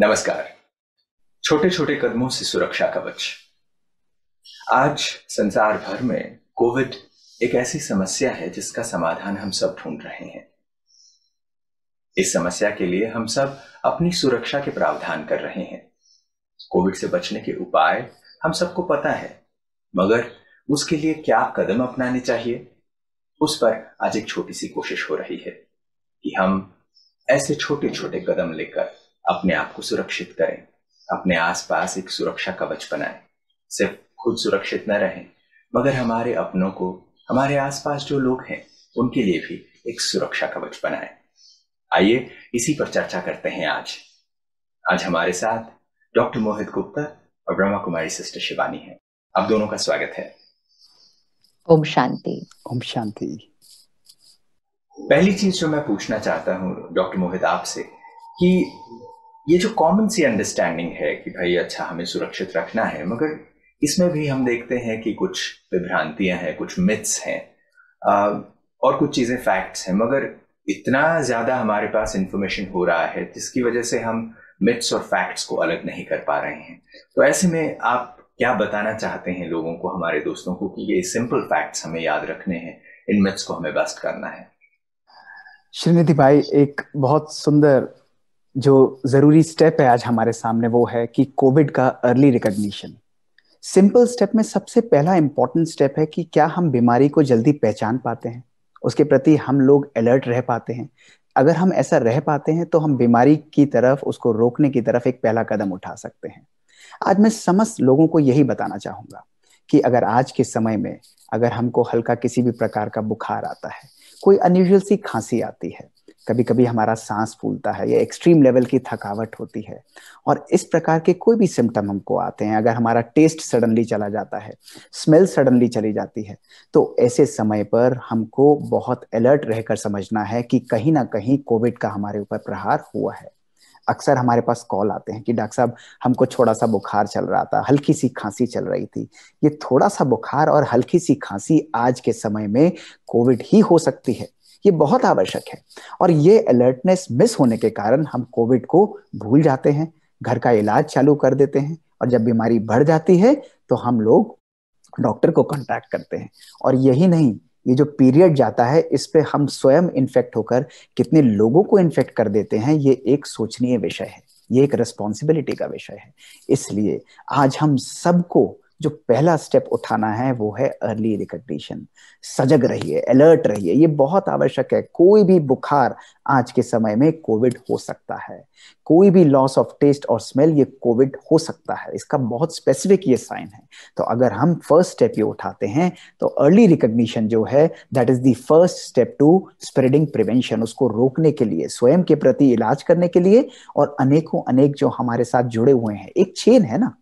नमस्कार छोटे छोटे कदमों से सुरक्षा कवच आज संसार भर में कोविड एक ऐसी समस्या है जिसका समाधान हम सब ढूंढ रहे हैं इस समस्या के लिए हम सब अपनी सुरक्षा के प्रावधान कर रहे हैं कोविड से बचने के उपाय हम सबको पता है मगर उसके लिए क्या कदम अपनाने चाहिए उस पर आज एक छोटी सी कोशिश हो रही है कि हम ऐसे छोटे छोटे कदम लेकर अपने आप को सुरक्षित करें अपने आसपास एक सुरक्षा कवच बनाए सिर्फ खुद सुरक्षित न रहें मगर हमारे अपनों को हमारे आसपास जो लोग हैं उनके लिए भी एक सुरक्षा कवच बनाए आइए इसी पर चर्चा करते हैं आज आज हमारे साथ डॉक्टर मोहित गुप्ता और ब्रह्मा कुमारी सिस्टर शिवानी है आप दोनों का स्वागत है ओम शांति ओम शांति पहली चीज जो मैं पूछना चाहता हूँ डॉक्टर मोहित आपसे कि ये जो कॉमन सी अंडरस्टैंडिंग है कि भाई अच्छा हमें सुरक्षित रखना है मगर इसमें भी हम देखते हैं कि कुछ विभ्रांतियां हैं कुछ मिथ्स हैं और कुछ चीज़ें फैक्ट्स हैं मगर इतना ज़्यादा हमारे पास इन्फॉर्मेशन हो रहा है जिसकी वजह से हम मिथ्स और फैक्ट्स को अलग नहीं कर पा रहे हैं तो ऐसे में आप क्या बताना चाहते हैं लोगों को हमारे दोस्तों को कि ये सिंपल फैक्ट्स हमें याद रखने हैं इन मिथ्स को हमें बस्ट करना है श्रीनिधि भाई एक बहुत सुंदर जो जरूरी स्टेप है आज हमारे सामने वो है कि कोविड का अर्ली रिकग्निशन सिंपल स्टेप में सबसे पहला इंपॉर्टेंट स्टेप है कि क्या हम बीमारी को जल्दी पहचान पाते हैं उसके प्रति हम लोग अलर्ट रह पाते हैं अगर हम ऐसा रह पाते हैं तो हम बीमारी की तरफ उसको रोकने की तरफ एक पहला कदम उठा सकते हैं आज मैं समस्त लोगों को यही बताना चाहूँगा कि अगर आज के समय में अगर हमको हल्का किसी भी प्रकार का बुखार आता है कोई अनयूजल सी खांसी आती है कभी कभी हमारा सांस फूलता है या एक्सट्रीम लेवल की थकावट होती है और इस प्रकार के कोई भी सिम्टम हमको आते हैं अगर हमारा टेस्ट सडनली चला जाता है स्मेल सडनली चली जाती है तो ऐसे समय पर हमको बहुत अलर्ट रहकर समझना है कि कहीं ना कहीं कोविड का हमारे ऊपर प्रहार हुआ है अक्सर हमारे पास कॉल आते हैं कि डॉक्टर साहब हमको थोड़ा सा बुखार चल रहा था हल्की सी खांसी चल रही थी ये थोड़ा सा बुखार और हल्की सी खांसी आज के समय में कोविड ही हो सकती है ये बहुत आवश्यक है और ये अलर्टनेस मिस होने के कारण हम कोविड को भूल जाते हैं घर का इलाज चालू कर देते हैं और जब बीमारी बढ़ जाती है तो हम लोग डॉक्टर को कॉन्टैक्ट करते हैं और यही नहीं ये जो पीरियड जाता है इस पे हम स्वयं इन्फेक्ट होकर कितने लोगों को इन्फेक्ट कर देते हैं ये एक सोचनीय विषय है ये एक रिस्पॉन्सिबिलिटी का विषय है इसलिए आज हम सबको जो पहला स्टेप उठाना है वो है अर्ली रिकग्निशन सजग रहिए अलर्ट रहिए ये बहुत आवश्यक है कोई भी बुखार आज के समय में कोविड हो सकता है कोई भी लॉस ऑफ टेस्ट और स्मेल ये कोविड हो सकता है इसका बहुत स्पेसिफिक ये साइन है तो अगर हम फर्स्ट स्टेप ये उठाते हैं तो अर्ली रिकग्निशन जो है that is the first step to spreading prevention उसको रोकने के लिए स्वयं के प्रति इलाज करने के लिए और अनेकों अनेक जो हमारे साथ जुड़े हुए हैं एक चेन है ना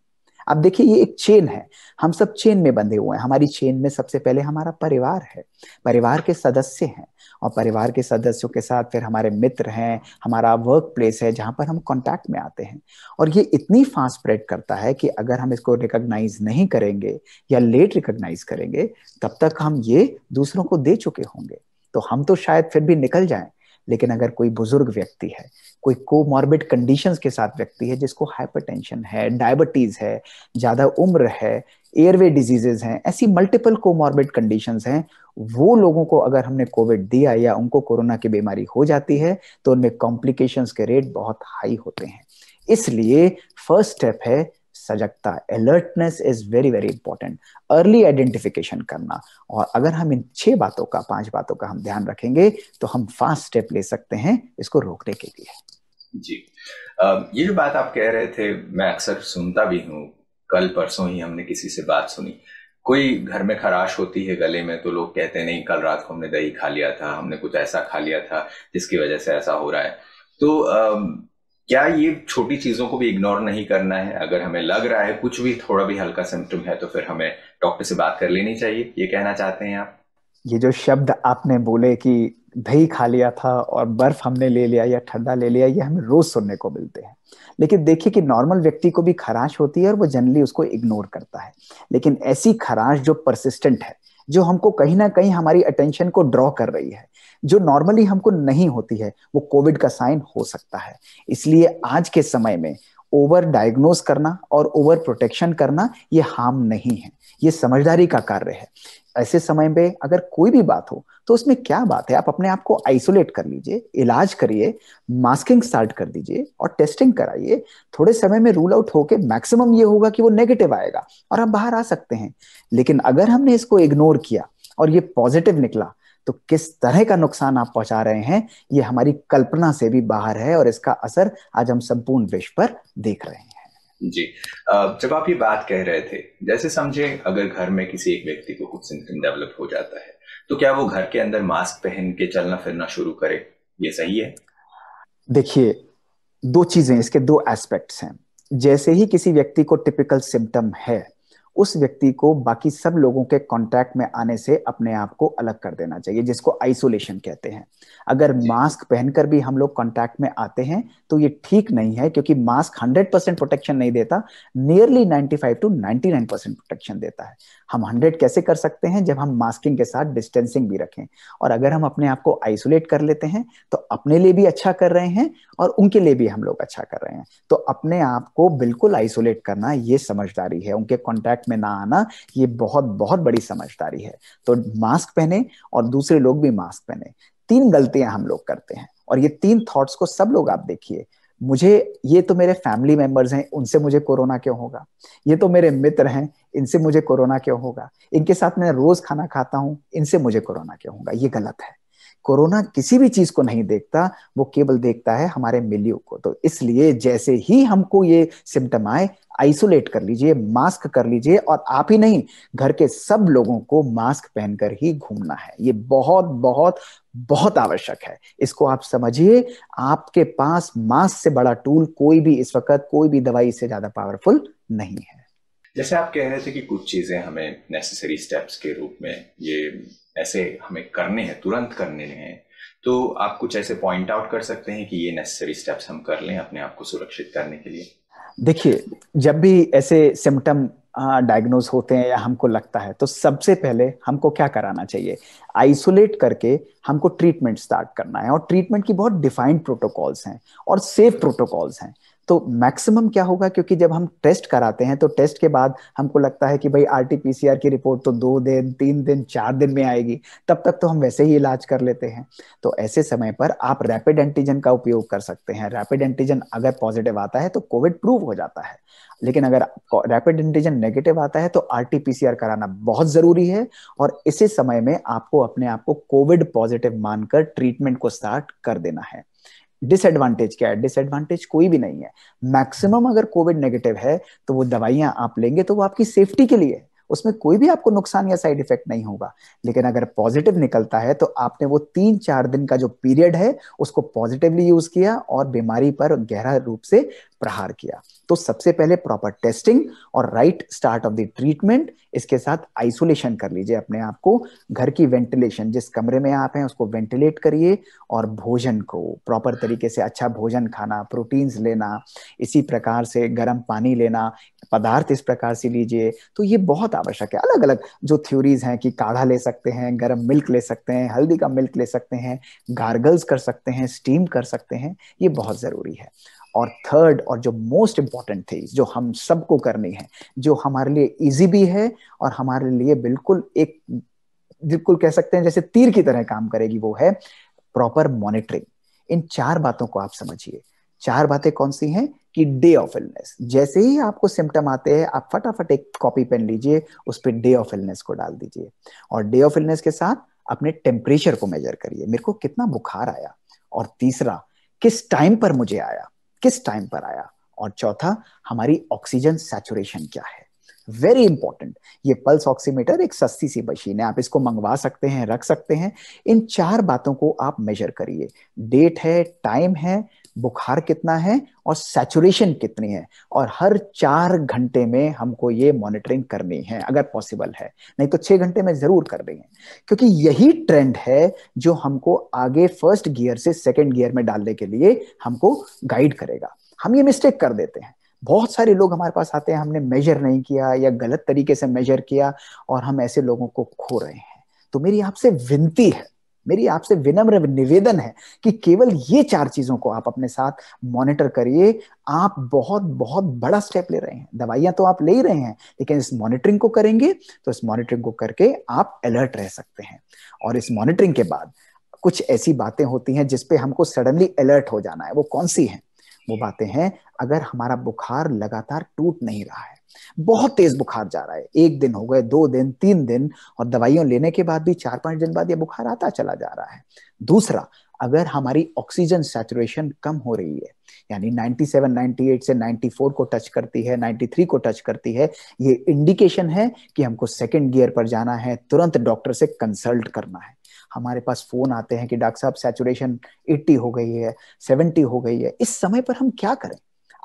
अब देखिए ये एक चेन है हम सब चेन में बंधे हुए हैं हमारी चेन में सबसे पहले हमारा परिवार है परिवार के सदस्य हैं और परिवार के सदस्यों के साथ फिर हमारे मित्र हैं हमारा वर्क प्लेस है जहाँ पर हम कॉन्टैक्ट में आते हैं और ये इतनी फास्ट स्प्रेड करता है कि अगर हम इसको रिकोगनाइज नहीं करेंगे या लेट रिकोगनाइज करेंगे तब तक हम ये दूसरों को दे चुके होंगे तो हम तो शायद फिर भी निकल जाएं लेकिन अगर कोई बुजुर्ग व्यक्ति है कोई कोमॉर्बिड कंडीशंस के साथ व्यक्ति है जिसको हाइपरटेंशन है डायबिटीज है ज्यादा उम्र है एयरवे डिजीजेज हैं ऐसी मल्टीपल कोमॉर्बिड कंडीशंस हैं वो लोगों को अगर हमने कोविड दिया या उनको कोरोना की बीमारी हो जाती है तो उनमें कॉम्प्लिकेशंस के रेट बहुत हाई होते हैं इसलिए फर्स्ट स्टेप है सजगता alertness is very very important early identification करना और अगर हम इन छह बातों का पांच बातों का हम ध्यान रखेंगे तो हम फास्ट स्टेप ले सकते हैं इसको रोकने के लिए जी ये जो बात आप कह रहे थे मैं अक्सर सुनता भी हूँ कल परसों ही हमने किसी से बात सुनी कोई घर में खराश होती है गले में तो लोग कहते नहीं कल रात को हमने दही खा लिया था हमने कुछ ऐसा खा लिया था जिसकी वजह से ऐसा हो रहा है तो क्या ये छोटी चीजों को भी इग्नोर नहीं करना है अगर हमें लग रहा है कुछ भी थोड़ा भी हल्का सिम्टम है तो फिर हमें डॉक्टर से बात कर लेनी चाहिए ये कहना चाहते हैं आप ये जो शब्द आपने बोले कि दही खा लिया था और बर्फ हमने ले लिया या ठंडा ले लिया ये हमें रोज सुनने को मिलते हैं लेकिन देखिए कि नॉर्मल व्यक्ति को भी खराश होती है और वो जनरली उसको इग्नोर करता है लेकिन ऐसी खराश जो परसिस्टेंट है जो हमको कहीं ना कहीं हमारी अटेंशन को ड्रॉ कर रही है जो नॉर्मली हमको नहीं होती है वो कोविड का साइन हो सकता है इसलिए आज के समय में ओवर डायग्नोज करना और ओवर प्रोटेक्शन करना ये हार्म नहीं है ये समझदारी का कार्य है ऐसे समय में अगर कोई भी बात हो तो उसमें क्या बात है आप अपने आप को आइसोलेट कर लीजिए इलाज करिए मास्किंग स्टार्ट कर दीजिए और टेस्टिंग कराइए थोड़े समय में रूल आउट होके मैक्सिमम ये होगा कि वो नेगेटिव आएगा और हम बाहर आ सकते हैं लेकिन अगर हमने इसको इग्नोर किया और ये पॉजिटिव निकला तो किस तरह का नुकसान आप पहुंचा रहे हैं ये हमारी कल्पना से भी बाहर है और इसका असर आज हम संपूर्ण विश्व पर देख रहे हैं जी जब आप ये बात कह रहे थे जैसे समझे अगर घर में किसी एक व्यक्ति को कुछ सिम्टम डेवलप हो जाता है तो क्या वो घर के अंदर मास्क पहन के चलना फिरना शुरू करे ये सही है देखिए दो चीजें इसके दो एस्पेक्ट्स हैं जैसे ही किसी व्यक्ति को टिपिकल सिम्टम है उस व्यक्ति को बाकी सब लोगों के कांटेक्ट में आने से अपने आप को अलग कर देना चाहिए जिसको आइसोलेशन कहते हैं अगर मास्क पहनकर भी हम लोग कांटेक्ट में आते हैं तो ये ठीक नहीं है क्योंकि मास्क 100 परसेंट प्रोटेक्शन नहीं देता नियरली 95 टू 99 परसेंट प्रोटेक्शन देता है हम 100 कैसे कर सकते हैं जब हम मास्किंग के साथ डिस्टेंसिंग भी रखें और अगर हम अपने आप को आइसोलेट कर लेते हैं तो अपने लिए भी अच्छा कर रहे हैं और उनके लिए भी हम लोग अच्छा कर रहे हैं तो अपने आप को बिल्कुल आइसोलेट करना ये समझदारी है उनके कॉन्टैक्ट कॉन्टैक्ट में ना आना ये बहुत बहुत बड़ी समझदारी है तो मास्क पहने और दूसरे लोग भी मास्क पहने तीन गलतियां हम लोग करते हैं और ये तीन थॉट्स को सब लोग आप देखिए मुझे ये तो मेरे फैमिली मेंबर्स हैं उनसे मुझे कोरोना क्यों होगा ये तो मेरे मित्र हैं इनसे मुझे कोरोना क्यों होगा इनके साथ मैं रोज खाना खाता हूं इनसे मुझे कोरोना क्यों होगा ये गलत है कोरोना किसी भी चीज को नहीं देखता वो केवल देखता है हमारे मिलियो को तो इसलिए जैसे ही हमको ये सिम्टम आए आइसोलेट कर लीजिए मास्क कर लीजिए और आप ही नहीं घर के सब लोगों को मास्क पहनकर ही घूमना है ये बहुत बहुत बहुत आवश्यक है इसको आप समझिए आपके पास मास्क से बड़ा टूल कोई भी इस वक्त कोई भी दवाई से ज्यादा पावरफुल नहीं है जैसे आप कह रहे थे कि कुछ चीजें हमें नेसेसरी स्टेप्स के रूप में ये ऐसे हमें करने हैं तुरंत करने हैं तो आप कुछ ऐसे पॉइंट आउट कर सकते हैं कि ये नेसेसरी स्टेप्स हम कर लें अपने आप को सुरक्षित करने के लिए देखिए जब भी ऐसे सिम्टम डायग्नोज होते हैं या हमको लगता है तो सबसे पहले हमको क्या कराना चाहिए आइसोलेट करके हमको ट्रीटमेंट स्टार्ट करना है और ट्रीटमेंट की बहुत डिफाइंड प्रोटोकॉल्स हैं और सेफ प्रोटोकॉल्स हैं तो मैक्सिमम क्या होगा क्योंकि जब हम टेस्ट कराते हैं तो टेस्ट के बाद हमको लगता है कि भाई आरटीपीसीआर की रिपोर्ट तो दो दिन तीन दिन चार दिन में आएगी तब तक तो हम वैसे ही इलाज कर लेते हैं तो ऐसे समय पर आप रैपिड एंटीजन का उपयोग कर सकते हैं रैपिड एंटीजन अगर पॉजिटिव आता है तो कोविड प्रूव हो जाता है लेकिन अगर रैपिड एंटीजन नेगेटिव आता है तो आरटीपीसीआर कराना बहुत जरूरी है और इसी समय में आपको अपने आप को कोविड पॉजिटिव मानकर ट्रीटमेंट को स्टार्ट कर देना है डिसएडवांटेज क्या है डिसएडवांटेज कोई भी नहीं है मैक्सिमम अगर कोविड नेगेटिव है तो वो दवाइयां आप लेंगे तो वो आपकी सेफ्टी के लिए उसमें कोई भी आपको नुकसान या साइड इफेक्ट नहीं होगा लेकिन अगर पॉजिटिव निकलता है तो आपने वो तीन चार दिन का जो पीरियड है उसको पॉजिटिवली यूज किया और बीमारी पर गहरा रूप से प्रहार किया तो सबसे पहले प्रॉपर टेस्टिंग और right start of the treatment इसके साथ आइसोलेशन कर लीजिए अपने आप को घर की वेंटिलेशन जिस कमरे में आप हैं उसको वेंटिलेट करिए और भोजन को प्रॉपर तरीके से अच्छा भोजन खाना प्रोटीन्स लेना इसी प्रकार से गर्म पानी लेना पदार्थ इस प्रकार से लीजिए तो ये बहुत आवश्यक है अलग अलग जो थ्योरीज हैं कि काढ़ा ले सकते हैं गर्म मिल्क ले सकते हैं हल्दी का मिल्क ले सकते हैं गार्गल्स कर सकते हैं स्टीम कर सकते हैं ये बहुत ज़रूरी है और थर्ड और जो मोस्ट इंपॉर्टेंट थी जो हम सबको करनी है जो हमारे लिए इजी भी है और हमारे लिए बिल्कुल एक बिल्कुल कह सकते हैं जैसे तीर की तरह काम करेगी वो है प्रॉपर मॉनिटरिंग इन चार बातों को आप समझिए चार बातें कौन सी हैं कि डे ऑफ इलनेस जैसे ही आपको सिम्टम आते हैं आप फटाफट एक कॉपी पेन लीजिए उस पर डे ऑफ इलनेस को डाल दीजिए और डे ऑफ इलनेस के साथ अपने टेम्परेचर को मेजर करिए मेरे को कितना बुखार आया और तीसरा किस टाइम पर मुझे आया किस टाइम पर आया और चौथा हमारी ऑक्सीजन सैचुरेशन क्या है वेरी इंपॉर्टेंट ये पल्स ऑक्सीमीटर एक सस्ती सी मशीन है आप इसको मंगवा सकते हैं रख सकते हैं इन चार बातों को आप मेजर करिए डेट है टाइम है बुखार कितना है और सैचुरेशन कितनी है और हर चार घंटे में हमको ये मॉनिटरिंग करनी है अगर पॉसिबल है नहीं तो छह घंटे में जरूर कर देंगे क्योंकि यही ट्रेंड है जो हमको आगे फर्स्ट गियर से सेकेंड गियर में डालने के लिए हमको गाइड करेगा हम ये मिस्टेक कर देते हैं बहुत सारे लोग हमारे पास आते हैं हमने मेजर नहीं किया या गलत तरीके से मेजर किया और हम ऐसे लोगों को खो रहे हैं तो मेरी आपसे विनती है मेरी आपसे विनम्र निवेदन है कि केवल ये चार चीजों को आप अपने साथ मॉनिटर करिए आप बहुत बहुत बड़ा स्टेप ले रहे हैं दवाइयां तो आप ले ही रहे हैं लेकिन इस मॉनिटरिंग को करेंगे तो इस मॉनिटरिंग को करके आप अलर्ट रह सकते हैं और इस मॉनिटरिंग के बाद कुछ ऐसी बातें होती हैं जिसपे हमको सडनली अलर्ट हो जाना है वो कौन सी है वो बातें हैं अगर हमारा बुखार लगातार टूट नहीं रहा है बहुत तेज बुखार जा रहा है एक दिन हो गए दो दिन तीन दिन और दवाइयों लेने के बाद भी चार पांच दिन बाद ये बुखार आता चला जा रहा है दूसरा अगर हमारी ऑक्सीजन सेचुरेशन कम हो रही है यानी 97, 98 से 94 को टच करती है 93 को टच करती है ये इंडिकेशन है कि हमको सेकेंड गियर पर जाना है तुरंत डॉक्टर से कंसल्ट करना है हमारे पास फोन आते हैं कि डॉक्टर साहब सेचुरेशन 80 हो गई है 70 हो गई है इस समय पर हम क्या करें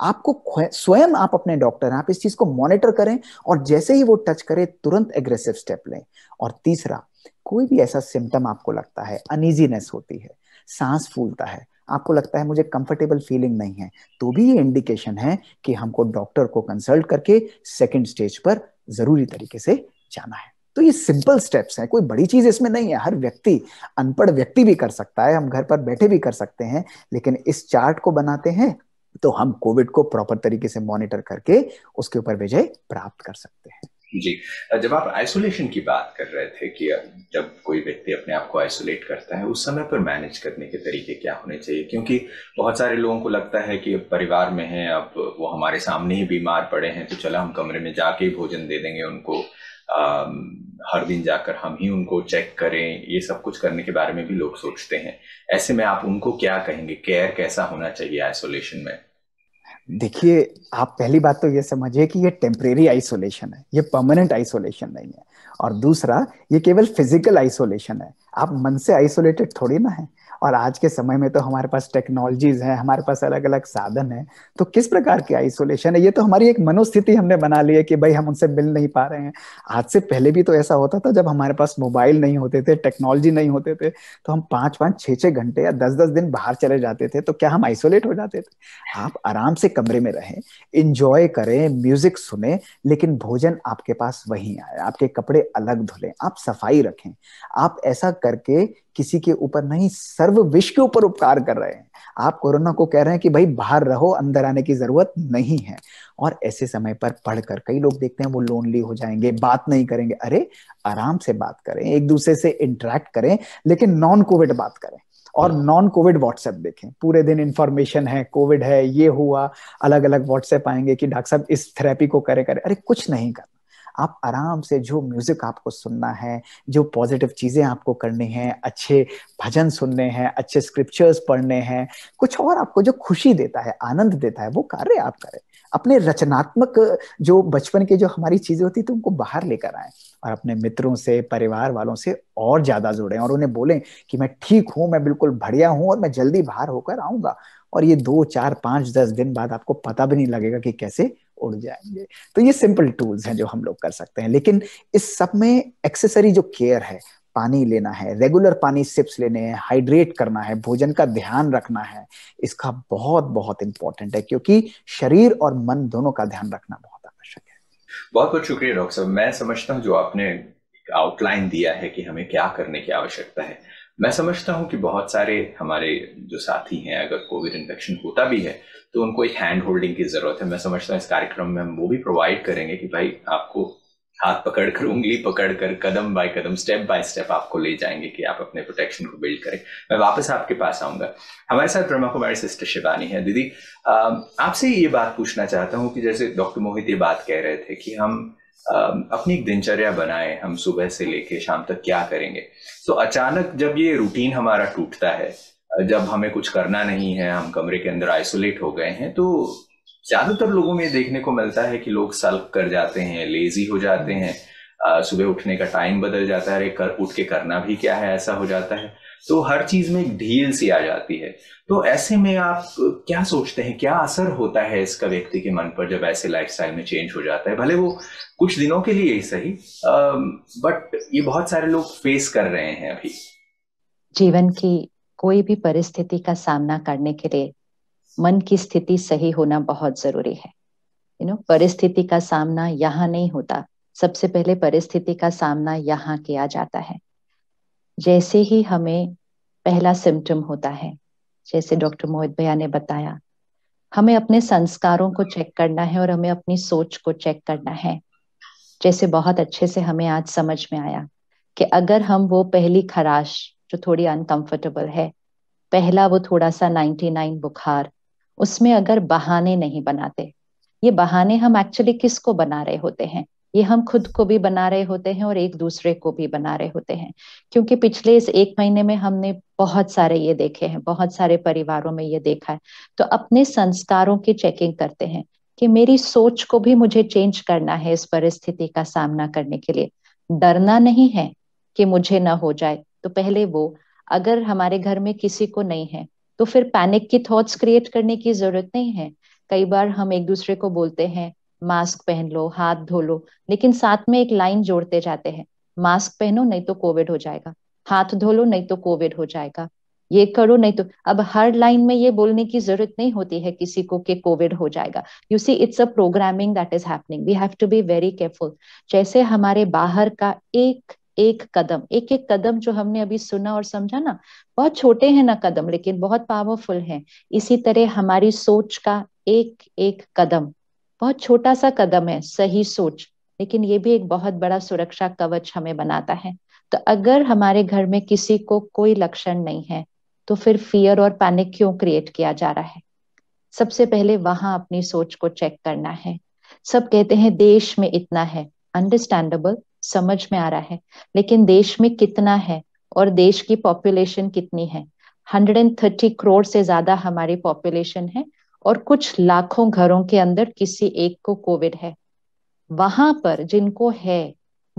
आपको स्वयं आप अपने डॉक्टर हैं आप इस चीज को मॉनिटर करें और जैसे ही वो टच करें तुरंत एग्रेसिव स्टेप लें और तीसरा कोई भी ऐसा सिम्टम आपको लगता है अनइजीनेस होती है सांस फूलता है आपको लगता है मुझे कंफर्टेबल फीलिंग नहीं है तो भी ये इंडिकेशन है कि हमको डॉक्टर को कंसल्ट करके सेकेंड स्टेज पर जरूरी तरीके से जाना है तो ये सिंपल स्टेप्स हैं कोई बड़ी चीज इसमें नहीं है हर व्यक्ति अनपढ़ व्यक्ति भी कर सकता है हम घर पर बैठे भी कर सकते हैं लेकिन इस चार्ट को बनाते हैं तो हम कोविड को प्रॉपर तरीके से मॉनिटर करके उसके ऊपर विजय प्राप्त कर सकते हैं जी जब आप आइसोलेशन की बात कर रहे थे कि जब कोई व्यक्ति अपने आप को आइसोलेट करता है उस समय पर मैनेज करने के तरीके क्या होने चाहिए क्योंकि बहुत सारे लोगों को लगता है कि परिवार में है अब वो हमारे सामने ही बीमार पड़े हैं तो चला हम कमरे में जाके ही भोजन दे देंगे उनको हर दिन जाकर हम ही उनको चेक करें ये सब कुछ करने के बारे में भी लोग सोचते हैं ऐसे में आप उनको क्या कहेंगे केयर कैसा होना चाहिए आइसोलेशन में देखिए आप पहली बात तो ये समझिए कि ये टेम्परेरी आइसोलेशन है ये परमानेंट आइसोलेशन नहीं है और दूसरा ये केवल फिजिकल आइसोलेशन है आप मन से आइसोलेटेड थोड़ी ना है और आज के समय में तो हमारे पास टेक्नोलॉजीज हैं हमारे पास अलग अलग साधन हैं तो किस प्रकार की आइसोलेशन है ये तो हमारी एक मनोस्थिति हमने बना ली है कि भाई हम उनसे मिल नहीं पा रहे हैं आज से पहले भी तो ऐसा होता था जब हमारे पास मोबाइल नहीं होते थे टेक्नोलॉजी नहीं होते थे तो हम पाँच पाँच छः छः घंटे या दस दस दिन बाहर चले जाते थे तो क्या हम आइसोलेट हो जाते थे आप आराम से कमरे में रहें इंजॉय करें म्यूजिक सुने लेकिन भोजन आपके पास वहीं आए आपके कपड़े अलग धुलें आप सफाई रखें आप ऐसा करके किसी के ऊपर नहीं सर्व विश्व के ऊपर उपकार कर रहे हैं आप कोरोना को कह रहे हैं कि भाई बाहर रहो अंदर आने की जरूरत नहीं है और ऐसे समय पर पढ़कर कई लोग देखते हैं वो लोनली हो जाएंगे बात नहीं करेंगे अरे आराम से बात करें एक दूसरे से इंटरेक्ट करें लेकिन नॉन कोविड बात करें और नॉन कोविड व्हाट्सएप देखें पूरे दिन इन्फॉर्मेशन है कोविड है ये हुआ अलग अलग व्हाट्सएप आएंगे कि डॉक्टर साहब इस थेरेपी को करें करें अरे कुछ नहीं करना आप आराम से जो म्यूजिक आपको सुनना है जो पॉजिटिव चीजें आपको करनी है अच्छे भजन सुनने हैं अच्छे स्क्रिप्चर्स पढ़ने हैं कुछ और आपको जो खुशी देता है आनंद देता है वो कार्य आप करें अपने रचनात्मक जो बचपन के जो हमारी चीजें होती थी तो उनको बाहर लेकर आए और अपने मित्रों से परिवार वालों से और ज्यादा जुड़े और उन्हें बोले कि मैं ठीक हूं मैं बिल्कुल बढ़िया हूं और मैं जल्दी बाहर होकर आऊंगा और ये दो चार पांच दस दिन बाद आपको पता भी नहीं लगेगा कि कैसे उड़ जाएंगे तो ये सिंपल टूल्स हैं जो हम लोग कर सकते हैं लेकिन इस सब में एक्सेसरी जो केयर है पानी लेना है रेगुलर पानी सिप्स लेने हैं हाइड्रेट करना है भोजन का ध्यान रखना है इसका बहुत बहुत इंपॉर्टेंट है क्योंकि शरीर और मन दोनों का ध्यान रखना बहुत आवश्यक है बहुत बहुत शुक्रिया डॉक्टर साहब मैं समझता हूँ जो आपने आउटलाइन दिया है कि हमें क्या करने की आवश्यकता है मैं समझता हूँ कि बहुत सारे हमारे जो साथी हैं अगर कोविड इन्फेक्शन होता भी है तो उनको एक हैंड होल्डिंग की जरूरत है मैं समझता हूँ इस कार्यक्रम में हम वो भी प्रोवाइड करेंगे कि भाई आपको हाथ पकड़ कर उंगली पकड़ कर कदम बाय कदम स्टेप बाय स्टेप आपको ले जाएंगे कि आप अपने प्रोटेक्शन को बिल्ड करें मैं वापस आपके पास आऊंगा हमारे साथ ब्रह्मा कुमारी सिस्टर शिवानी है दीदी आपसे ये बात पूछना चाहता हूँ कि जैसे डॉक्टर मोहित ये बात कह रहे थे कि हम अपनी एक दिनचर्या बनाए हम सुबह से लेके शाम तक क्या करेंगे तो अचानक जब ये रूटीन हमारा टूटता है जब हमें कुछ करना नहीं है हम कमरे के अंदर आइसोलेट हो गए हैं तो ज्यादातर लोगों में देखने को मिलता है कि लोग सल्क कर जाते हैं लेजी हो जाते हैं सुबह उठने का टाइम बदल जाता है कर उठ के करना भी क्या है ऐसा हो जाता है तो हर चीज में ढील सी आ जाती है तो ऐसे में आप क्या सोचते हैं क्या असर होता है इसका व्यक्ति के मन पर जब ऐसे लाइफस्टाइल में चेंज हो जाता है भले वो कुछ दिनों के लिए ही सही बट ये बहुत सारे लोग फेस कर रहे हैं अभी जीवन की कोई भी परिस्थिति का सामना करने के लिए मन की स्थिति सही होना बहुत जरूरी है यू नो परिस्थिति का सामना यहाँ नहीं होता सबसे पहले परिस्थिति का सामना यहाँ किया जाता है जैसे ही हमें पहला सिम्टम होता है जैसे डॉक्टर मोहित भैया ने बताया हमें अपने संस्कारों को चेक करना है और हमें अपनी सोच को चेक करना है जैसे बहुत अच्छे से हमें आज समझ में आया कि अगर हम वो पहली खराश जो थोड़ी अनकंफर्टेबल है पहला वो थोड़ा सा 99 बुखार उसमें अगर बहाने नहीं बनाते ये बहाने हम एक्चुअली किसको बना रहे होते हैं ये हम खुद को भी बना रहे होते हैं और एक दूसरे को भी बना रहे होते हैं क्योंकि पिछले इस एक महीने में हमने बहुत सारे ये देखे हैं बहुत सारे परिवारों में ये देखा है तो अपने संस्कारों की चेकिंग करते हैं कि मेरी सोच को भी मुझे चेंज करना है इस परिस्थिति का सामना करने के लिए डरना नहीं है कि मुझे ना हो जाए तो पहले वो अगर हमारे घर में किसी को नहीं है तो फिर पैनिक की थॉट्स क्रिएट करने की जरूरत नहीं है कई बार हम एक दूसरे को बोलते हैं मास्क पहन लो हाथ धो लो लेकिन साथ में एक लाइन जोड़ते जाते हैं मास्क पहनो नहीं तो कोविड हो जाएगा हाथ धो लो नहीं तो कोविड हो जाएगा ये करो नहीं तो अब हर लाइन में ये बोलने की जरूरत नहीं होती है किसी को कि कोविड हो जाएगा you see it's a programming that is happening we have to be very careful जैसे हमारे बाहर का एक एक कदम एक एक कदम जो हमने अभी सुना और समझा ना बहुत छोटे हैं ना कदम लेकिन बहुत पावरफुल हैं इसी तरह हमारी सोच का एक एक कदम बहुत छोटा सा कदम है सही सोच लेकिन ये भी एक बहुत बड़ा सुरक्षा कवच हमें बनाता है तो अगर हमारे घर में किसी को कोई लक्षण नहीं है तो फिर फियर और पैनिक क्यों क्रिएट किया जा रहा है सबसे पहले वहां अपनी सोच को चेक करना है सब कहते हैं देश में इतना है अंडरस्टैंडेबल समझ में आ रहा है लेकिन देश में कितना है और देश की पॉपुलेशन कितनी है 130 करोड़ से ज्यादा हमारी पॉपुलेशन है और कुछ लाखों घरों के अंदर किसी एक को कोविड है वहां पर जिनको है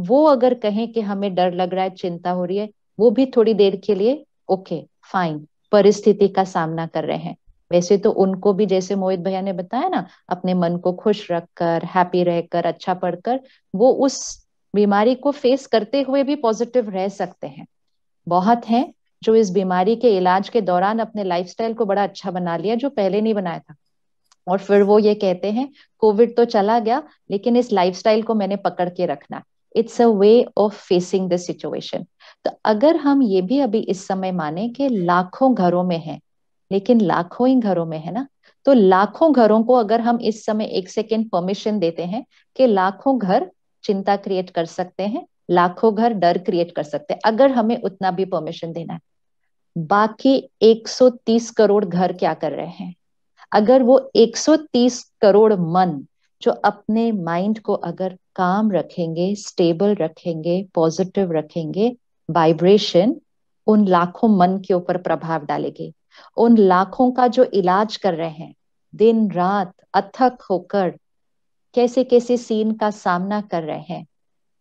वो अगर कहें कि हमें डर लग रहा है चिंता हो रही है वो भी थोड़ी देर के लिए ओके फाइन परिस्थिति का सामना कर रहे हैं वैसे तो उनको भी जैसे मोहित भैया ने बताया ना अपने मन को खुश रखकर हैप्पी रहकर अच्छा पढ़कर वो उस बीमारी को फेस करते हुए भी पॉजिटिव रह सकते हैं बहुत हैं जो इस बीमारी के इलाज के दौरान अपने लाइफ को बड़ा अच्छा बना लिया जो पहले नहीं बनाया था और फिर वो ये कहते हैं कोविड तो चला गया लेकिन इस लाइफ को मैंने पकड़ के रखना it's a way of facing the situation तो अगर हम ये भी अभी इस समय माने कि लाखों घरों में है लेकिन लाखों ही घरों में है ना तो लाखों घरों को अगर हम इस समय एक सेकेंड परमिशन देते हैं कि लाखों घर चिंता क्रिएट कर सकते हैं लाखों घर डर क्रिएट कर सकते हैं अगर हमें उतना भी परमिशन देना है बाकी 130 करोड़ घर क्या कर रहे हैं अगर वो 130 करोड़ मन जो अपने माइंड को अगर काम रखेंगे स्टेबल रखेंगे पॉजिटिव रखेंगे वाइब्रेशन उन लाखों मन के ऊपर प्रभाव डालेगी उन लाखों का जो इलाज कर रहे हैं दिन रात अथक होकर कैसे कैसे सीन का सामना कर रहे हैं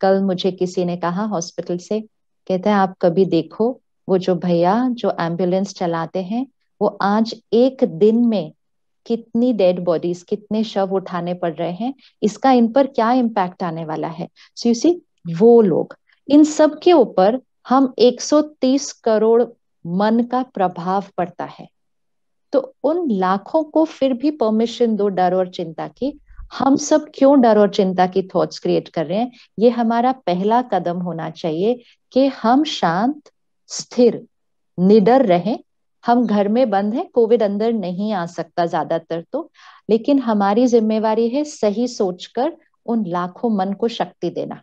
कल मुझे किसी ने कहा हॉस्पिटल से कहते हैं आप कभी देखो वो जो भैया जो एम्बुलेंस चलाते हैं वो आज एक दिन में कितनी डेड बॉडीज कितने शव उठाने पड़ रहे हैं इसका इन पर क्या इम्पैक्ट आने वाला है सो यू सी वो लोग इन सब के ऊपर हम 130 करोड़ मन का प्रभाव पड़ता है तो उन लाखों को फिर भी परमिशन दो डर और चिंता की हम सब क्यों डर और चिंता की थॉट्स क्रिएट कर रहे हैं ये हमारा पहला कदम होना चाहिए कि हम शांत स्थिर निडर रहें हम घर में बंद हैं कोविड अंदर नहीं आ सकता ज्यादातर तो लेकिन हमारी जिम्मेवारी है सही सोचकर उन लाखों मन को शक्ति देना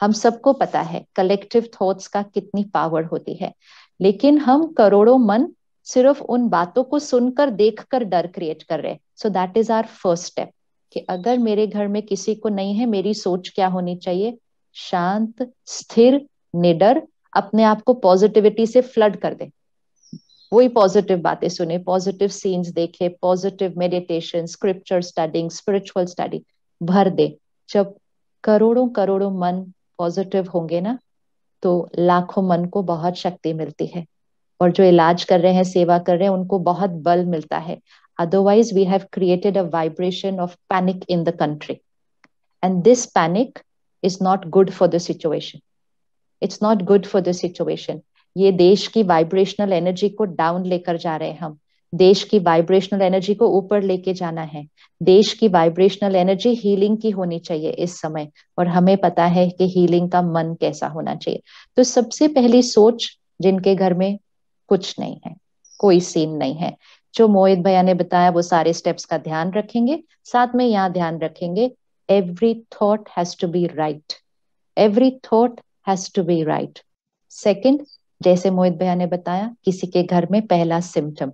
हम सबको पता है कलेक्टिव थॉट्स का कितनी पावर होती है लेकिन हम करोड़ों मन सिर्फ उन बातों को सुनकर देखकर डर क्रिएट कर रहे हैं so that is our first step कि अगर मेरे घर में किसी को नहीं है मेरी सोच क्या होनी चाहिए शांत स्थिर निडर अपने आप को पॉजिटिविटी से फ्लड कर दे वही पॉजिटिव बातें सुने पॉजिटिव सीन्स देखे positive meditation scripture studying spiritual study भर दे जब करोड़ों करोड़ों मन पॉजिटिव होंगे ना तो लाखों मन को बहुत शक्ति मिलती है और जो इलाज कर रहे हैं सेवा कर रहे हैं उनको बहुत बल मिलता है otherwise we have created a vibration of panic in the country and this panic is not good for the situation it's not good for this situation ये देश की वाइब्रेशनल एनर्जी को डाउन लेकर जा रहे हैं हम देश की वाइब्रेशनल एनर्जी को ऊपर लेके जाना है देश की वाइब्रेशनल एनर्जी हीलिंग की होनी चाहिए इस समय और हमें पता है कि हीलिंग का मन कैसा होना चाहिए तो सबसे पहली सोच जिनके घर में कुछ नहीं है कोई सीन नहीं है जो मोहित भैया ने बताया वो सारे स्टेप्स का ध्यान रखेंगे साथ में यहाँ ध्यान रखेंगे every thought has to be right every thought has to be right second जैसे मोहित भैया ने बताया किसी के घर में पहला सिम्टम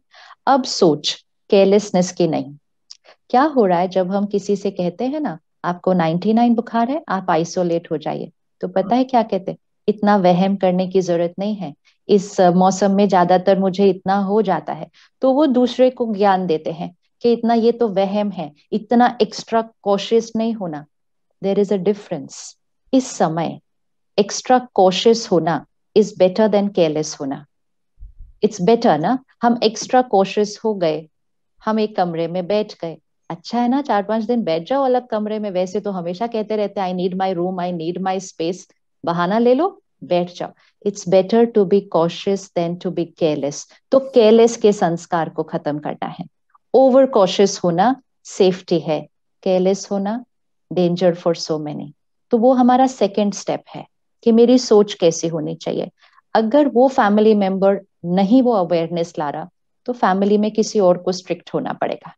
अब सोच केयरलेसनेस की नहीं क्या हो रहा है जब हम किसी से कहते हैं ना आपको 99 बुखार है आप आइसोलेट हो जाइए तो पता है क्या कहते हैं इतना वहम करने की जरूरत नहीं है इस मौसम में ज्यादातर मुझे इतना हो जाता है तो वो दूसरे को ज्ञान देते हैं कि इतना ये तो वहम है इतना एक्स्ट्रा कॉशियस नहीं होना देर इज अ डिफरेंस इस समय एक्स्ट्रा कॉशियस होना इज बेटर देन केयरलेस होना इट्स बेटर ना हम एक्स्ट्रा कॉशियस हो गए हम एक कमरे में बैठ गए अच्छा है ना चार पांच दिन बैठ जाओ अलग कमरे में वैसे तो हमेशा कहते रहते I need my room I need my space बहाना ले लो बैठ जाओ it's better to be cautious than to be careless तो केयरलेस के संस्कार को खत्म करना है ओवर कॉशियस होना सेफ्टी है केयरलेस होना डेंजर फॉर सो मेनी तो वो हमारा सेकेंड स्टेप है कि मेरी सोच कैसी होनी चाहिए अगर वो फैमिली मेंबर नहीं वो अवेयरनेस ला रहा तो फैमिली में किसी और को स्ट्रिक्ट होना पड़ेगा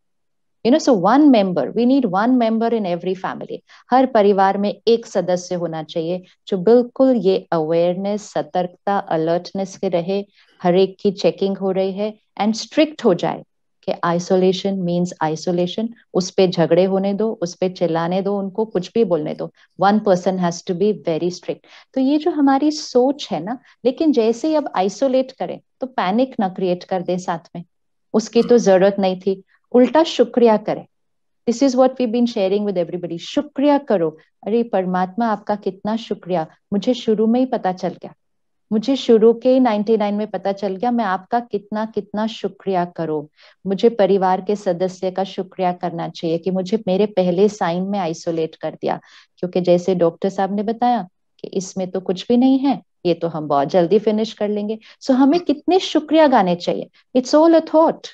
you know so one member we need one member in every family हर परिवार में एक सदस्य होना चाहिए जो बिल्कुल ये अवेयरनेस सतर्कता अलर्टनेस के रहे हर एक की चेकिंग हो रही है एंड स्ट्रिक्ट हो जाए कि आइसोलेशन मीन्स आइसोलेशन उस पर झगड़े होने दो उस पर चिल्लाने दो उनको कुछ भी बोलने दो one person has to be very strict तो ये जो हमारी सोच है ना लेकिन जैसे ही अब आइसोलेट करें तो पैनिक ना क्रिएट कर दे साथ में उसकी तो जरूरत नहीं थी उल्टा शुक्रिया करें this is what we been sharing with everybody शुक्रिया करो अरे परमात्मा आपका कितना शुक्रिया मुझे शुरू में ही पता चल गया मुझे शुरू के 99 में पता चल गया मैं आपका कितना कितना शुक्रिया करूं मुझे परिवार के सदस्य का शुक्रिया करना चाहिए कि मुझे मेरे पहले साइन में आइसोलेट कर दिया क्योंकि जैसे डॉक्टर साहब ने बताया कि इसमें तो कुछ भी नहीं है ये तो हम बहुत जल्दी फिनिश कर लेंगे सो हमें कितने शुक्रिया गाने चाहिए इट्स ऑल अ थॉट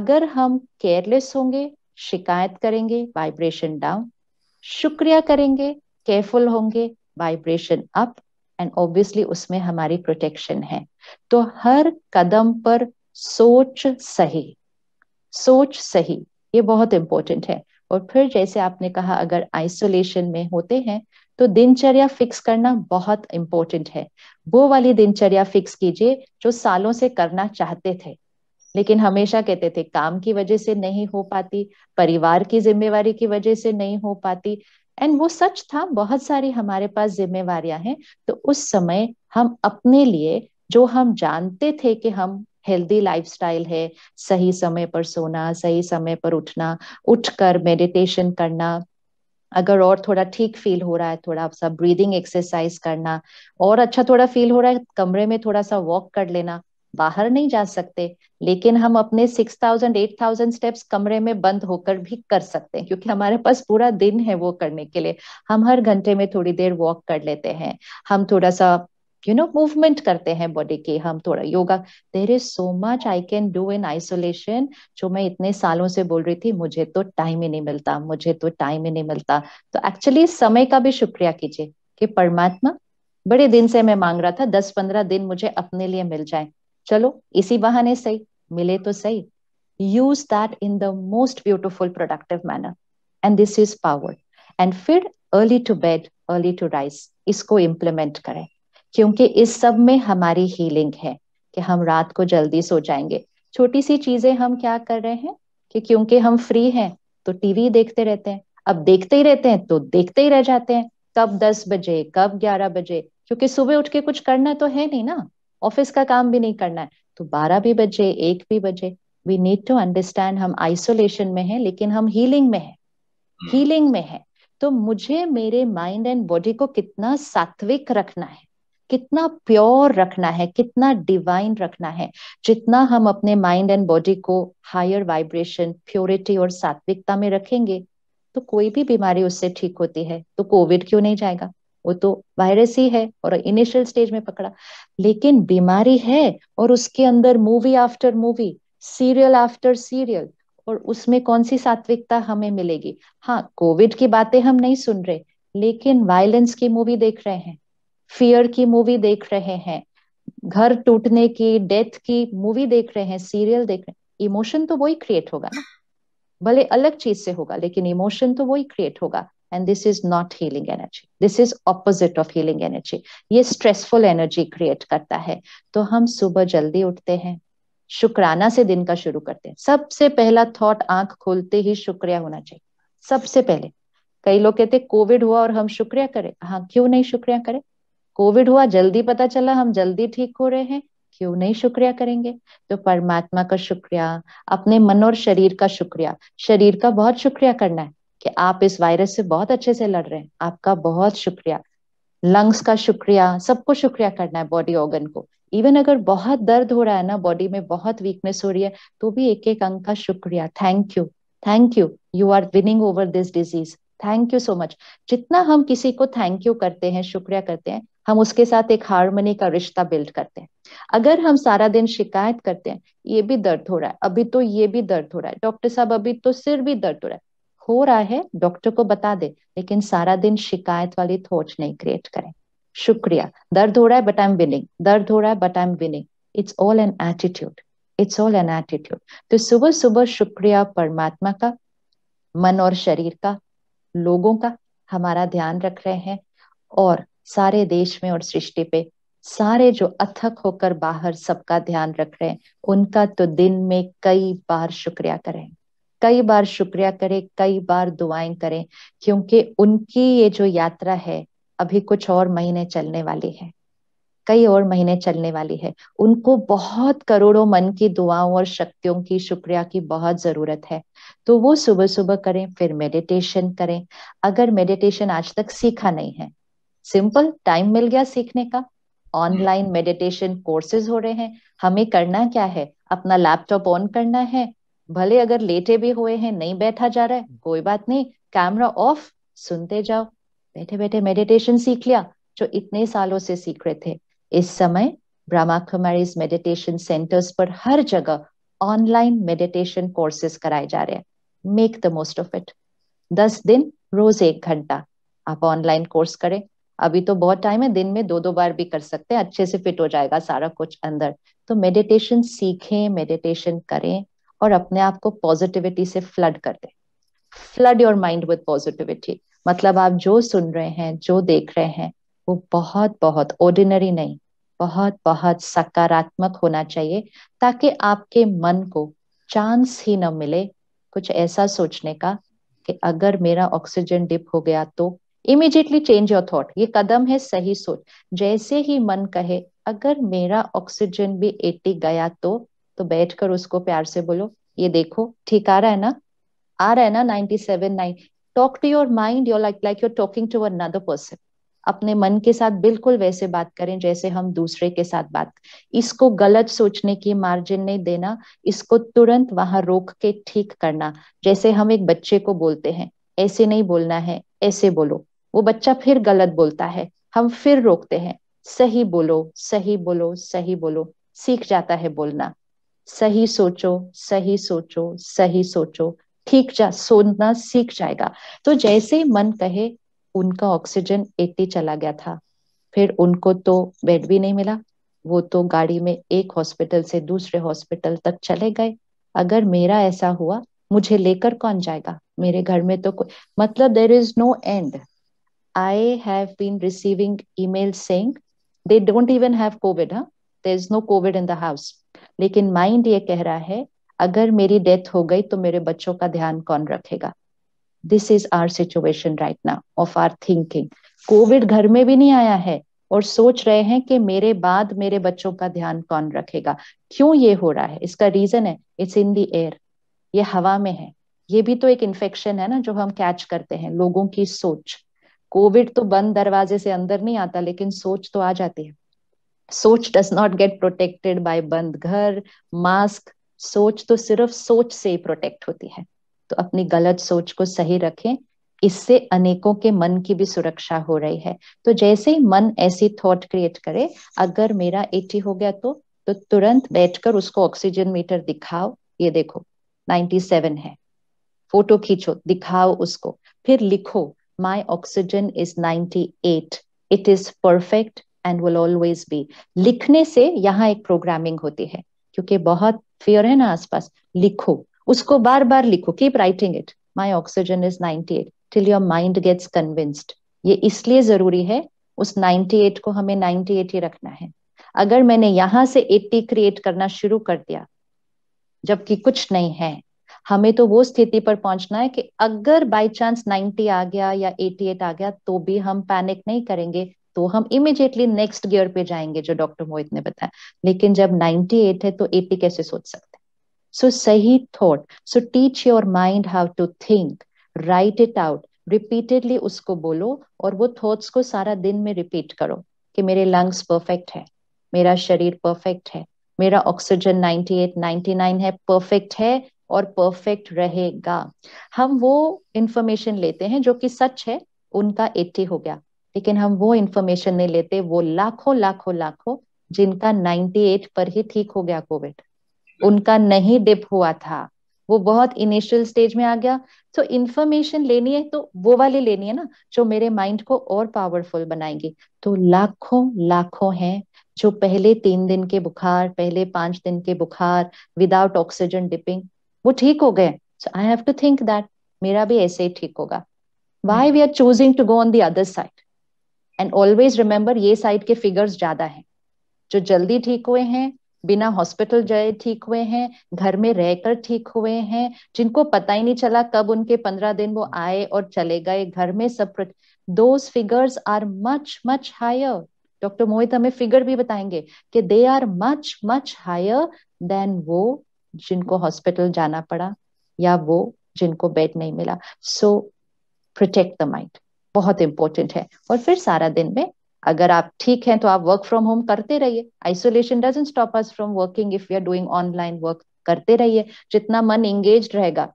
अगर हम केयरलेस होंगे शिकायत करेंगे वाइब्रेशन डाउन शुक्रिया करेंगे केयरफुल होंगे वाइब्रेशन अप एंड ऑब्वियसली उसमें हमारी प्रोटेक्शन है तो हर कदम पर सोच सही सोच सही ये बहुत इंपॉर्टेंट है और फिर जैसे आपने कहा अगर आइसोलेशन में होते हैं तो दिनचर्या फिक्स करना बहुत इंपॉर्टेंट है वो वाली दिनचर्या फिक्स कीजिए जो सालों से करना चाहते थे लेकिन हमेशा कहते थे काम की वजह से नहीं हो पाती परिवार की जिम्मेवारी की वजह से नहीं हो पाती एंड वो सच था बहुत सारी हमारे पास जिम्मेवारियां हैं तो उस समय हम अपने लिए जो हम जानते थे कि हम हेल्दी लाइफस्टाइल है सही समय पर सोना सही समय पर उठना उठकर मेडिटेशन करना अगर और थोड़ा ठीक फील हो रहा है थोड़ा सा ब्रीदिंग एक्सरसाइज करना और अच्छा थोड़ा फील हो रहा है कमरे में थोड़ा सा वॉक कर लेना बाहर नहीं जा सकते लेकिन हम अपने six thousand eight thousand steps कमरे में बंद होकर भी कर सकते हैं क्योंकि हमारे पास पूरा दिन है वो करने के लिए हम हर घंटे में थोड़ी देर वॉक कर लेते हैं हम थोड़ा सा यू नो मूवमेंट करते हैं बॉडी के हम थोड़ा yoga there is so much I can do in isolation जो मैं इतने सालों से बोल रही थी मुझे तो टाइम ही नहीं मिलता मुझे तो टाइम ही नहीं मिलता तो एक्चुअली समय का भी शुक्रिया कीजिए कि परमात्मा बड़े दिन से मैं मांग रहा था दस पंद्रह दिन मुझे अपने लिए मिल जाए चलो इसी बहाने सही मिले तो सही use that in the most beautiful productive manner and this is power and फिर early to bed early to rise इसको इम्प्लीमेंट करें क्योंकि इस सब में हमारी हीलिंग है कि हम रात को जल्दी सो जाएंगे छोटी सी चीजें हम क्या कर रहे हैं कि क्योंकि हम फ्री हैं तो टीवी देखते रहते हैं अब देखते ही रहते हैं तो देखते ही रह जाते हैं कब दस बजे कब ग्यारह बजे क्योंकि सुबह उठ के कुछ करना तो है नहीं ना ऑफिस का काम भी नहीं करना है तो बारह भी बजे एक भी बजे वी नीड टू अंडरस्टैंड हम आइसोलेशन में है लेकिन हम हीलिंग में है हीलिंग hmm. में है तो मुझे मेरे माइंड एंड बॉडी को कितना सात्विक रखना है कितना प्योर रखना है कितना डिवाइन रखना है जितना हम अपने माइंड एंड बॉडी को हायर वाइब्रेशन प्योरिटी और सात्विकता में रखेंगे तो कोई भी बीमारी उससे ठीक होती है तो कोविड क्यों नहीं जाएगा वो तो वायरस ही है और इनिशियल स्टेज में पकड़ा लेकिन बीमारी है और उसके अंदर movie after movie serial after serial और उसमें कौन सी सात्विकता हमें मिलेगी हाँ कोविड की बातें हम नहीं सुन रहे लेकिन वायलेंस की मूवी देख रहे हैं फियर की मूवी देख रहे हैं घर टूटने की डेथ की मूवी देख रहे हैं सीरियल देख रहे हैं इमोशन तो वही क्रिएट होगा ना भले अलग चीज से होगा लेकिन इमोशन तो वही क्रिएट होगा and this is not healing energy this is opposite of healing energy ये स्ट्रेसफुल एनर्जी क्रिएट करता है तो हम सुबह जल्दी उठते हैं शुक्राना से दिन का शुरू करते हैं सबसे पहला थॉट आंख खोलते ही शुक्रिया होना चाहिए सबसे पहले कई लोग कहते कोविड हुआ और हम शुक्रिया करें हाँ क्यों नहीं शुक्रिया करें कोविड हुआ जल्दी पता चला हम जल्दी ठीक हो रहे हैं क्यों नहीं शुक्रिया करेंगे तो परमात्मा का शुक्रिया अपने मन और शरीर का शुक्रिया शरीर का बहुत शुक्रिया करना है कि आप इस वायरस से बहुत अच्छे से लड़ रहे हैं आपका बहुत शुक्रिया लंग्स का शुक्रिया सबको शुक्रिया करना है बॉडी ऑर्गन को इवन अगर बहुत दर्द हो रहा है ना बॉडी में बहुत वीकनेस हो रही है तो भी एक एक अंग का शुक्रिया thank you thank you you are winning over this disease thank you so much जितना हम किसी को थैंक यू करते हैं शुक्रिया करते हैं हम उसके साथ एक हारमोनी का रिश्ता बिल्ड करते हैं अगर हम सारा दिन शिकायत करते हैं ये भी दर्द हो रहा है अभी तो ये भी दर्द हो रहा है डॉक्टर साहब अभी तो सिर भी दर्द हो रहा है हो रहा है डॉक्टर को बता दे लेकिन सारा दिन शिकायत वाली थॉट नहीं क्रिएट करें शुक्रिया दर्द हो रहा है बट आई एम विनिंग दर्द हो रहा है but I am winning it's all an attitude it's all an attitude तो सुबह सुबह शुक्रिया परमात्मा का मन और शरीर का लोगों का हमारा ध्यान रख रहे हैं और सारे देश में और सृष्टि पे सारे जो अथक होकर बाहर सबका ध्यान रख रहे हैं उनका तो दिन में कई बार शुक्रिया करें कई बार शुक्रिया करें कई बार दुआएं करें क्योंकि उनकी ये जो यात्रा है अभी कुछ और महीने चलने वाली है कई और महीने चलने वाली है उनको बहुत करोड़ों मन की दुआओं और शक्तियों की शुक्रिया की बहुत जरूरत है तो वो सुबह सुबह करें फिर मेडिटेशन करें अगर मेडिटेशन आज तक सीखा नहीं है सिंपल टाइम मिल गया सीखने का ऑनलाइन मेडिटेशन कोर्सेज हो रहे हैं हमें करना क्या है अपना लैपटॉप ऑन करना है भले अगर लेटे भी हुए हैं नहीं बैठा जा रहा है कोई बात नहीं कैमरा ऑफ सुनते जाओ बैठे बैठे मेडिटेशन सीख लिया जो इतने सालों से सीख रहे थे इस समय ब्रह्मा कुमारी मेडिटेशन सेंटर्स पर हर जगह ऑनलाइन मेडिटेशन कोर्सेस कराए जा रहे हैं make the most of it दस दिन रोज एक घंटा आप ऑनलाइन कोर्स करें अभी तो बहुत टाइम है दिन में दो दो बार भी कर सकते हैं अच्छे से फिट हो जाएगा सारा कुछ अंदर तो मेडिटेशन सीखें मेडिटेशन करें और अपने आप को पॉजिटिविटी से फ्लड कर दे flood your mind with positivity मतलब आप जो सुन रहे हैं जो देख रहे हैं वो बहुत बहुत ऑर्डिनरी नहीं बहुत बहुत सकारात्मक होना चाहिए ताकि आपके मन को चांस ही न मिले कुछ ऐसा सोचने का कि अगर मेरा ऑक्सीजन डिप हो गया तो इमिजिएटली चेंज योर थॉट ये कदम है सही सोच जैसे ही मन कहे अगर मेरा ऑक्सीजन भी 80 गया तो तो बैठ कर उसको प्यार से बोलो ये देखो ठीक आ रहा है ना आ रहा है ना ninety seven nine talk to your mind your like like your talking to another person अपने मन के साथ बिल्कुल वैसे बात करें जैसे हम दूसरे के साथ बात इसको गलत सोचने की मार्जिन नहीं देना इसको तुरंत वहां रोक के ठीक करना जैसे हम एक बच्चे को बोलते हैं ऐसे नहीं बोलना है ऐसे बोलो वो बच्चा फिर गलत बोलता है हम फिर रोकते हैं सही बोलो सही बोलो सही बोलो सीख जाता है बोलना सही सोचो सही सोचो सही सोचो ठीक जा सोना सीख जाएगा तो जैसे ही मन कहे उनका ऑक्सीजन 80 चला गया था फिर उनको तो बेड भी नहीं मिला वो तो गाड़ी में एक हॉस्पिटल से दूसरे हॉस्पिटल तक चले गए अगर मेरा ऐसा हुआ मुझे लेकर कौन जाएगा मेरे घर में तो कोई मतलब there is no and I have been receiving email saying they don't even have covid हाँ there is no covid in the house लेकिन माइंड ये कह रहा है अगर मेरी डेथ हो गई तो मेरे बच्चों का ध्यान कौन रखेगा this is our situation right ना ऑफ आर थिंकिंग कोविड घर में भी नहीं आया है और सोच रहे हैं कि मेरे बाद मेरे बच्चों का ध्यान कौन रखेगा क्यों ये हो रहा है इसका रीजन है इट्स इन दी एयर ये हवा में है ये भी तो एक इन्फेक्शन है ना जो हम कैच करते हैं लोगों की सोच कोविड तो बंद दरवाजे से अंदर नहीं आता लेकिन सोच तो आ जाती है सोच does not get protected by बंद घर मास्क सोच तो सिर्फ सोच से ही प्रोटेक्ट होती है तो अपनी गलत सोच को सही रखें इससे अनेकों के मन की भी सुरक्षा हो रही है तो जैसे ही मन ऐसी थॉट क्रिएट करे अगर मेरा एटी हो गया तो तो तुरंत बैठकर उसको ऑक्सीजन मीटर दिखाओ ये देखो 97 है फोटो खींचो दिखाओ उसको फिर लिखो my oxygen is 98 it is perfect and will always be लिखने से यहाँ एक प्रोग्रामिंग होती है क्योंकि बहुत फियर है ना आसपास लिखो उसको बार बार लिखो keep writing it my oxygen is ninety eight till your mind gets convinced ये इसलिए जरूरी है उस 98 को हमें 98 ही रखना है अगर मैंने यहां से 80 क्रिएट करना शुरू कर दिया जबकि कुछ नहीं है हमें तो वो स्थिति पर पहुंचना है कि अगर बाय चांस 90 आ गया या 88 आ गया तो भी हम पैनिक नहीं करेंगे तो हम इमिजिएटली नेक्स्ट गियर पे जाएंगे जो डॉक्टर मोहित ने बताया लेकिन जब 98 है तो 80 कैसे सोच सकते हैं सो सही thought so teach your mind how to think right it out repeatedly उसको बोलो और वो थॉट्स को सारा दिन में रिपीट करो कि मेरे लंग्स परफेक्ट है मेरा शरीर परफेक्ट है मेरा ऑक्सीजन 98 99 है परफेक्ट है और परफेक्ट रहेगा हम वो इंफॉर्मेशन लेते हैं जो कि सच है उनका 80 हो गया लेकिन हम वो इन्फॉर्मेशन नहीं लेते वो लाखों लाखों लाखों जिनका 98 पर ही ठीक हो गया कोविड उनका नहीं डिप हुआ था वो बहुत इनिशियल स्टेज में आ गया तो इन्फॉर्मेशन लेनी है तो वो वाली लेनी है ना जो मेरे माइंड को और पावरफुल बनाएंगी तो लाखों लाखों हैं जो पहले तीन दिन के बुखार पहले पांच दिन के बुखार विदाउट ऑक्सीजन डिपिंग वो ठीक हो गए so I have to think that मेरा भी ऐसे ही ठीक होगा why we are choosing to go on the other side and always remember ये साइड के फिगर्स ज्यादा हैं जो जल्दी ठीक हुए हैं बिना हॉस्पिटल जाए ठीक हुए हैं घर में रहकर ठीक हुए हैं जिनको पता ही नहीं चला कब उनके पंद्रह दिन वो आए और चले गए घर में सब दो figures are much much higher doctor Mohit हमें फिगर भी बताएंगे कि they are much much higher than वो जिनको हॉस्पिटल जाना पड़ा या वो जिनको बेड नहीं मिला सो प्रोटेक्ट द माइंड बहुत इंपॉर्टेंट है और फिर सारा दिन में अगर आप ठीक हैं तो आप वर्क फ्रॉम होम करते रहिए isolation doesn't stop us from working if you are doing online work करते रहिए जितना मन एंगेज रहेगा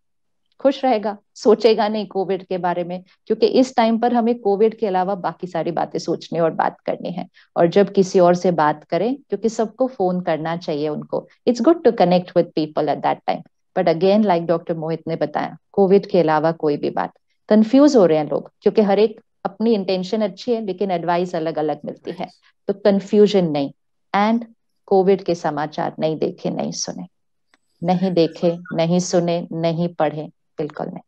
खुश रहेगा सोचेगा नहीं कोविड के बारे में क्योंकि इस टाइम पर हमें कोविड के अलावा बाकी सारी बातें सोचने और बात करनी है और जब किसी और से बात करें क्योंकि सबको फोन करना चाहिए उनको it's good to connect with people at that time but again like doctor Mohit ने बताया कोविड के अलावा कोई भी बात कंफ्यूज हो रहे हैं लोग क्योंकि हर एक अपनी इंटेंशन अच्छी है लेकिन एडवाइस अलग अलग मिलती है तो कंफ्यूजन नहीं एंड कोविड के समाचार नहीं देखे नहीं सुने नहीं देखे नहीं सुने नहीं पढ़े बिल्कुल नहीं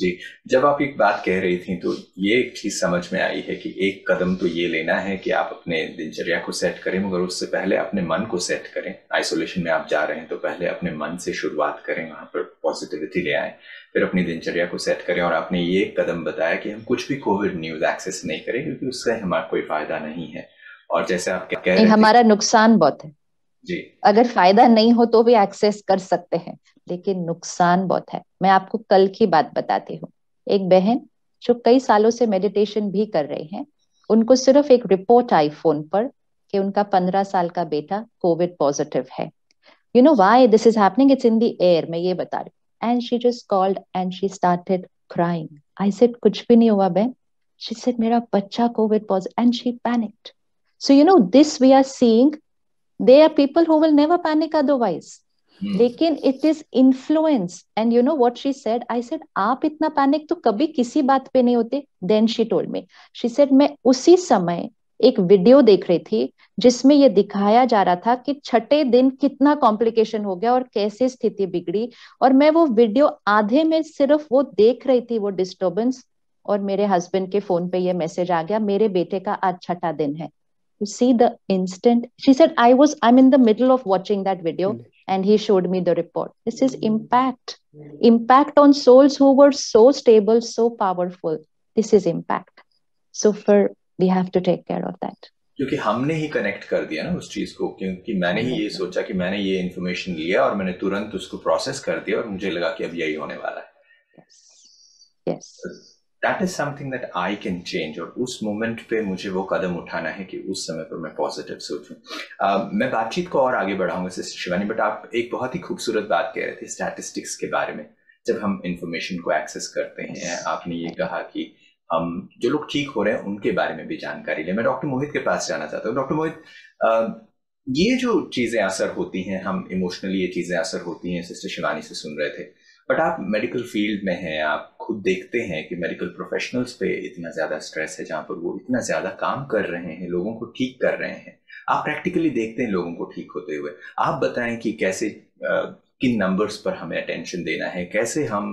जी जब आप एक बात कह रही थी तो ये एक चीज समझ में आई है कि एक कदम तो ये लेना है कि आप अपने दिनचर्या को सेट करें मगर उससे पहले अपने मन को सेट करें आइसोलेशन में आप जा रहे हैं तो पहले अपने मन से शुरुआत करें वहां पर पॉजिटिविटी ले आए फिर अपनी दिनचर्या को सेट करें और आपने ये कदम बताया कि हम कुछ भी कोविड न्यूज एक्सेस नहीं करें क्योंकि उससे हमारा कोई फायदा नहीं है और जैसे आप कह रहे हमारा नुकसान बहुत है जी अगर फायदा नहीं हो तो भी एक्सेस कर सकते हैं लेकिन नुकसान बहुत है मैं आपको कल की बात बताती हूँ एक बहन जो कई सालों से मेडिटेशन भी कर रहे हैं उनको सिर्फ एक रिपोर्ट आई फोन पर कि उनका पंद्रह साल का बेटा कोविड पॉजिटिव है you know why this is happening it's in the air मैं ये बता रही and she just called and she started crying I said कुछ भी नहीं हुआ बे शी सेड मेरा बच्चा covid positive and she panicked so you know this we are seeing they are people who will never panic otherwise लेकिन it is influence and you know what she said I said आप इतना panic तो कभी किसी बात पे नहीं होते then she told me she said मैं उसी समय एक वीडियो देख रही थी जिसमें यह दिखाया जा रहा था कि छठे दिन कितना कॉम्प्लिकेशन हो गया और कैसे स्थिति बिगड़ी और मैं वो वीडियो आधे में सिर्फ वो देख रही थी वो डिस्टर्बेंस और मेरे हस्बैंड के फोन पे ये मैसेज आ गया मेरे बेटे का आज छठा दिन है to see the instant she said I was I am in the middle of watching that video and he showed me the report this is impact impact on souls who were so stable so powerful this is impact so for we have to take care of that क्योंकि हमने ही connect कर दिया ना उस चीज को क्योंकि मैंने ही ये सोचा कि मैंने ये इन्फॉर्मेशन लिया और मैंने तुरंत उसको प्रोसेस कर दिया और मुझे लगा कि अब यही होने वाला है that is something that I can change और उस मोमेंट पे मुझे वो कदम उठाना है कि उस समय पर मैं पॉजिटिव सोचू uh, मैं बातचीत को और आगे बढ़ाऊंगा सिस्टर शिवानी बट आप एक बहुत ही खूबसूरत बात कह रहे थे स्टैटिस्टिक्स के बारे में जब हम इंफॉर्मेशन को एक्सेस करते हैं आपने ये कहा कि uh, हम जो लोग ठीक हो रहे हैं उनके बारे में भी जानकारी लें मैं डॉक्टर मोहित के पास जाना चाहता हूँ डॉक्टर मोहित ये जो चीज़ें असर होती हैं हम इमोशनली ये चीज़ें असर होती हैं सिस्टर शिवानी से सुन रहे थे बट आप मेडिकल फील्ड में हैं आप खुद देखते हैं कि मेडिकल प्रोफेशनल्स पे इतना ज़्यादा स्ट्रेस है जहाँ पर वो इतना ज़्यादा काम कर रहे हैं लोगों को ठीक कर रहे हैं आप प्रैक्टिकली देखते हैं लोगों को ठीक होते हुए आप बताएं कि कैसे किन नंबर्स पर हमें अटेंशन देना है कैसे हम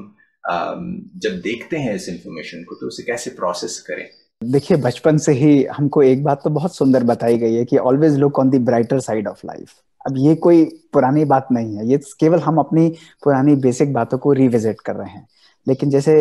जब देखते हैं इस इंफॉर्मेशन को तो उसे कैसे प्रोसेस करें देखिए बचपन से ही हमको एक बात तो बहुत सुंदर बताई गई है कि always look on the brighter side of life अब ये कोई पुरानी बात नहीं है ये केवल हम अपनी पुरानी बेसिक बातों को रिविजिट कर रहे हैं लेकिन जैसे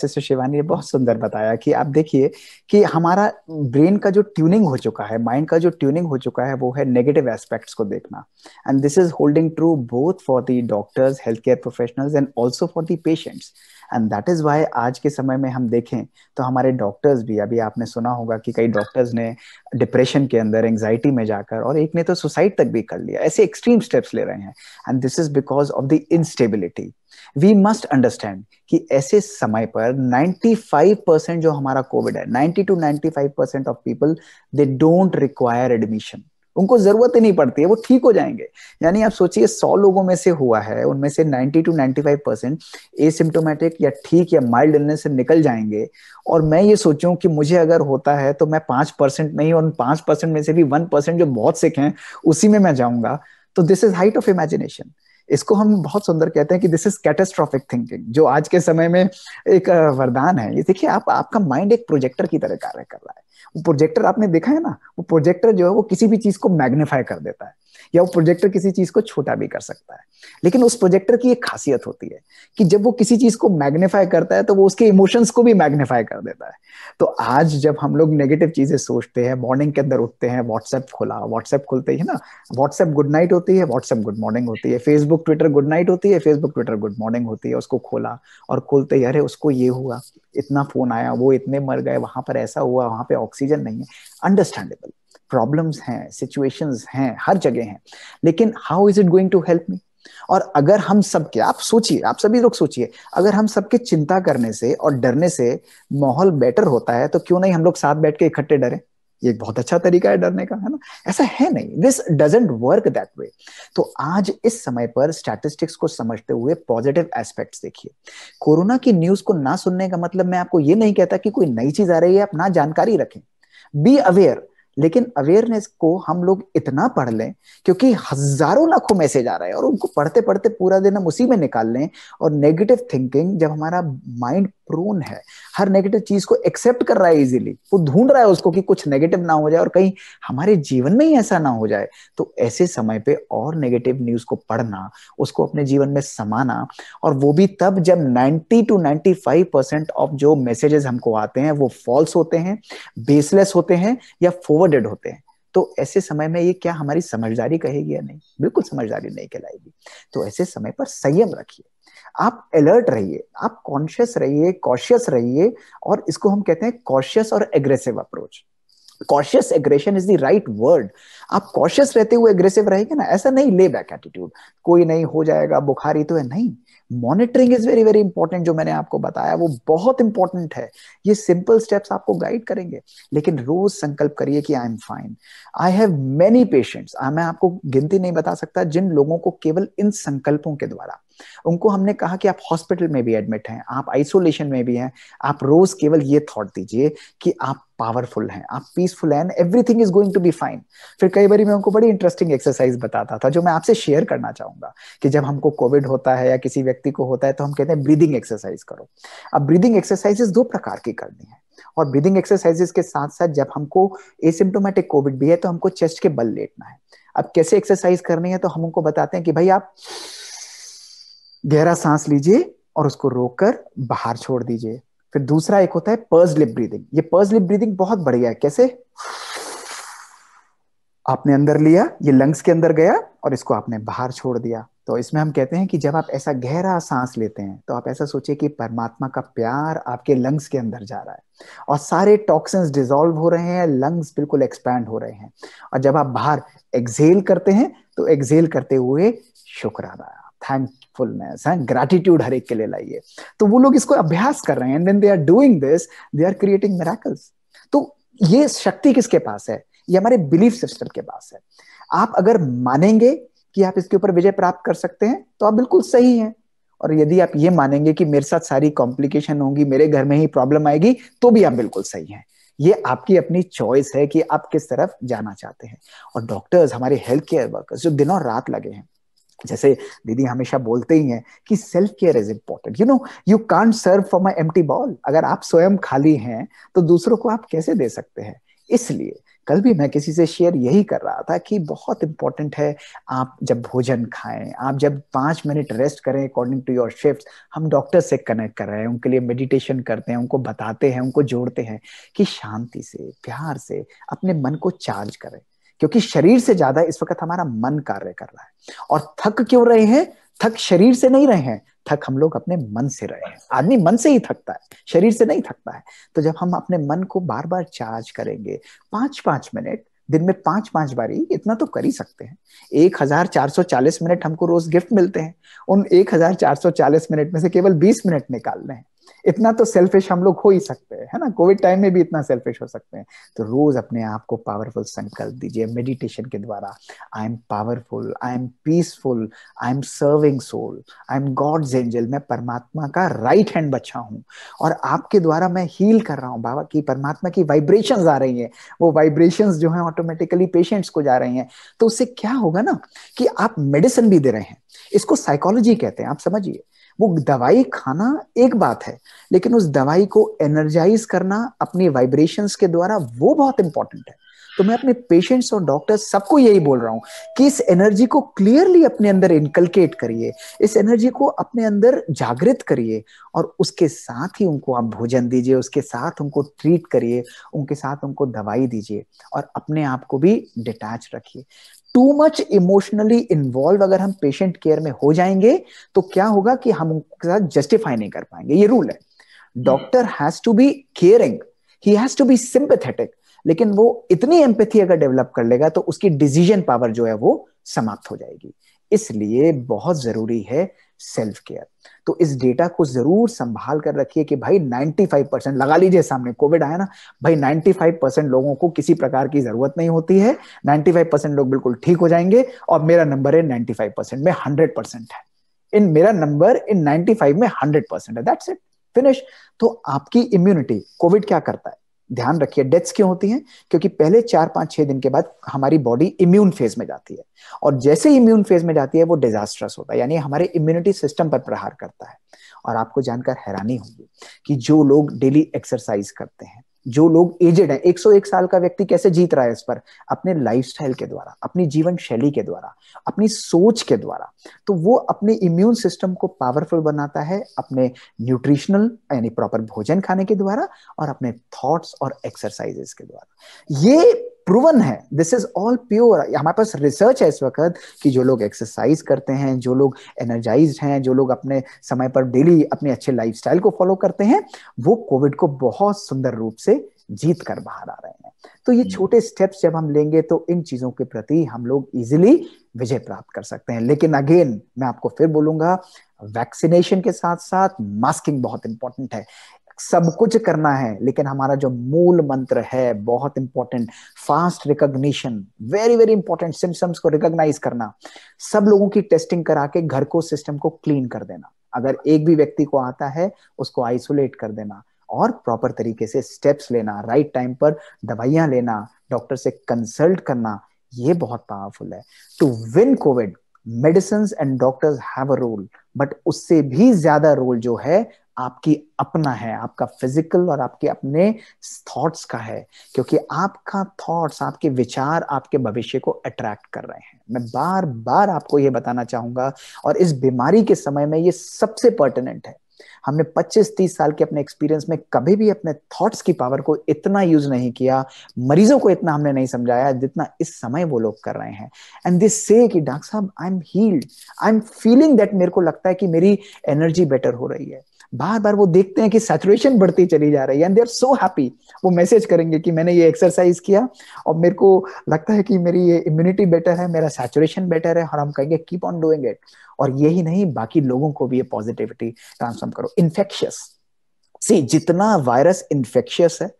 सिस्टर शिवानी ने बहुत सुंदर बताया कि आप देखिए कि हमारा ब्रेन का जो ट्यूनिंग हो चुका है माइंड का जो ट्यूनिंग हो चुका है वो है नेगेटिव एस्पेक्ट्स को देखना and this is holding true both for the doctors health care professionals and also for the patients and that is why आज के समय में हम देखें तो हमारे डॉक्टर्स भी अभी आपने सुना होगा कि कई डॉक्टर्स ने डिप्रेशन के अंदर एंग्जाइटी में जाकर और एक ने तो सुसाइड तक भी कर लिया ऐसे एक्सट्रीम स्टेप्स ले रहे हैं and this is because of the instability we must understand कि ऐसे समय पर 95 परसेंट जो हमारा कोविड है 90 two 95 percent of people they don't require admission उनको जरूरत ही नहीं पड़ती है वो ठीक हो जाएंगे यानी आप सोचिए सौ लोगों में से हुआ है उनमें से ninety two ninety five percent asymptomatic या ठीक या माइल्ड इलनेस से निकल जाएंगे और मैं ये सोचूं कि मुझे अगर होता है तो मैं पांच परसेंट नहीं और पांच परसेंट में से भी वन परसेंट जो बहुत सिक हैं उसी में मैं जाऊंगा तो this is height of imagination इसको हम बहुत सुंदर कहते हैं कि दिस इज कैटेस्ट्रॉफिक थिंकिंग जो आज के समय में एक वरदान है ये देखिए आप आपका माइंड एक प्रोजेक्टर की तरह कार्य कर रहा है वो प्रोजेक्टर आपने देखा है ना वो प्रोजेक्टर जो है वो किसी भी चीज को मैग्निफाई कर देता है या वो प्रोजेक्टर किसी चीज को छोटा भी कर सकता है लेकिन उस प्रोजेक्टर की एक खासियत होती है कि जब वो किसी चीज को मैग्नीफाई करता है तो वो उसके इमोशंस को भी मैग्नीफाई कर देता है तो आज जब हम लोग नेगेटिव चीजें सोचते हैं मॉर्निंग के अंदर उठते हैं व्हाट्सएप खोला व्हाट्सएप खुलते ही ना व्हाट्सएप गुड नाइट होती है व्हाट्सएप गुड मॉर्निंग होती है फेसबुक ट्विटर गुड नाइट होती है फेसबुक ट्विटर गुड मॉर्निंग होती है उसको खोला और खोलते ही अरे उसको ये हुआ इतना फोन आया वो इतने मर गए वहां पर ऐसा हुआ वहां पे ऑक्सीजन नहीं है अंडरस्टैंडेबल प्रॉब्लम्स हैं सिचुएशंस हैं हर जगह हैं लेकिन how is it going to help me और अगर हम सबके आप सोचिए आप सभी लोग सोचिए अगर हम सबके चिंता करने से और डरने से माहौल बेटर होता है तो क्यों नहीं हम लोग साथ बैठ के इकट्ठे डरें ये बहुत अच्छा तरीका है डरने का है ना ऐसा है नहीं this doesn't work that way तो आज इस समय पर स्टैटिस्टिक्स को समझते हुए पॉजिटिव एस्पेक्ट्स देखिए कोरोना की न्यूज को ना सुनने का मतलब मैं आपको ये नहीं कहता कि कोई नई चीज आ रही है आप ना जानकारी रखें बी अवेयर लेकिन अवेयरनेस को हम लोग इतना पढ़ लें क्योंकि हजारों लाखों मैसेज आ रहे हैं और उनको पढ़ते पढ़ते पूरा दिन हम उसी में निकाल लें और नेगेटिव थिंकिंग जब हमारा माइंड प्रोन है हर नेगेटिव चीज को एक्सेप्ट कर रहा है इजीली वो ढूंढ रहा है उसको कि कुछ नेगेटिव ना हो जाए और कहीं हमारे जीवन में ही ऐसा ना हो जाए तो ऐसे समय पे और नेगेटिव न्यूज को पढ़ना उसको अपने जीवन में समाना और वो भी तब जब 90 टू 95 परसेंट ऑफ जो मैसेजेस हमको आते हैं वो फॉल्स होते हैं बेसलेस होते हैं या फॉरवर्ड अवॉर्डेड होते हैं तो ऐसे समय में ये क्या हमारी समझदारी कहेगी या नहीं बिल्कुल समझदारी नहीं कहलाएगी तो ऐसे समय पर संयम रखिए आप अलर्ट रहिए आप कॉन्शियस रहिए कॉशियस रहिए और इसको हम कहते हैं कॉशियस और aggressive approach cautious aggression is the right word आप कॉशियस रहते हुए एग्रेसिव रहेंगे ना ऐसा नहीं ले बैक एटीट्यूड कोई नहीं हो जाएगा बुखारी तो है नहीं monitoring is very very important जो मैंने आपको बताया वो बहुत इंपॉर्टेंट है ये सिंपल स्टेप्स आपको गाइड करेंगे लेकिन रोज संकल्प करिए कि I am fine I have many patients मैं आपको गिनती नहीं बता सकता जिन लोगों को केवल इन संकल्पों के द्वारा उनको हमने कहा कि आप हॉस्पिटल में भी एडमिट हैं आप आइसोलेशन में भी हैं आप रोज केवल ये थॉट दीजिए कि आप पावरफुल हैं आप पीसफुल हैं everything is going to be fine फिर कई बार मैं उनको बड़ी इंटरेस्टिंग एक्सरसाइज बताता था जो मैं आपसे शेयर करना चाहूंगा कि जब हमको कोविड होता है या किसी व्यक्ति को होता है तो हम कहते हैं ब्रीदिंग एक्सरसाइज करो अब ब्रीदिंग एक्सरसाइजेस दो प्रकार की करनी है और ब्रीदिंग एक्सरसाइजेस के साथ साथ जब हमको एसिम्टोमेटिक कोविड भी है तो हमको चेस्ट के बल लेटना है अब कैसे एक्सरसाइज करनी है तो हम उनको बताते हैं कि भाई आप गहरा सांस लीजिए और उसको रोककर बाहर छोड़ दीजिए फिर दूसरा एक होता है पर्स लिप ब्रीदिंग ये पर्स लिप ब्रीदिंग बहुत बढ़िया है कैसे आपने अंदर लिया ये लंग्स के अंदर गया और इसको आपने बाहर छोड़ दिया तो इसमें हम कहते हैं कि जब आप ऐसा गहरा सांस लेते हैं तो आप ऐसा सोचिए कि परमात्मा का प्यार आपके लंग्स के अंदर जा रहा है और सारे टॉक्सिन्स डिजोल्व हो रहे हैं लंग्स बिल्कुल एक्सपैंड हो रहे हैं और जब आप बाहर एक्सेल करते हैं तो एक्सेल करते हुए शुक्राना थैंकफुलनेस है ग्रेटिट्यूड हर एक के लिए लाइए तो वो लोग इसको अभ्यास कर रहे हैं and then they are doing this they are creating miracles तो ये शक्ति किसके पास है ये हमारे बिलीफ सिस्टम के पास है आप अगर मानेंगे कि आप इसके ऊपर विजय प्राप्त कर सकते हैं तो आप बिल्कुल सही हैं और यदि आप ये मानेंगे कि मेरे साथ सारी कॉम्प्लिकेशन होंगी मेरे घर में ही प्रॉब्लम आएगी तो भी आप बिल्कुल सही हैं ये आपकी अपनी चॉइस है कि आप किस तरफ जाना चाहते हैं और डॉक्टर्स हमारे हेल्थ केयर वर्कर्स जो दिनों रात लगे हैं जैसे दीदी हमेशा बोलते ही हैं कि self care is important you know you can't serve for empty bowl अगर आप स्वयं खाली हैं तो दूसरों को आप कैसे दे सकते हैं इसलिए कल भी मैं किसी से शेयर यही कर रहा था कि बहुत इंपॉर्टेंट है आप जब भोजन खाएं आप जब पांच मिनट रेस्ट करें अकॉर्डिंग टू योर शिफ्ट हम डॉक्टर से कनेक्ट कर रहे हैं उनके लिए मेडिटेशन करते हैं उनको बताते हैं उनको जोड़ते हैं कि शांति से प्यार से अपने मन को चार्ज करें क्योंकि शरीर से ज्यादा इस वक्त हमारा मन कार्य कर रहा है और थक क्यों रहे हैं थक शरीर से नहीं रहे हैं थक हम लोग अपने मन से रहे हैं आदमी मन से ही थकता है शरीर से नहीं थकता है तो जब हम अपने मन को बार बार चार्ज करेंगे पांच पांच मिनट दिन में पांच पांच बारी इतना तो कर ही सकते हैं एक हजार चार सौ चालीस मिनट हमको रोज गिफ्ट मिलते हैं उन एक हजार चार सौ चालीस मिनट में से केवल बीस मिनट निकालने हैं इतना तो सेल्फिश हम लोग हो ही सकते हैं है ना कोविड टाइम में भी इतना सेल्फिश हो सकते हैं तो रोज अपने आप को पावरफुल संकल्प दीजिए मेडिटेशन के द्वारा I am powerful I am peaceful I am serving soul I am God's angel मैं परमात्मा का राइट हैंड बच्चा हूँ और आपके द्वारा मैं हील कर रहा हूँ बाबा की परमात्मा की वाइब्रेशन आ रही है वो वाइब्रेशन जो है ऑटोमेटिकली पेशेंट्स को जा रही है तो उससे क्या होगा ना कि आप मेडिसिन भी दे रहे हैं इसको साइकोलॉजी कहते हैं आप समझिए वो दवाई खाना एक बात है लेकिन उस दवाई को एनर्जाइज करना अपनी वाइब्रेशंस के द्वारा वो बहुत इंपॉर्टेंट है तो मैं अपने पेशेंट्स और डॉक्टर्स सबको यही बोल रहा हूँ कि इस एनर्जी को क्लियरली अपने अंदर इनकलकेट करिए इस एनर्जी को अपने अंदर जागृत करिए और उसके साथ ही उनको आप भोजन दीजिए उसके साथ उनको ट्रीट करिए उनके साथ उनको दवाई दीजिए और अपने आप को भी डिटैच रखिए टू मच इमोशनली इन्वॉल्व अगर हम पेशेंट केयर में हो जाएंगे तो क्या होगा कि हम उनके साथ जस्टिफाई नहीं कर पाएंगे ये रूल है doctor has to be caring he has to be sympathetic लेकिन वो इतनी एम्पथी अगर डेवलप कर लेगा तो उसकी डिसीजन पावर जो है वो समाप्त हो जाएगी इसलिए बहुत जरूरी है सेल्फ केयर तो इस डेटा को जरूर संभाल कर रखिए कि भाई 95 परसेंट लगा लीजिए सामने कोविड आया ना भाई 95 परसेंट लोगों को किसी प्रकार की जरूरत नहीं होती है 95 परसेंट लोग बिल्कुल ठीक हो जाएंगे और मेरा नंबर है 95 परसेंट में हंड्रेड परसेंट है इन मेरा नंबर इन 95 में हंड्रेड परसेंट है दैट्स इट फिनिश तो आपकी इम्यूनिटी कोविड क्या करता है ध्यान रखिए डेथ्स क्यों होती हैं क्योंकि पहले चार पांच छह दिन के बाद हमारी बॉडी इम्यून फेज में जाती है और जैसे इम्यून फेज में जाती है वो डिजास्टरस होता है यानी हमारे इम्यूनिटी सिस्टम पर प्रहार करता है और आपको जानकर हैरानी होगी कि जो लोग डेली एक्सरसाइज करते हैं जो लोग एजेड हैं 101 साल का व्यक्ति कैसे जीत रहा है इस पर अपने लाइफस्टाइल के द्वारा अपनी जीवन शैली के द्वारा अपनी सोच के द्वारा तो वो अपने इम्यून सिस्टम को पावरफुल बनाता है अपने न्यूट्रिशनल यानी प्रॉपर भोजन खाने के द्वारा और अपने थॉट्स और एक्सरसाइजेस के द्वारा ये प्रूवन है दिस इज ऑल प्योर हमारे पास रिसर्च है इस वक्त कि जो लोग एक्सरसाइज करते हैं जो लोग एनर्जाइज हैं जो लोग अपने समय पर डेली अपने अच्छे लाइफ को फॉलो करते हैं वो कोविड को बहुत सुंदर रूप से जीत कर बाहर आ रहे हैं तो ये हम्म। छोटे स्टेप्स जब हम लेंगे तो इन चीजों के प्रति हम लोग इजिली विजय प्राप्त कर सकते हैं लेकिन अगेन मैं आपको फिर बोलूंगा वैक्सीनेशन के साथ साथ मास्किंग बहुत इंपॉर्टेंट है सब कुछ करना है लेकिन हमारा जो मूल मंत्र है बहुत important fast recognition very very important symptoms को रिकॉग्नाइज करना सब लोगों की टेस्टिंग करा के घर को सिस्टम को क्लीन कर देना अगर एक भी व्यक्ति को आता है उसको आइसोलेट कर देना और प्रॉपर तरीके से स्टेप्स लेना राइट टाइम पर दवाइयां लेना डॉक्टर से कंसल्ट करना ये बहुत पावरफुल है to win covid medicine and doctors have a role but उससे भी ज्यादा रोल जो है आपकी अपना है आपका फिजिकल और आपके अपने थॉट्स का है क्योंकि आपका थॉट्स आपके विचार आपके भविष्य को अट्रैक्ट कर रहे हैं मैं बार बार आपको ये बताना चाहूंगा और इस बीमारी के समय में ये सबसे पर्टिनेंट है हमने 25-30 साल के अपने एक्सपीरियंस में कभी भी अपने थॉट्स की पावर को इतना यूज नहीं किया मरीजों को इतना हमने नहीं समझाया जितना इस समय वो लोग कर रहे हैं एंड दिस से कि डॉक्टर साहब I am healed I am feeling that मेरे को लगता है कि मेरी एनर्जी बेटर हो रही है बार बार वो देखते हैं कि सैचुरेशन बढ़ती चली जा रही है and they are so happy वो मैसेज करेंगे कि मैंने ये एक्सरसाइज किया और मेरे को लगता है कि मेरी ये इम्यूनिटी बेटर है मेरा सैचुरेशन बेटर है और हम कहेंगे कीप ऑन डूइंग इट और यही नहीं बाकी लोगों को भी ये पॉजिटिविटी ट्रांसफॉर्म करो इन्फेक्शियस सी जितना वायरस इन्फेक्शियस है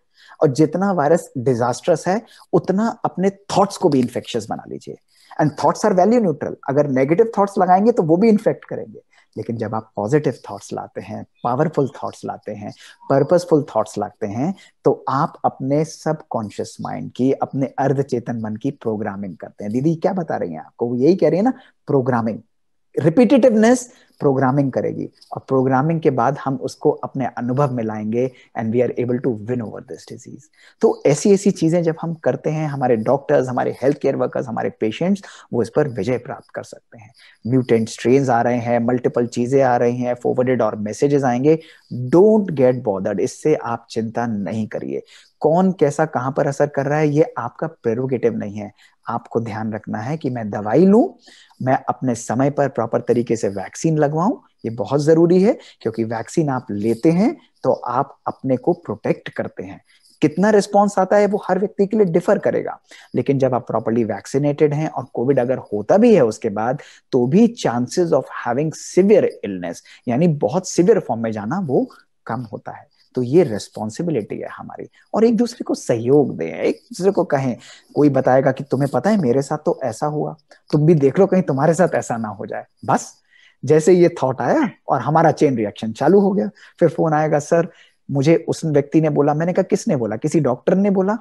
और जितना वायरस डिजास्टरस है उतना अपने थॉट्स को भी इन्फेक्शियस बना लीजिए and thoughts are value neutral अगर नेगेटिव थॉट्स लगाएंगे तो वो भी इन्फेक्ट करेंगे लेकिन जब आप पॉजिटिव थॉट्स लाते हैं पावरफुल थॉट्स लाते हैं पर्पसफुल थॉट्स लाते हैं तो आप अपने सब कॉन्शियस माइंड की अपने अर्ध चेतन मन की प्रोग्रामिंग करते हैं दीदी क्या बता रही हैं आपको यही कह रही है ना प्रोग्रामिंग रिपीटेटिवनेस प्रोग्रामिंग करेगी और प्रोग्रामिंग के बाद हम उसको अपने अनुभव में लाएंगे and we are able to win over this disease तो ऐसी ऐसी चीजें जब हम करते हैं हमारे डॉक्टर्स हमारे हेल्थ केयर वर्कर्स हमारे पेशेंट्स वो इस पर विजय प्राप्त कर सकते हैं म्यूटेंट स्ट्रेन आ रहे हैं मल्टीपल चीजें आ रही हैं फॉरवर्डेड और मैसेजेस आएंगे डोंट गेट बॉदर्ड इससे आप चिंता नहीं करिए कौन कैसा कहाँ पर असर कर रहा है ये आपका प्रेरोगेटिव नहीं है आपको ध्यान रखना है कि मैं दवाई लू मैं अपने समय पर प्रॉपर तरीके से वैक्सीन लगा लगवाऊं ये बहुत जरूरी है क्योंकि वैक्सीन आप लेते हैं तो आप अपने को प्रोटेक्ट करते हैं कितना रिस्पॉन्स आता है वो हर व्यक्ति के लिए डिफर करेगा लेकिन जब आप प्रॉपरली वैक्सीनेटेड हैं और कोविड अगर होता भी है उसके बाद तो भी chances of having severe illness यानी बहुत सिवियर फॉर्म में जाना वो कम होता है तो ये रिस्पॉन्सिबिलिटी है हमारी और एक दूसरे को सहयोग दें एक दूसरे को कहें कोई बताएगा कि तुम्हें पता है मेरे साथ तो ऐसा हुआ तुम भी देख लो कहीं तुम्हारे साथ ऐसा ना हो जाए बस जैसे ये थॉट आया और हमारा चेन रिएक्शन चालू हो गया फिर फोन आएगा सर मुझे उस व्यक्ति ने बोला मैंने कहा किसने बोला किसी डॉक्टर ने बोला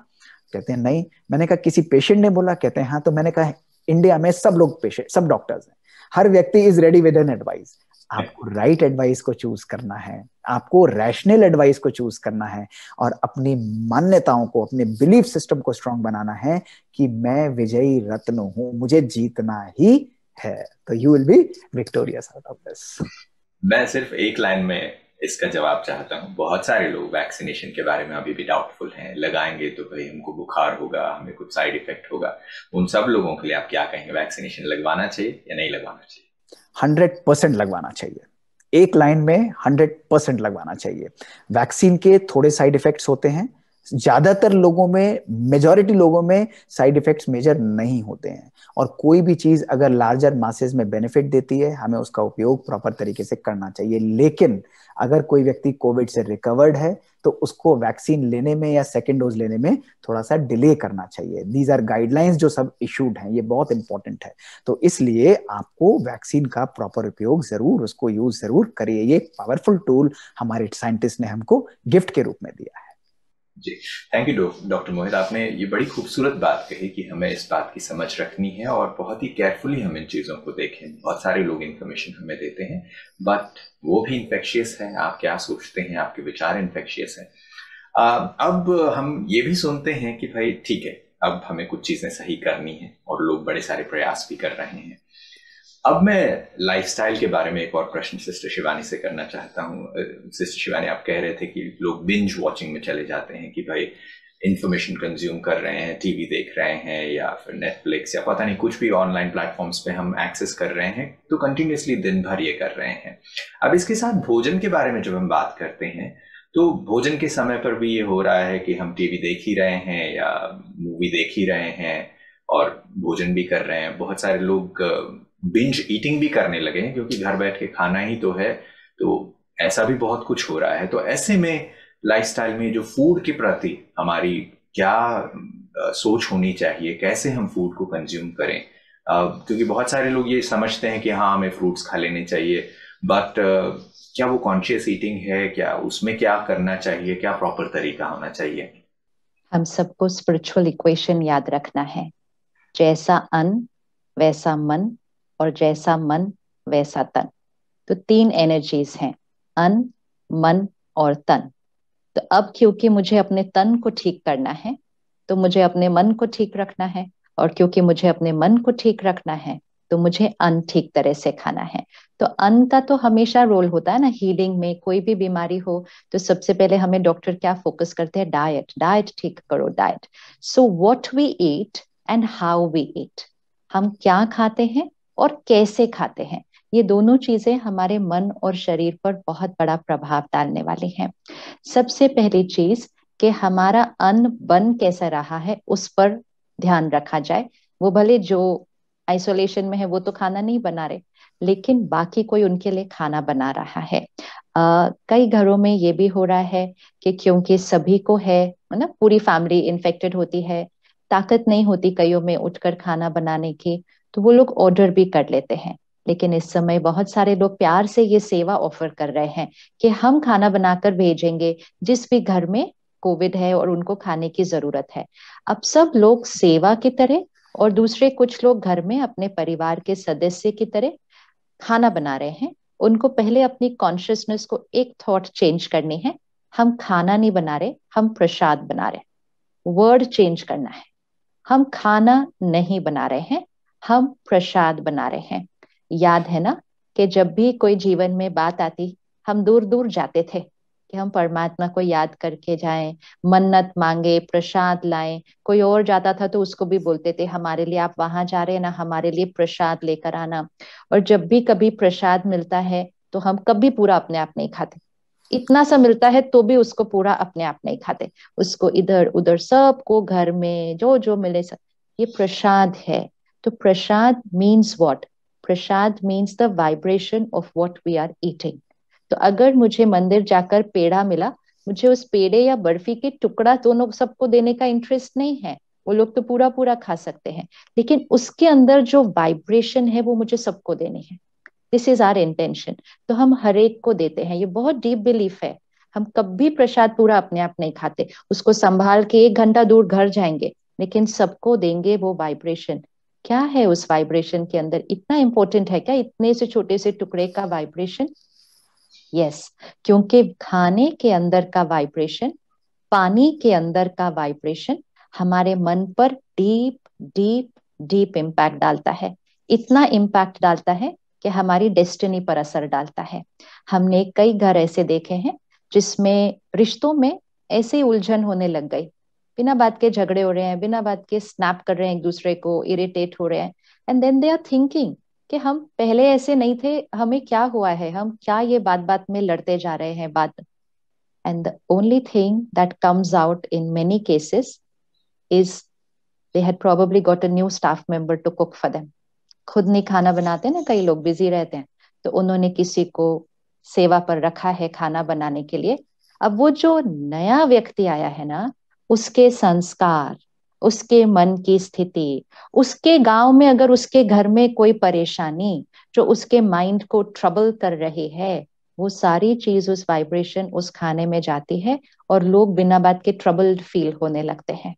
कहते हैं नहीं मैंने कहा किसी पेशेंट ने बोला कहते हैं हाँ तो मैंने कहा इंडिया में सब लोग पेशेंट सब डॉक्टर्स हैं हर व्यक्ति is ready with an advice आपको राइट right एडवाइस को चूज करना है आपको रैशनल एडवाइस को चूज करना है और अपनी मान्यताओं को अपने बिलीफ सिस्टम को स्ट्रांग बनाना है कि मैं विजयी रत्न हूं मुझे जीतना ही है तो you will be victorious out of this मैं सिर्फ एक लाइन में इसका जवाब चाहता हूँ बहुत सारे लोग वैक्सीनेशन के बारे में अभी भी डाउटफुल हैं लगाएंगे तो भाई हमको बुखार होगा हमें कुछ साइड इफेक्ट होगा उन सब लोगों के लिए आप क्या कहेंगे वैक्सीनेशन लगवाना चाहिए या नहीं लगवाना चाहिए हंड्रेड परसेंट लगवाना चाहिए एक लाइन में हंड्रेड परसेंट लगवाना चाहिए वैक्सीन के थोड़े साइड इफेक्ट्स होते हैं ज्यादातर लोगों में मेजोरिटी लोगों में साइड इफेक्ट्स मेजर नहीं होते हैं और कोई भी चीज अगर लार्जर मासेस में बेनिफिट देती है हमें उसका उपयोग प्रॉपर तरीके से करना चाहिए लेकिन अगर कोई व्यक्ति कोविड से रिकवर्ड है तो उसको वैक्सीन लेने में या सेकेंड डोज लेने में थोड़ा सा डिले करना चाहिए दीज आर गाइडलाइंस जो सब इशूड हैं ये बहुत इंपॉर्टेंट है तो इसलिए आपको वैक्सीन का प्रॉपर उपयोग जरूर उसको यूज जरूर करिए ये पावरफुल टूल हमारे साइंटिस्ट ने हमको गिफ्ट के रूप में दिया है जी थैंक यू डॉक्टर मोहित आपने ये बड़ी खूबसूरत बात कही कि हमें इस बात की समझ रखनी है और बहुत ही केयरफुली हम इन चीज़ों को देखें बहुत सारे लोग इन्फॉर्मेशन हमें देते हैं बट वो भी इन्फेक्शियस है आप क्या सोचते हैं आपके विचार इन्फेक्शियस हैं अब हम ये भी सुनते हैं कि भाई ठीक है अब हमें कुछ चीज़ें सही करनी है और लोग बड़े सारे प्रयास भी कर रहे हैं अब मैं लाइफस्टाइल के बारे में एक और प्रश्न सिस्टर शिवानी से करना चाहता हूँ सिस्टर शिवानी आप कह रहे थे कि लोग बिंज वॉचिंग में चले जाते हैं कि भाई इन्फॉर्मेशन कंज्यूम कर रहे हैं टीवी देख रहे हैं या फिर नेटफ्लिक्स या पता नहीं कुछ भी ऑनलाइन प्लेटफॉर्म्स पे हम एक्सेस कर रहे हैं तो कंटिन्यूसली दिन भर ये कर रहे हैं अब इसके साथ भोजन के बारे में जब हम बात करते हैं तो भोजन के समय पर भी ये हो रहा है कि हम टीवी देख ही रहे हैं या मूवी देख ही रहे हैं और भोजन भी कर रहे हैं बहुत सारे लोग बिंज ईटिंग भी करने लगे हैं क्योंकि घर बैठ के खाना ही तो है तो ऐसा भी बहुत कुछ हो रहा है तो ऐसे में लाइफस्टाइल में जो फूड के प्रति हमारी क्या सोच होनी चाहिए कैसे हम फूड को कंज्यूम करें क्योंकि बहुत सारे लोग ये समझते हैं कि हाँ हमें फ्रूट्स खा लेने चाहिए बट क्या वो कॉन्शियस ईटिंग है क्या उसमें क्या करना चाहिए क्या प्रॉपर तरीका होना चाहिए हम सबको स्पिरिचुअल इक्वेशन याद रखना है जैसा अन्न वैसा मन और जैसा मन वैसा तन तो तीन एनर्जीज हैं अन मन और तन तो अब क्योंकि मुझे अपने तन को ठीक करना है तो मुझे अपने मन को ठीक रखना है और क्योंकि मुझे अपने मन को ठीक रखना है तो मुझे अन्न ठीक तरह से खाना है तो अन्न का तो हमेशा रोल होता है ना हीलिंग में कोई भी बीमारी हो तो सबसे पहले हमें डॉक्टर क्या फोकस करते हैं डाइट डाइट ठीक करो diet so what we eat and how we eat हम क्या खाते हैं और कैसे खाते हैं ये दोनों चीजें हमारे मन और शरीर पर बहुत बड़ा प्रभाव डालने वाली हैं सबसे पहली चीज कि हमारा अन्न बन कैसा रहा है उस पर ध्यान रखा जाए वो भले जो आइसोलेशन में है वो तो खाना नहीं बना रहे लेकिन बाकी कोई उनके लिए खाना बना रहा है आ, कई घरों में ये भी हो रहा है कि क्योंकि सभी को है ना पूरी फैमिली इन्फेक्टेड होती है ताकत नहीं होती कईयों में उठकर खाना बनाने की तो वो लोग ऑर्डर भी कर लेते हैं लेकिन इस समय बहुत सारे लोग प्यार से ये सेवा ऑफर कर रहे हैं कि हम खाना बनाकर भेजेंगे जिस भी घर में कोविड है और उनको खाने की जरूरत है अब सब लोग सेवा की तरह और दूसरे कुछ लोग घर में अपने परिवार के सदस्य की तरह खाना बना रहे हैं उनको पहले अपनी कॉन्शियसनेस को एक थॉट चेंज करनी है हम खाना नहीं बना रहे हम प्रसाद बना रहे वर्ड चेंज करना है हम खाना नहीं बना रहे हैं हम प्रसाद बना रहे हैं याद है ना कि जब भी कोई जीवन में बात आती हम दूर दूर जाते थे कि हम परमात्मा को याद करके जाएं मन्नत मांगे प्रसाद लाएं कोई और जाता था तो उसको भी बोलते थे हमारे लिए आप वहां जा रहे हैं ना हमारे लिए प्रसाद लेकर आना और जब भी कभी प्रसाद मिलता है तो हम कभी पूरा अपने आप नहीं खाते इतना सा मिलता है तो भी उसको पूरा अपने आप नहीं खाते उसको इधर उधर सबको घर में जो जो मिले सब ये प्रसाद है तो prasad means what prasad means the vibration of what we are eating तो अगर मुझे मंदिर जाकर पेड़ा मिला मुझे उस पेड़े या बर्फी के टुकड़ा दोनों सबको देने का इंटरेस्ट नहीं है वो लोग तो पूरा पूरा खा सकते हैं लेकिन उसके अंदर जो वाइब्रेशन है वो मुझे सबको देनी है दिस इज आर इंटेंशन तो हम हर एक को देते हैं ये बहुत डीप बिलीफ है हम कभी प्रसाद पूरा अपने आप नहीं खाते उसको संभाल के एक घंटा दूर घर जाएंगे लेकिन सबको देंगे वो वाइब्रेशन क्या है उस वाइब्रेशन के अंदर इतना इंपॉर्टेंट है क्या इतने से छोटे से टुकड़े का वाइब्रेशन यस yes, क्योंकि खाने के अंदर का वाइब्रेशन पानी के अंदर का वाइब्रेशन हमारे मन पर डीप डीप डीप इम्पैक्ट डालता है इतना इम्पैक्ट डालता है कि हमारी डेस्टिनी पर असर डालता है हमने कई घर ऐसे देखे हैं जिसमें रिश्तों में ऐसे उलझन होने लग गई बिना बात के झगड़े हो रहे हैं बिना बात के स्नैप कर रहे हैं एक दूसरे को इरिटेट हो रहे हैं and then they are thinking कि हम पहले ऐसे नहीं थे हमें क्या हुआ है हम क्या ये बात बात में लड़ते जा रहे हैं बात and the only thing that comes out in many cases is they had probably got a new staff member to cook for them खुद नहीं खाना बनाते ना कई लोग बिजी रहते हैं तो उन्होंने किसी को सेवा पर रखा है खाना बनाने के लिए अब वो जो नया व्यक्ति आया है ना उसके संस्कार उसके मन की स्थिति उसके गांव में अगर उसके घर में कोई परेशानी जो उसके माइंड को ट्रबल कर रही है वो सारी चीज उस वाइब्रेशन उस खाने में जाती है और लोग बिना बात के ट्रबल्ड फील होने लगते हैं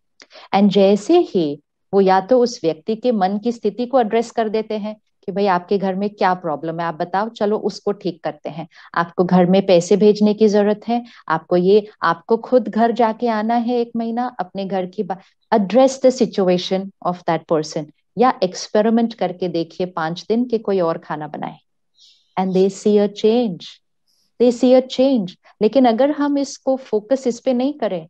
एंड जैसे ही वो या तो उस व्यक्ति के मन की स्थिति को एड्रेस कर देते हैं कि भाई आपके घर में क्या प्रॉब्लम है आप बताओ चलो उसको ठीक करते हैं आपको घर में पैसे भेजने की जरूरत है आपको ये आपको खुद घर जाके आना है एक महीना अपने घर की address the situation of that person या एक्सपेरिमेंट करके देखिए पांच दिन के कोई और खाना बनाए and they see a change they see a change लेकिन अगर हम इसको फोकस इस पे नहीं करें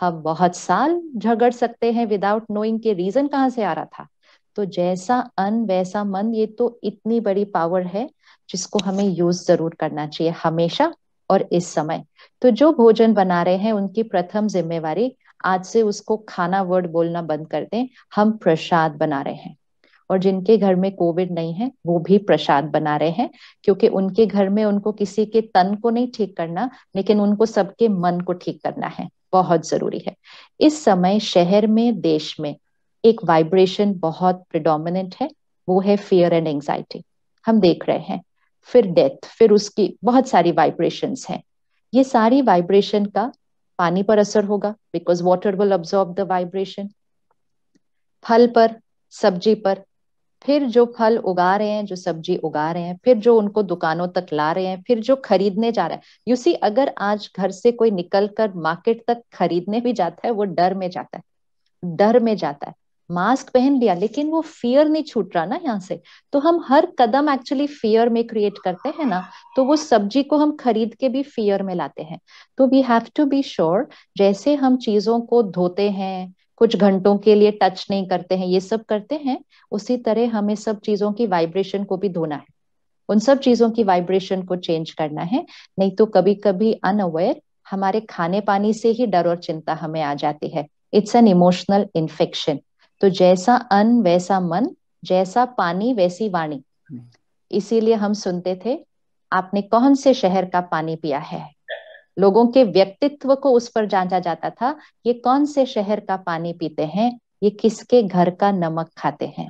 हम बहुत साल झगड़ सकते हैं विदाउट नोइंग के रीजन कहाँ से आ रहा था तो जैसा अन वैसा मन ये तो इतनी बड़ी पावर है जिसको हमें यूज जरूर करना चाहिए हमेशा और इस समय तो जो भोजन बना रहे हैं उनकी प्रथम जिम्मेवारी आज से उसको खाना वर्ड बोलना बंद कर दें हम प्रसाद बना रहे हैं और जिनके घर में कोविड नहीं है वो भी प्रसाद बना रहे हैं क्योंकि उनके घर में उनको किसी के तन को नहीं ठीक करना लेकिन उनको सबके मन को ठीक करना है बहुत जरूरी है इस समय शहर में देश में एक वाइब्रेशन बहुत प्रिडोमिनेंट है वो है फियर एंड एंगजाइटी हम देख रहे हैं फिर डेथ फिर उसकी बहुत सारी वाइब्रेशंस हैं ये सारी वाइब्रेशन का पानी पर असर होगा because water will absorb the vibration फल पर सब्जी पर फिर जो फल उगा रहे हैं जो सब्जी उगा रहे हैं फिर जो उनको दुकानों तक ला रहे हैं फिर जो खरीदने जा रहा है यूसी अगर आज घर से कोई निकल कर मार्केट तक खरीदने भी जाता है वो डर में जाता है डर में जाता है मास्क पहन लिया लेकिन वो फियर नहीं छूट रहा ना यहाँ से तो हम हर कदम एक्चुअली फियर में क्रिएट करते हैं ना तो वो सब्जी को हम खरीद के भी फियर में लाते हैं तो we have to be sure जैसे हम चीजों को धोते हैं कुछ घंटों के लिए टच नहीं करते हैं ये सब करते हैं उसी तरह हमें सब चीजों की वाइब्रेशन को भी धोना है उन सब चीजों की वाइब्रेशन को चेंज करना है नहीं तो कभी कभी अनअवेयर हमारे खाने पानी से ही डर और चिंता हमें आ जाती है इट्स एन इमोशनल इन्फेक्शन तो जैसा अन्न वैसा मन जैसा पानी वैसी वाणी इसीलिए हम सुनते थे आपने कौन से शहर का पानी पिया है लोगों के व्यक्तित्व को उस पर जांचा जाता था ये कौन से शहर का पानी पीते हैं ये किसके घर का नमक खाते हैं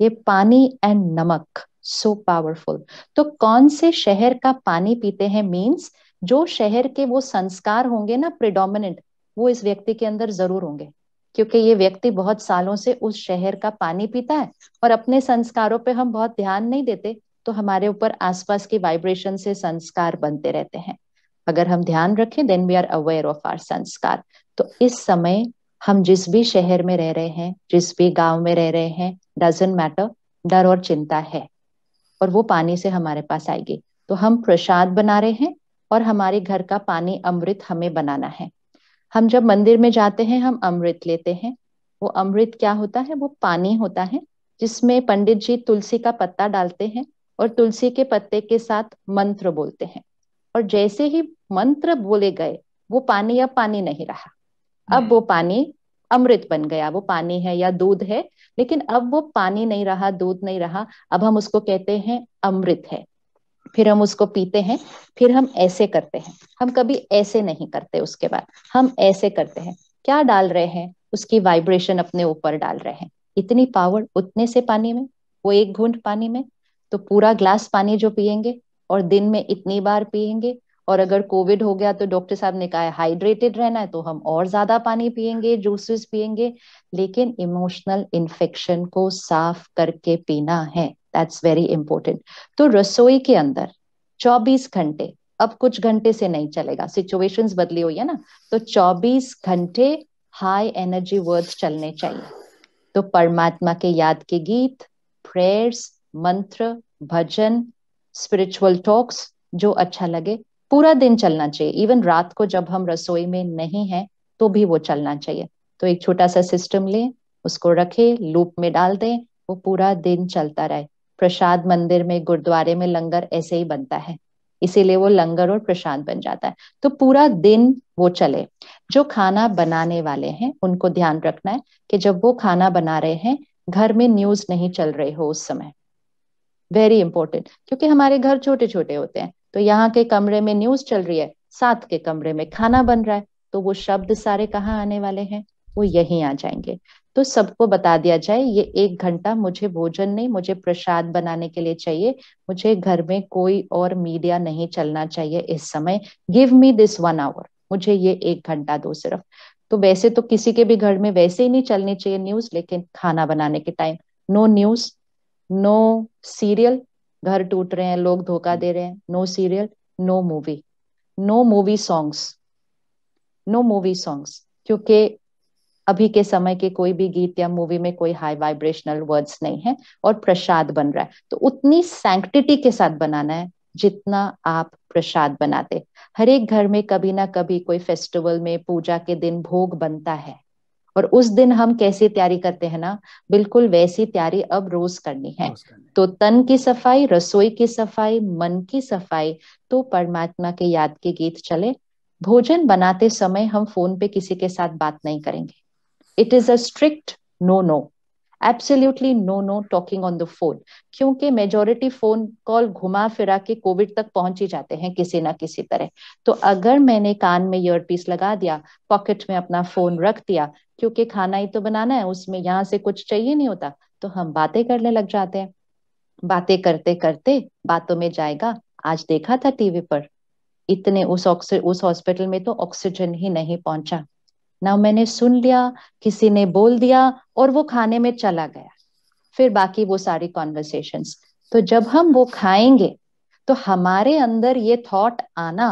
ये पानी एंड नमक सो पावरफुल तो कौन से शहर का पानी पीते हैं मीन्स जो शहर के वो संस्कार होंगे ना प्रिडोमिनेंट वो इस व्यक्ति के अंदर जरूर होंगे क्योंकि ये व्यक्ति बहुत सालों से उस शहर का पानी पीता है और अपने संस्कारों पे हम बहुत ध्यान नहीं देते तो हमारे ऊपर आसपास की वाइब्रेशन से संस्कार बनते रहते हैं अगर हम ध्यान रखें then we are aware of our sanskar तो इस समय हम जिस भी शहर में रह रहे हैं जिस भी गांव में रह रहे हैं डजेंट मैटर डर और चिंता है और वो पानी से हमारे पास आएगी तो हम प्रसाद बना रहे हैं और हमारे घर का पानी अमृत हमें बनाना है हम जब मंदिर में जाते हैं हम अमृत लेते हैं वो अमृत क्या होता है वो पानी होता है जिसमें पंडित जी तुलसी का पत्ता डालते हैं और तुलसी के पत्ते के साथ मंत्र बोलते हैं और जैसे ही मंत्र बोले गए वो पानी अब पानी नहीं रहा अब वो पानी अमृत बन गया वो पानी है या दूध है लेकिन अब वो पानी नहीं रहा दूध नहीं रहा अब हम उसको कहते हैं अमृत है फिर हम उसको पीते हैं फिर हम ऐसे करते हैं हम कभी ऐसे नहीं करते उसके बाद हम ऐसे करते हैं क्या डाल रहे हैं उसकी वाइब्रेशन अपने ऊपर डाल रहे हैं इतनी पावर उतने से पानी में वो एक घूंट पानी में तो पूरा ग्लास पानी जो पियेंगे और दिन में इतनी बार पियेंगे और अगर कोविड हो गया तो डॉक्टर साहब ने कहा हाइड्रेटेड रहना है तो हम और ज्यादा पानी पियेंगे जूसेस पियेंगे लेकिन इमोशनल इन्फेक्शन को साफ करके पीना है दैट्स वेरी इंपॉर्टेंट तो रसोई के अंदर 24 घंटे अब कुछ घंटे से नहीं चलेगा सिचुएशंस बदली हुई है ना तो 24 घंटे हाई एनर्जी वर्ड चलने चाहिए तो परमात्मा के याद के गीत प्रेयर्स मंत्र भजन स्पिरिचुअल टॉक्स जो अच्छा लगे पूरा दिन चलना चाहिए इवन रात को जब हम रसोई में नहीं है तो भी वो चलना चाहिए तो एक छोटा सा सिस्टम लें उसको रखें लूप में डाल दें वो पूरा दिन चलता रहे प्रसाद मंदिर में गुरुद्वारे में लंगर ऐसे ही बनता है इसीलिए वो लंगर और प्रसाद बन जाता है तो पूरा दिन वो चले जो खाना बनाने वाले हैं उनको ध्यान रखना है कि जब वो खाना बना रहे हैं घर में न्यूज नहीं चल रही हो उस समय वेरी इंपॉर्टेंट क्योंकि हमारे घर छोटे छोटे होते हैं तो यहाँ के कमरे में न्यूज चल रही है साथ के कमरे में खाना बन रहा है तो वो शब्द सारे कहाँ आने वाले हैं वो यही आ जाएंगे तो सबको बता दिया जाए ये एक घंटा मुझे भोजन नहीं मुझे प्रसाद बनाने के लिए चाहिए मुझे घर में कोई और मीडिया नहीं चलना चाहिए इस समय give me this one hour मुझे ये एक घंटा दो सिर्फ तो वैसे तो किसी के भी घर में वैसे ही नहीं चलनी चाहिए न्यूज लेकिन खाना बनाने के time no news no serial घर टूट रहे हैं लोग धोखा दे रहे हैं no serial no movie no movie songs no movie songs क्योंकि अभी के समय के कोई भी गीत या मूवी में कोई हाई वाइब्रेशनल वर्ड्स नहीं है और प्रसाद बन रहा है तो उतनी सैंक्टिटी के साथ बनाना है जितना आप प्रसाद बनाते हर एक घर में कभी ना कभी कोई फेस्टिवल में पूजा के दिन भोग बनता है और उस दिन हम कैसे तैयारी करते हैं ना बिल्कुल वैसी तैयारी अब रोज करनी है तो तन की सफाई रसोई की सफाई मन की सफाई तो परमात्मा के याद के गीत चले भोजन बनाते समय हम फोन पे किसी के साथ बात नहीं करेंगे it is a strict no no absolutely no no talking on the phone क्योंकि मेजोरिटी फोन कॉल घुमा फिरा के कोविड तक पहुंच ही जाते हैं किसी ना किसी तरह तो अगर मैंने कान में पीस लगा दिया पॉकेट में अपना फोन रख दिया क्योंकि खाना ही तो बनाना है उसमें यहाँ से कुछ चाहिए नहीं होता तो हम बातें करने लग जाते हैं बातें करते करते बातों में जाएगा आज देखा था टीवी पर इतने उस ऑक्सी उस हॉस्पिटल में तो ऑक्सीजन ही नहीं पहुंचा ना मैंने सुन लिया किसी ने बोल दिया और वो खाने में चला गया फिर बाकी वो सारी कॉन्वर्सेशन तो जब हम वो खाएंगे तो हमारे अंदर ये थॉट आना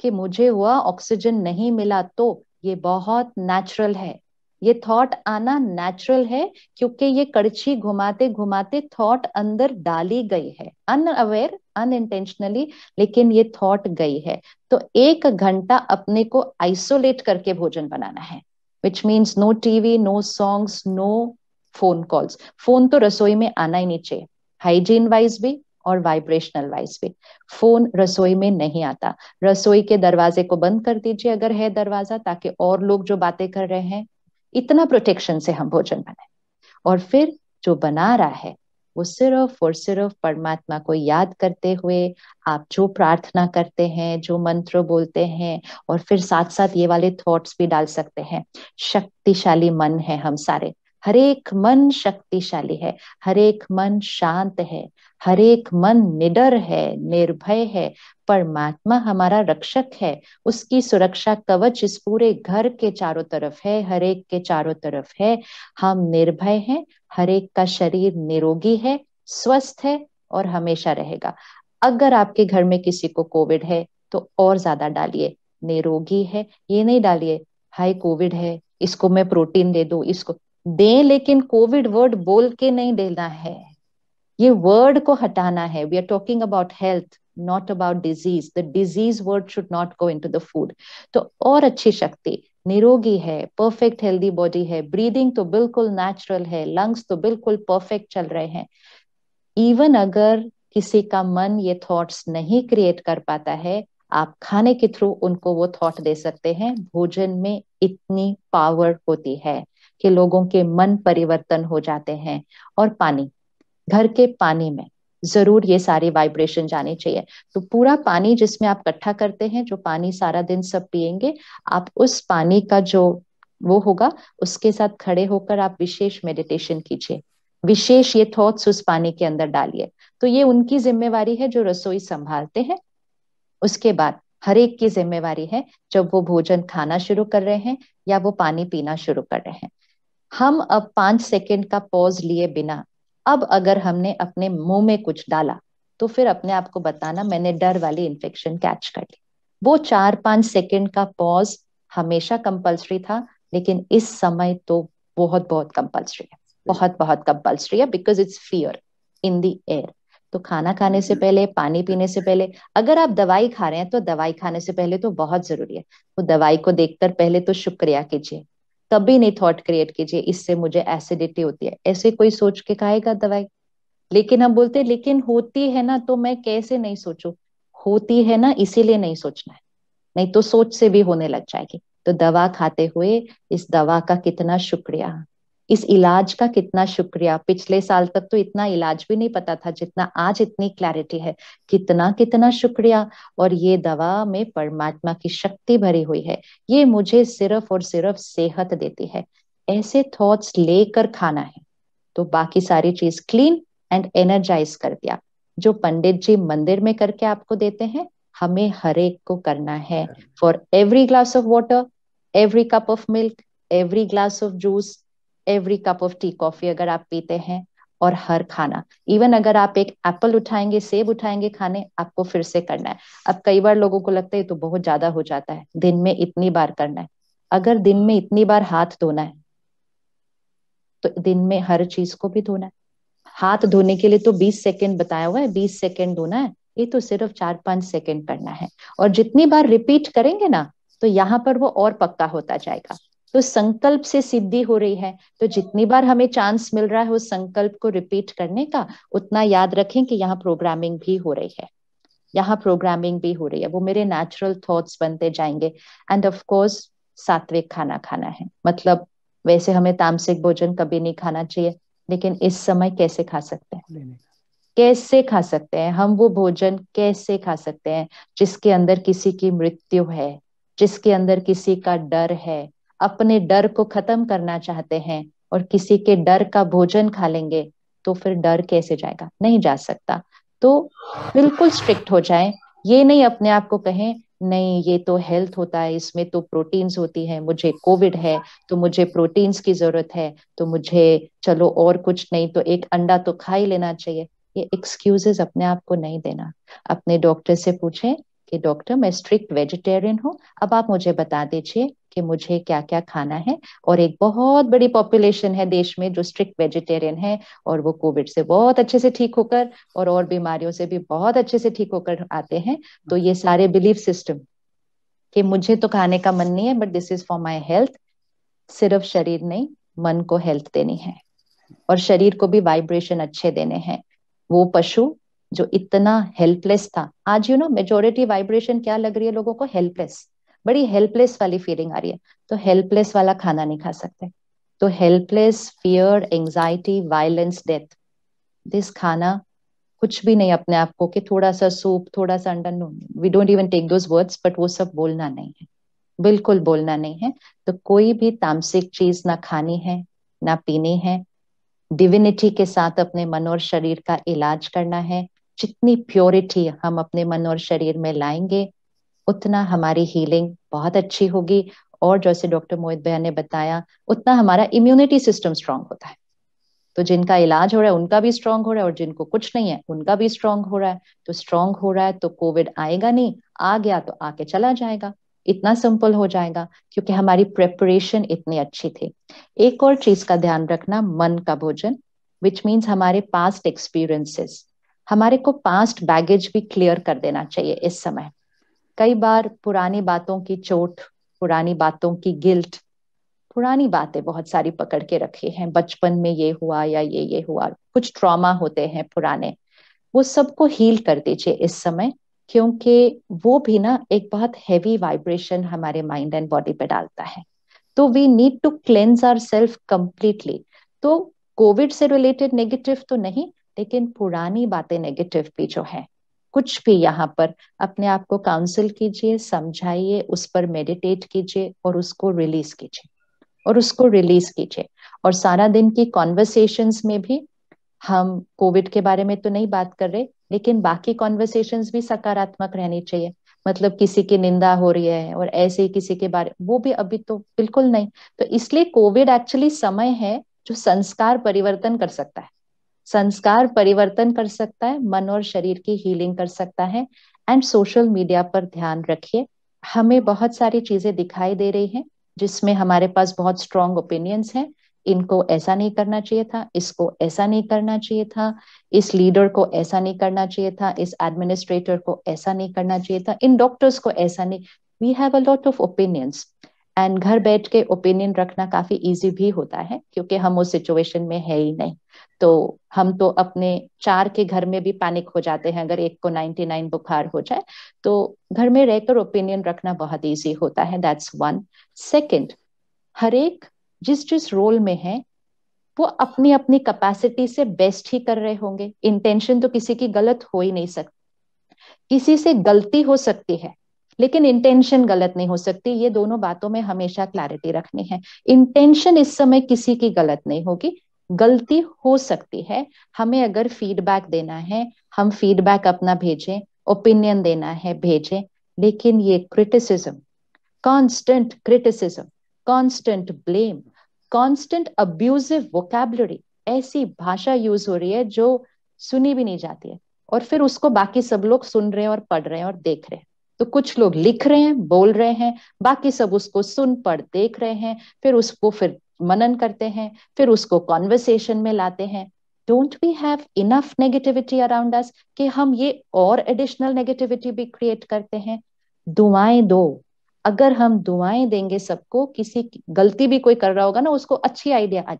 कि मुझे वह ऑक्सीजन नहीं मिला तो ये बहुत नेचुरल है ये थॉट आना नेचुरल है क्योंकि ये कड़छी घुमाते घुमाते थॉट अंदर डाली गई है अन अवेयर अन इंटेंशनली लेकिन ये थॉट गई है तो एक घंटा अपने को आइसोलेट करके भोजन बनाना है which means no TV no songs no phone calls phone तो रसोई में आना ही नहीं चाहिए हाइजीन वाइज भी और वाइब्रेशनल वाइज भी फोन रसोई में नहीं आता रसोई के दरवाजे को बंद कर दीजिए अगर है दरवाजा ताकि और लोग जो बातें कर रहे हैं इतना प्रोटेक्शन से हम भोजन बनाए और फिर जो बना रहा है वो सिर्फ और सिर्फ परमात्मा को याद करते हुए आप जो प्रार्थना करते हैं जो मंत्र बोलते हैं और फिर साथ साथ ये वाले थॉट्स भी डाल सकते हैं शक्तिशाली मन है हम सारे हरेक मन शक्तिशाली है हरेक मन शांत है हरेक मन निडर है निर्भय है परमात्मा हमारा रक्षक है उसकी सुरक्षा कवच इस पूरे घर के चारों तरफ है हर एक के चारों तरफ है हम निर्भय हैं हर एक का शरीर निरोगी है स्वस्थ है और हमेशा रहेगा अगर आपके घर में किसी को कोविड है तो और ज्यादा डालिए निरोगी है ये नहीं डालिए हाई कोविड है इसको मैं प्रोटीन दे दू इसको दे लेकिन कोविड वर्ड बोल के नहीं देना है ये वर्ड को हटाना है we are talking about health not about disease the disease word should not go into the food तो और अच्छी शक्ति निरोगी है परफेक्ट हेल्दी बॉडी है ब्रीदिंग तो बिल्कुल नेचुरल है लंग्स तो बिल्कुल परफेक्ट चल रहे हैं इवन अगर किसी का मन ये थॉट्स नहीं क्रिएट कर पाता है आप खाने के थ्रू उनको वो थॉट दे सकते हैं भोजन में इतनी पावर होती है कि लोगों के मन परिवर्तन हो जाते हैं और पानी घर के पानी में जरूर ये सारे वाइब्रेशन जाने चाहिए तो पूरा पानी जिसमें आप इकट्ठा करते हैं जो पानी सारा दिन सब पिएंगे आप उस पानी का जो वो होगा उसके साथ खड़े होकर आप विशेष मेडिटेशन कीजिए विशेष ये थॉट्स उस पानी के अंदर डालिए तो ये उनकी जिम्मेवारी है जो रसोई संभालते हैं उसके बाद हर एक की जिम्मेवारी है जब वो भोजन खाना शुरू कर रहे हैं या वो पानी पीना शुरू कर रहे हैं हम अब पांच सेकेंड का पॉज लिए बिना अब अगर हमने अपने मुंह में कुछ डाला तो फिर अपने आप को बताना मैंने डर वाली इन्फेक्शन कैच कर ली वो चार पांच सेकेंड का पॉज हमेशा कंपल्सरी था लेकिन इस समय तो बहुत बहुत कंपल्सरी है बहुत बहुत कंपल्सरी है because it's fear in the air तो खाना खाने से हम्म। पहले पानी पीने से पहले अगर आप दवाई खा रहे हैं तो दवाई खाने से पहले तो बहुत जरूरी है वो तो दवाई को देखकर पहले तो शुक्रिया कीजिए कभी नहीं थॉट क्रिएट कीजिए इससे मुझे एसिडिटी होती है ऐसे कोई सोच के खाएगा दवाई लेकिन हम बोलते लेकिन होती है ना तो मैं कैसे नहीं सोचू होती है ना इसीलिए नहीं सोचना है नहीं तो सोच से भी होने लग जाएगी तो दवा खाते हुए इस दवा का कितना शुक्रिया इस इलाज का कितना शुक्रिया पिछले साल तक तो इतना इलाज भी नहीं पता था जितना आज इतनी क्लैरिटी है कितना कितना शुक्रिया और ये दवा में परमात्मा की शक्ति भरी हुई है ये मुझे सिर्फ और सिर्फ सेहत देती है ऐसे थॉट्स लेकर खाना है तो बाकी सारी चीज क्लीन एंड एनर्जाइज कर दिया जो पंडित जी मंदिर में करके आपको देते हैं हमें हर एक को करना है for every glass of water every cup of milk every glass of juice every cup of tea coffee अगर आप पीते हैं और हर खाना इवन अगर आप एक एप्पल उठाएंगे सेब उठाएंगे खाने आपको फिर से करना है अब कई बार लोगों को लगता है तो बहुत ज्यादा हो जाता है दिन में इतनी बार करना है अगर दिन में इतनी बार हाथ धोना है तो दिन में हर चीज को भी धोना है हाथ धोने के लिए तो 20 सेकेंड बताया हुआ है 20 सेकेंड धोना है ये तो सिर्फ चार पांच सेकेंड करना है और जितनी बार रिपीट करेंगे ना तो यहाँ पर वो और पक्का होता जाएगा तो संकल्प से सिद्धि हो रही है तो जितनी बार हमें चांस मिल रहा है उस संकल्प को रिपीट करने का उतना याद रखें कि यहाँ प्रोग्रामिंग भी हो रही है यहाँ प्रोग्रामिंग भी हो रही है वो मेरे नेचुरल थॉट्स बनते जाएंगे एंड ऑफ कोर्स सात्विक खाना खाना है मतलब वैसे हमें तामसिक भोजन कभी नहीं खाना चाहिए लेकिन इस समय कैसे खा सकते हैं कैसे खा सकते हैं हम वो भोजन कैसे खा सकते हैं जिसके अंदर किसी की मृत्यु है जिसके अंदर किसी का डर है अपने डर को खत्म करना चाहते हैं और किसी के डर का भोजन खा लेंगे तो फिर डर कैसे जाएगा नहीं जा सकता तो बिल्कुल स्ट्रिक्ट हो जाए ये नहीं अपने आप को कहें नहीं ये तो हेल्थ होता है इसमें तो प्रोटीन्स होती है मुझे कोविड है तो मुझे प्रोटीन्स की जरूरत है तो मुझे चलो और कुछ नहीं तो एक अंडा तो खा ही लेना चाहिए ये एक्सक्यूजेस अपने आप को नहीं देना अपने डॉक्टर से पूछें कि डॉक्टर मैं स्ट्रिक्ट वेजिटेरियन हूँ अब आप मुझे बता दीजिए कि मुझे क्या क्या खाना है और एक बहुत बड़ी पॉपुलेशन है देश में जो स्ट्रिक्ट वेजिटेरियन है और वो कोविड से बहुत अच्छे से ठीक होकर और और बीमारियों से भी बहुत अच्छे से ठीक होकर आते हैं तो ये सारे बिलीफ सिस्टम कि मुझे तो खाने का मन नहीं है but this is for my health सिर्फ शरीर नहीं मन को हेल्थ देनी है और शरीर को भी वाइब्रेशन अच्छे देने हैं वो पशु जो इतना हेल्पलेस था आज यू नो मेजोरिटी वाइब्रेशन क्या लग रही है लोगों को हेल्पलेस बड़ी हेल्पलेस वाली फीलिंग आ रही है तो हेल्पलेस वाला खाना नहीं खा सकते तो helpless fear anxiety violence death this खाना कुछ भी नहीं अपने आप को कि थोड़ा सा सूप थोड़ा सा अंडन we don't even take those words but वो सब बोलना नहीं है बिल्कुल बोलना नहीं है तो कोई भी तामसिक चीज ना खानी है ना पीनी है डिविनिटी के साथ अपने मन और शरीर का इलाज करना है जितनी प्योरिटी हम अपने मन और शरीर में लाएंगे उतना हमारी हीलिंग बहुत अच्छी होगी और जैसे डॉक्टर मोहित भैया ने बताया उतना हमारा इम्यूनिटी सिस्टम स्ट्रांग होता है तो जिनका इलाज हो रहा है उनका भी स्ट्रांग हो रहा है और जिनको कुछ नहीं है उनका भी स्ट्रांग हो रहा है तो स्ट्रांग हो रहा है तो कोविड आएगा नहीं आ गया तो आके चला जाएगा इतना सिंपल हो जाएगा क्योंकि हमारी प्रेपरेशन इतनी अच्छी थी एक और चीज का ध्यान रखना मन का भोजन विच मीन्स हमारे पास्ट एक्सपीरियंसेस हमारे को पास्ट बैगेज भी क्लियर कर देना चाहिए इस समय कई बार पुरानी बातों की चोट पुरानी बातों की गिल्ट पुरानी बातें बहुत सारी पकड़ के रखी हैं बचपन में ये हुआ या ये ये हुआ कुछ ट्रॉमा होते हैं पुराने वो सबको हील कर दीजिए इस समय क्योंकि वो भी ना एक बहुत हैवी वाइब्रेशन हमारे माइंड एंड बॉडी पे डालता है तो we need to cleanse our self completely तो कोविड से रिलेटेड नेगेटिव तो नहीं लेकिन पुरानी बातें नेगेटिव भी जो है कुछ भी यहाँ पर अपने आप को काउंसिल कीजिए समझाइए उस पर मेडिटेट कीजिए और उसको रिलीज कीजिए और उसको रिलीज कीजिए और सारा दिन की कॉन्वर्सेशन में भी हम कोविड के बारे में तो नहीं बात कर रहे लेकिन बाकी कॉन्वर्सेशन भी सकारात्मक रहनी चाहिए मतलब किसी की निंदा हो रही है और ऐसे ही किसी के बारे वो भी अभी तो बिल्कुल नहीं तो इसलिए कोविड एक्चुअली समय है जो संस्कार परिवर्तन कर सकता है संस्कार परिवर्तन कर सकता है मन और शरीर की हीलिंग कर सकता है एंड सोशल मीडिया पर ध्यान रखिए हमें बहुत सारी चीजें दिखाई दे रही हैं जिसमें हमारे पास बहुत स्ट्रांग ओपिनियंस हैं इनको ऐसा नहीं करना चाहिए था इसको ऐसा नहीं करना चाहिए था इस लीडर को ऐसा नहीं करना चाहिए था इस एडमिनिस्ट्रेटर को ऐसा नहीं करना चाहिए था इन डॉक्टर्स को ऐसा नहीं we have a lot of opinions and घर बैठ के ओपिनियन रखना काफी इजी भी होता है क्योंकि हम उस सिचुएशन में है ही नहीं तो हम तो अपने चार के घर में भी पैनिक हो जाते हैं अगर एक को 99 बुखार हो जाए तो घर में रहकर ओपिनियन रखना बहुत इजी होता है दैट्स वन सेकंड हर एक जिस जिस रोल में है वो अपनी अपनी कैपेसिटी से बेस्ट ही कर रहे होंगे इंटेंशन तो किसी की गलत हो ही नहीं सकती किसी से गलती हो सकती है लेकिन इंटेंशन गलत नहीं हो सकती ये दोनों बातों में हमेशा क्लैरिटी रखनी है इंटेंशन इस समय किसी की गलत नहीं होगी गलती हो सकती है हमें अगर फीडबैक देना है हम फीडबैक अपना भेजें ओपिनियन देना है भेजें लेकिन ये criticism constant criticism constant blame constant abusive vocabulary ऐसी भाषा यूज हो रही है जो सुनी भी नहीं जाती है और फिर उसको बाकी सब लोग सुन रहे हैं और पढ़ रहे हैं और देख रहे हैं तो कुछ लोग लिख रहे हैं बोल रहे हैं बाकी सब उसको सुन पढ़ देख रहे हैं फिर उसको फिर मनन करते हैं फिर उसको कॉन्वर्सेशन में लाते हैं don't we have enough negativity around us कि हम ये और एडिशनल नेगेटिविटी भी क्रिएट करते हैं दुआएं दो अगर हम दुआएं देंगे सबको किसी गलती भी कोई कर रहा होगा ना उसको अच्छी आइडिया आज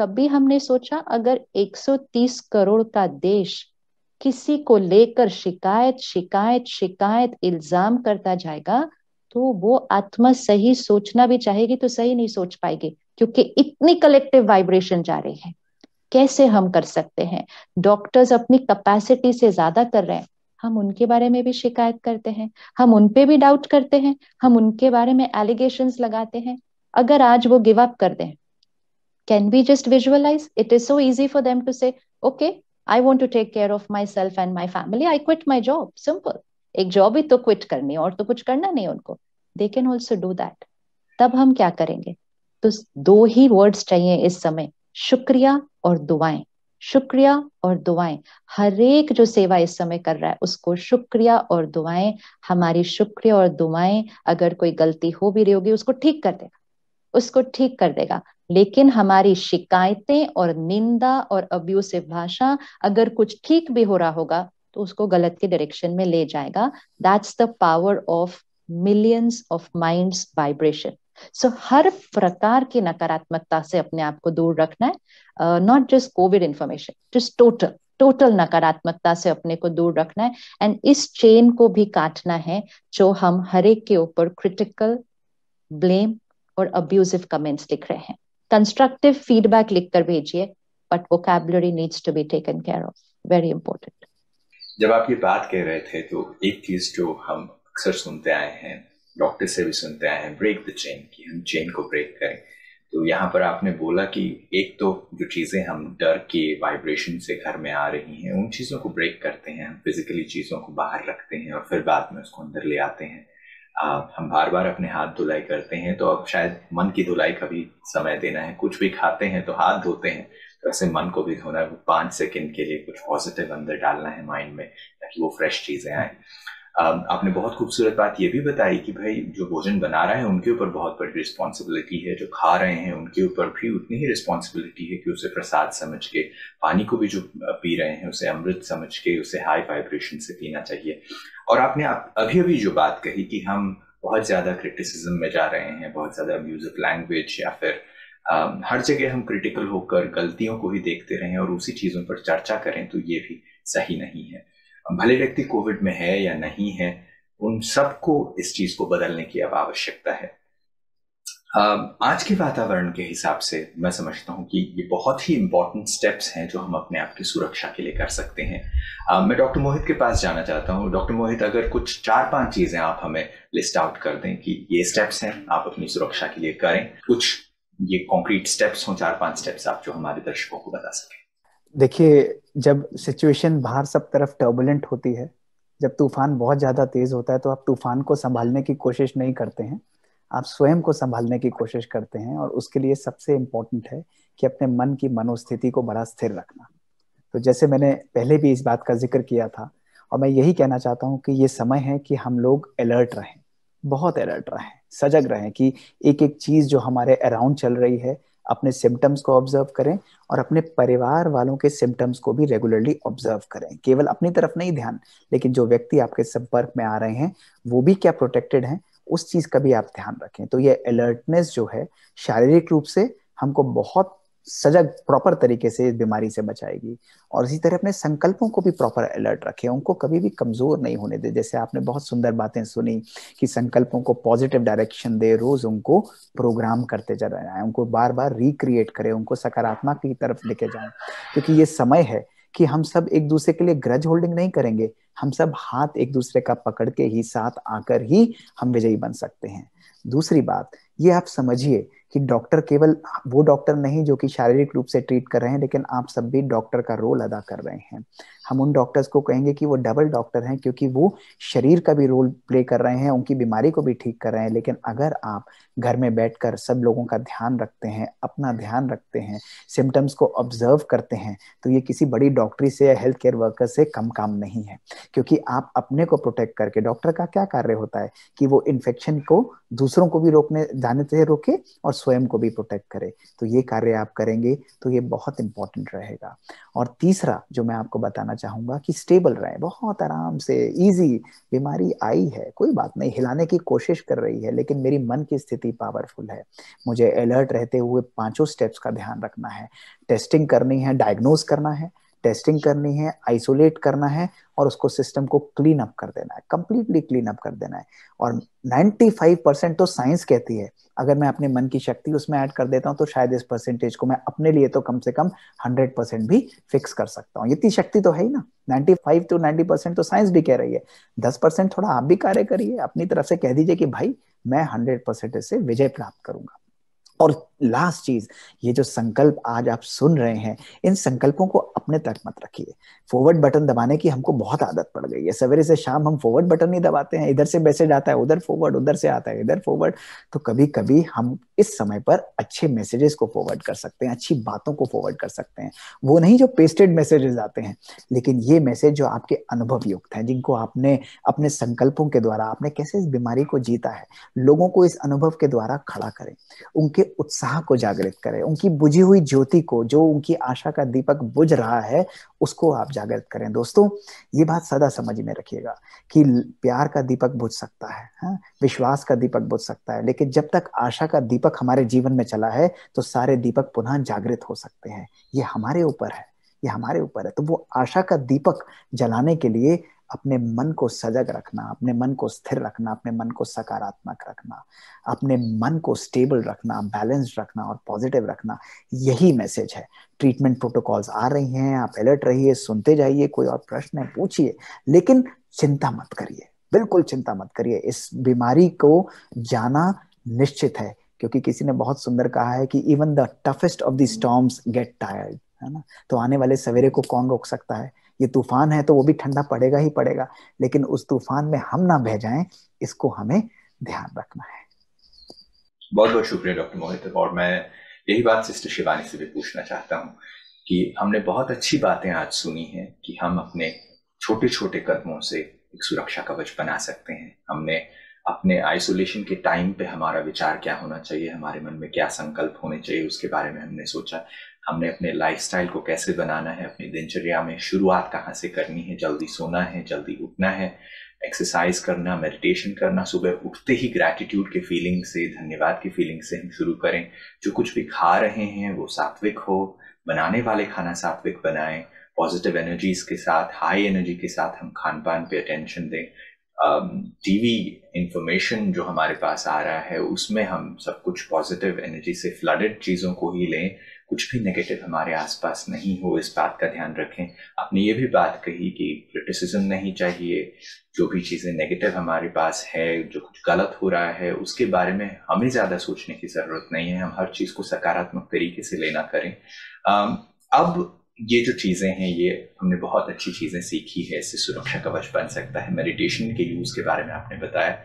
कभी हमने सोचा अगर 130 करोड़ का देश किसी को लेकर शिकायत शिकायत शिकायत इल्जाम करता जाएगा तो वो आत्मा सही सोचना भी चाहेगी तो सही नहीं सोच पाएगी क्योंकि इतनी कलेक्टिव वाइब्रेशन जा रही है कैसे हम कर सकते हैं डॉक्टर्स अपनी कैपेसिटी से ज्यादा कर रहे हैं हम उनके बारे में भी शिकायत करते हैं हम उन भी डाउट करते हैं हम उनके बारे में एलिगेशन लगाते हैं अगर आज वो गिव अप कर दें can be just visualise it is so easy for them to say okay I want to take care of my self and my family I quit my job simple एक job ही तो quit करनी और तो कुछ करना नहीं उनको they can also do that तब हम क्या करेंगे तो दो ही वर्ड्स चाहिए इस समय शुक्रिया और दुआएं शुक्रिया और दुआएं हर एक जो सेवा इस समय कर रहा है उसको शुक्रिया और दुआएं हमारी शुक्रिया और दुआएं अगर कोई गलती हो भी रही होगी उसको ठीक कर देगा उसको ठीक कर देगा लेकिन हमारी शिकायतें और निंदा और अब्यूसिव भाषा अगर कुछ ठीक भी हो रहा होगा तो उसको गलत के डायरेक्शन में ले जाएगा that's the power of millions of minds vibration so हर प्रकार की नकारात्मकता से अपने आप को दूर रखना है not just Covid information just total total नकारात्मकता से अपने को दूर रखना है एंड इस चेन को भी काटना है जो हम हरेक के ऊपर क्रिटिकल ब्लेम और अब्यूजिव कमेंट्स लिख रहे हैं कंस्ट्रक्टिव फीडबैक लिखकर भेजिए but vocabulary needs to be taken care of very important जब आप ये बात कह रहे थे तो एक चीज जो हम अक्सर सुनते आए हैं डॉक्टर से भी सुनते आए हैं ब्रेक द चेन की हम चेन को ब्रेक करें तो यहाँ पर आपने बोला कि एक तो जो चीज़ें हम डर के वाइब्रेशन से घर में आ रही हैं उन चीज़ों को ब्रेक करते हैं हम फिजिकली चीज़ों को बाहर रखते हैं और फिर बाद में उसको अंदर ले आते हैं आप हम बार बार अपने हाथ धुलाई करते हैं तो अब शायद मन की धुलाई का भी समय देना है कुछ भी खाते हैं तो हाथ धोते हैं तो ऐसे मन को भी धोना है पांच सेकंड के लिए कुछ पॉजिटिव अंदर डालना है माइंड में ताकि वो फ्रेश चीजें आए आपने बहुत खूबसूरत बात ये भी बताई कि भाई जो भोजन बना रहे हैं उनके ऊपर बहुत बड़ी रिस्पॉन्सिबिलिटी है जो खा रहे हैं उनके ऊपर भी उतनी ही रिस्पॉन्सिबिलिटी है कि उसे प्रसाद समझ के पानी को भी जो पी रहे हैं उसे अमृत समझ के उसे हाई वाइब्रेशन से पीना चाहिए और आपने अभी अभी जो बात कही कि हम बहुत ज़्यादा क्रिटिसिज्म में जा रहे हैं बहुत ज़्यादा म्यूजिक लैंग्वेज या फिर हर जगह हम क्रिटिकल होकर गलतियों को ही देखते रहें और उसी चीज़ों पर चर्चा करें तो ये भी सही नहीं है भले व्यक्ति कोविड में है या नहीं है उन सबको इस चीज को बदलने की अब आवश्यकता है आज के वातावरण के हिसाब से मैं समझता हूँ कि ये बहुत ही इंपॉर्टेंट स्टेप्स हैं जो हम अपने आप की सुरक्षा के लिए कर सकते हैं मैं डॉक्टर मोहित के पास जाना चाहता हूँ डॉक्टर मोहित अगर कुछ चार पांच चीजें आप हमें लिस्ट आउट कर दें कि ये स्टेप्स हैं आप अपनी सुरक्षा के लिए करें कुछ ये कॉन्क्रीट स्टेप्स हों चार पांच स्टेप्स आप जो हमारे दर्शकों को बता सकें देखिए जब सिचुएशन बाहर सब तरफ टर्बुलेंट होती है जब तूफान बहुत ज्यादा तेज होता है तो आप तूफान को संभालने की कोशिश नहीं करते हैं आप स्वयं को संभालने की कोशिश करते हैं और उसके लिए सबसे इम्पोर्टेंट है कि अपने मन की मनोस्थिति को बड़ा स्थिर रखना तो जैसे मैंने पहले भी इस बात का जिक्र किया था और मैं यही कहना चाहता हूँ कि ये समय है कि हम लोग अलर्ट रहें बहुत अलर्ट रहें सजग रहें कि एक एक चीज जो हमारे अराउंड चल रही है अपने सिम्टम्स को ऑब्जर्व करें और अपने परिवार वालों के सिम्टम्स को भी रेगुलरली ऑब्जर्व करें केवल अपनी तरफ नहीं ध्यान लेकिन जो व्यक्ति आपके संपर्क में आ रहे हैं वो भी क्या प्रोटेक्टेड हैं उस चीज का भी आप ध्यान रखें तो ये अलर्टनेस जो है शारीरिक रूप से हमको बहुत सजग प्रॉपर तरीके से इस बीमारी से बचाएगी और इसी तरह अपने संकल्पों को भी प्रॉपर अलर्ट रखें उनको कभी भी कमजोर नहीं होने दे जैसे आपने बहुत सुंदर बातें सुनी कि संकल्पों को पॉजिटिव डायरेक्शन दे रोज उनको प्रोग्राम करते जाए उनको बार बार रिक्रिएट करें उनको सकारात्मक की तरफ लेके जाए क्योंकि ये समय है कि हम सब एक दूसरे के लिए ग्रज होल्डिंग नहीं करेंगे हम सब हाथ एक दूसरे का पकड़ के ही साथ आकर ही हम विजयी बन सकते हैं दूसरी बात ये आप समझिए कि डॉक्टर केवल वो डॉक्टर नहीं जो कि शारीरिक रूप से ट्रीट कर रहे हैं लेकिन आप सब भी डॉक्टर का रोल अदा कर रहे हैं हम उन डॉक्टर्स को कहेंगे कि वो डबल डॉक्टर हैं क्योंकि वो शरीर का भी रोल प्ले कर रहे हैं उनकी बीमारी को भी ठीक कर रहे हैं लेकिन अगर आप घर में बैठकर सब लोगों का ध्यान रखते हैं अपना ध्यान रखते हैं सिम्टम्स को ऑब्जर्व करते हैं तो ये किसी बड़ी डॉक्टरी से या हेल्थ केयर वर्कर से कम काम नहीं है क्योंकि आप अपने को प्रोटेक्ट करके डॉक्टर का क्या कार्य होता है कि वो इन्फेक्शन को दूसरों को भी रोकने जाने से रोके और स्वयं को भी प्रोटेक्ट करे तो ये कार्य आप करेंगे तो ये बहुत इंपॉर्टेंट रहेगा और तीसरा जो मैं आपको बताना चाहूंगा कि स्टेबल रहे बहुत आराम से इजी बीमारी आई है कोई बात नहीं हिलाने की कोशिश कर रही है लेकिन मेरी मन की स्थिति ही पावरफुल है मुझे अलर्ट रहते हुए पांचों स्टेप्स का ध्यान रखना है टेस्टिंग करनी है डायग्नोज करना है टेस्टिंग करनी है आइसोलेट करना है और उसको सिस्टम को क्लीन अप कर देना है कंप्लीटली क्लीन अप कर देना है और 95 परसेंट तो साइंस कहती है अगर मैं अपने मन की शक्ति उसमें ऐड कर देता हूं तो शायद इस परसेंटेज को मैं अपने लिए तो कम से कम 100 परसेंट भी फिक्स कर सकता हूं इतनी शक्ति तो है ही ना 95 टू 90 परसेंट तो साइंस भी कह रही है 10 परसेंट थोड़ा आप भी कार्य करिए अपनी तरफ से कह दीजिए कि भाई मैं हंड्रेड परसेंट इससे विजय प्राप्त करूंगा और लास्ट चीज ये जो संकल्प आज आप सुन रहे हैं इन संकल्पों को अपने तक मत रखिए फॉरवर्ड बटन दबाने की हमको बहुत आदत पड़ गई है सवेरे से शाम हम फॉरवर्ड बटन नहीं दबाते हैं इधर से मैसेज आता है उधर फॉरवर्ड उधर से आता है इधर फॉरवर्ड तो कभी कभी हम इस समय पर अच्छे मैसेजेस को फॉरवर्ड कर सकते हैं अच्छी बातों को फॉरवर्ड कर सकते हैं वो नहीं जो पेस्टेड मैसेजेस आते हैं लेकिन ये मैसेज जो आपके अनुभव युक्त है जिनको आपने अपने संकल्पों के द्वारा आपने कैसे इस बीमारी को जीता है लोगों को इस अनुभव के द्वारा खड़ा करें उनके उत्साह उत्साह को जागृत करें उनकी बुझी हुई ज्योति को जो उनकी आशा का दीपक बुझ रहा है उसको आप जागृत करें दोस्तों ये बात सदा समझ में रखिएगा कि प्यार का दीपक बुझ सकता है हा? विश्वास का दीपक बुझ सकता है लेकिन जब तक आशा का दीपक हमारे जीवन में चला है तो सारे दीपक पुनः जागृत हो सकते हैं ये हमारे ऊपर है ये हमारे ऊपर है तो वो आशा का दीपक जलाने के लिए अपने मन को सजग रखना अपने मन को स्थिर रखना अपने मन को सकारात्मक रखना अपने मन को स्टेबल रखना बैलेंस्ड रखना और पॉजिटिव रखना यही मैसेज है ट्रीटमेंट प्रोटोकॉल्स आ रही हैं आप अलर्ट रहिए सुनते जाइए कोई और प्रश्न है पूछिए लेकिन चिंता मत करिए बिल्कुल चिंता मत करिए इस बीमारी को जाना निश्चित है क्योंकि किसी ने बहुत सुंदर कहा है कि even the toughest of the storms get tired है ना तो आने वाले सवेरे को कौन रोक सकता है ये तूफान है तो वो भी ठंडा पड़ेगा ही पड़ेगा लेकिन उस तूफान में हम ना बह जाएं इसको हमें ध्यान रखना है बहुत बहुत शुक्रिया डॉक्टर मोहित और मैं यही बात सिस्टर शिवानी से भी पूछना चाहता हूँ कि हमने बहुत अच्छी बातें आज सुनी हैं कि हम अपने छोटे छोटे कदमों से एक सुरक्षा कवच बना सकते हैं हमने अपने आइसोलेशन के टाइम पे हमारा विचार क्या होना चाहिए हमारे मन में क्या संकल्प होने चाहिए उसके बारे में हमने सोचा हमने अपने लाइफस्टाइल को कैसे बनाना है अपनी दिनचर्या में शुरुआत कहाँ से करनी है जल्दी सोना है जल्दी उठना है एक्सरसाइज करना मेडिटेशन करना सुबह उठते ही ग्रैटिट्यूड के फीलिंग से धन्यवाद की फीलिंग से हम शुरू करें जो कुछ भी खा रहे हैं वो सात्विक हो बनाने वाले खाना सात्विक बनाएं पॉजिटिव एनर्जीज के साथ हाई एनर्जी के साथ हम खान पान पे अटेंशन दें टीवी इंफॉर्मेशन जो हमारे पास आ रहा है उसमें हम सब कुछ पॉजिटिव एनर्जी से फ्लडेड चीज़ों को ही लें कुछ भी नेगेटिव हमारे आसपास नहीं हो इस बात का ध्यान रखें आपने ये भी बात कही कि क्रिटिसिज्म नहीं चाहिए जो भी चीज़ें नेगेटिव हमारे पास है जो कुछ गलत हो रहा है उसके बारे में हमें ज़्यादा सोचने की ज़रूरत नहीं है हम हर चीज़ को सकारात्मक तरीके से लेना करें अब ये जो चीज़ें हैं ये हमने बहुत अच्छी चीज़ें सीखी है इससे सुरक्षा कवच बन सकता है मेडिटेशन के यूज़ के बारे में आपने बताया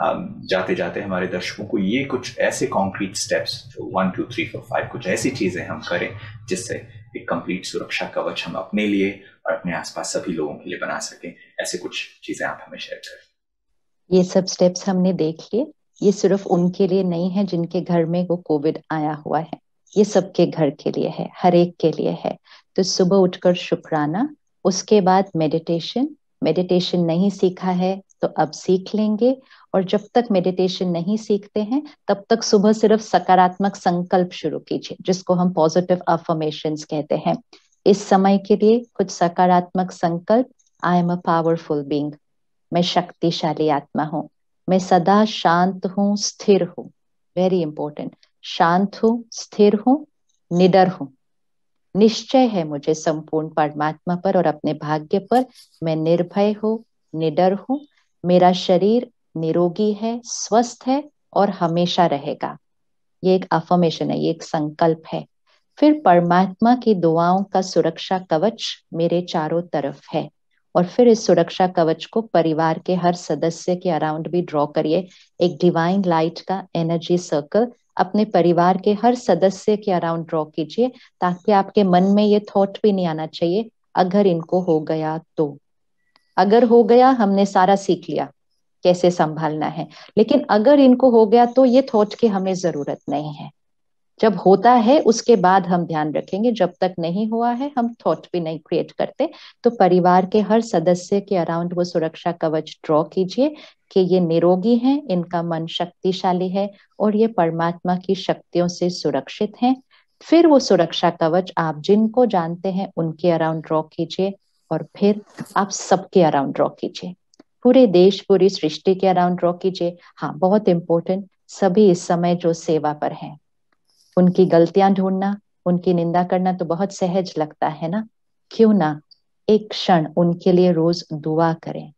जाते जाते हमारे दर्शकों को ये कुछ ऐसे concrete steps one two three four five कुछ ऐसी चीज़ें हम करें जिससे एक कंप्लीट सुरक्षा कवच हम अपने लिए और अपने आसपास सभी लोगों के लिए बना सकें ऐसे कुछ चीज़ें आप हमें शेयर करें ये सब स्टेप्स हमने देख लिए ये सिर्फ उनके लिए नहीं है जिनके घर में वो कोविड आया हुआ है ये सबके घर के लिए है हर एक के लिए है तो सुबह उठकर शुक्राना उसके बाद मेडिटेशन मेडिटेशन नहीं सीखा है तो अब सीख लेंगे और जब तक मेडिटेशन नहीं सीखते हैं तब तक सुबह सिर्फ सकारात्मक संकल्प शुरू कीजिए जिसको हम पॉजिटिव अफर्मेशन कहते हैं इस समय के लिए कुछ सकारात्मक संकल्प I am a powerful being मैं शक्तिशाली आत्मा हूँ मैं सदा शांत हूँ स्थिर हूँ वेरी इंपॉर्टेंट शांत हूँ स्थिर हूँ निडर हूँ निश्चय है मुझे संपूर्ण परमात्मा पर और अपने भाग्य पर मैं निर्भय हूँ निडर हूँ मेरा शरीर निरोगी है स्वस्थ है और हमेशा रहेगा ये एक अफर्मेशन है ये एक संकल्प है फिर परमात्मा की दुआओं का सुरक्षा कवच मेरे चारों तरफ है और फिर इस सुरक्षा कवच को परिवार के हर सदस्य के अराउंड भी ड्रॉ करिए एक डिवाइन लाइट का एनर्जी सर्कल अपने परिवार के हर सदस्य के अराउंड ड्रॉ कीजिए ताकि आपके मन में ये थॉट भी नहीं आना चाहिए अगर इनको हो गया तो अगर हो गया हमने सारा सीख लिया कैसे संभालना है लेकिन अगर इनको हो गया तो ये थॉट की हमें जरूरत नहीं है जब होता है उसके बाद हम ध्यान रखेंगे जब तक नहीं हुआ है हम थॉट भी नहीं क्रिएट करते तो परिवार के हर सदस्य के अराउंड वो सुरक्षा कवच ड्रॉ कीजिए कि ये निरोगी हैं इनका मन शक्तिशाली है और ये परमात्मा की शक्तियों से सुरक्षित हैं फिर वो सुरक्षा कवच आप जिनको जानते हैं उनके अराउंड ड्रॉ कीजिए और फिर आप सबके अराउंड ड्रॉ कीजिए पूरे देश पूरी सृष्टि के अराउंड ड्रॉ कीजिए हाँ बहुत इंपॉर्टेंट सभी इस समय जो सेवा पर हैं उनकी गलतियां ढूंढना उनकी निंदा करना तो बहुत सहज लगता है ना क्यों ना एक क्षण उनके लिए रोज दुआ करें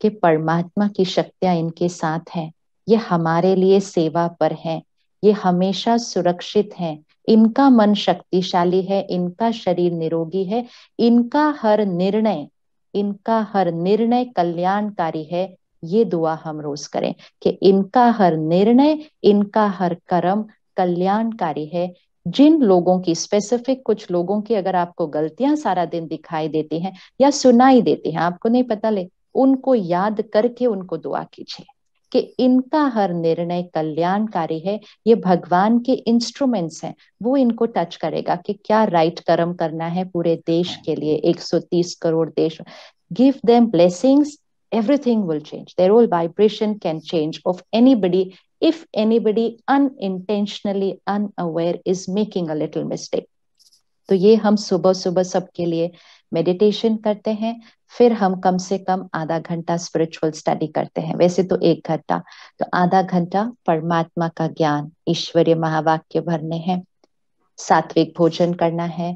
कि परमात्मा की शक्तियां इनके साथ हैं ये हमारे लिए सेवा पर हैं ये हमेशा सुरक्षित हैं इनका मन शक्तिशाली है इनका शरीर निरोगी है इनका हर निर्णय इनका हर निर्णय कल्याणकारी है ये दुआ हम रोज करें कि इनका हर निर्णय इनका हर कर्म कल्याणकारी है जिन लोगों की स्पेसिफिक कुछ लोगों की अगर आपको गलतियां सारा दिन दिखाई देती हैं या सुनाई देती हैं आपको नहीं पता ले उनको याद करके उनको दुआ कीजिए कि इनका हर निर्णय कल्याणकारी है ये भगवान के इंस्ट्रूमेंट्स हैं वो इनको टच करेगा कि क्या राइट कर्म करना है पूरे देश के लिए 130 करोड़ देश give them blessings everything will change their whole vibration can change of anybody if anybody anybody unaware is making a little mistake तो ये हम सुबह सुबह सबके लिए मेडिटेशन करते हैं फिर हम कम से कम आधा घंटा स्पिरिचुअल स्टडी करते हैं वैसे तो एक घंटा तो आधा घंटा परमात्मा का ज्ञान ईश्वरीय महावाक्य भरने हैं सात्विक भोजन करना है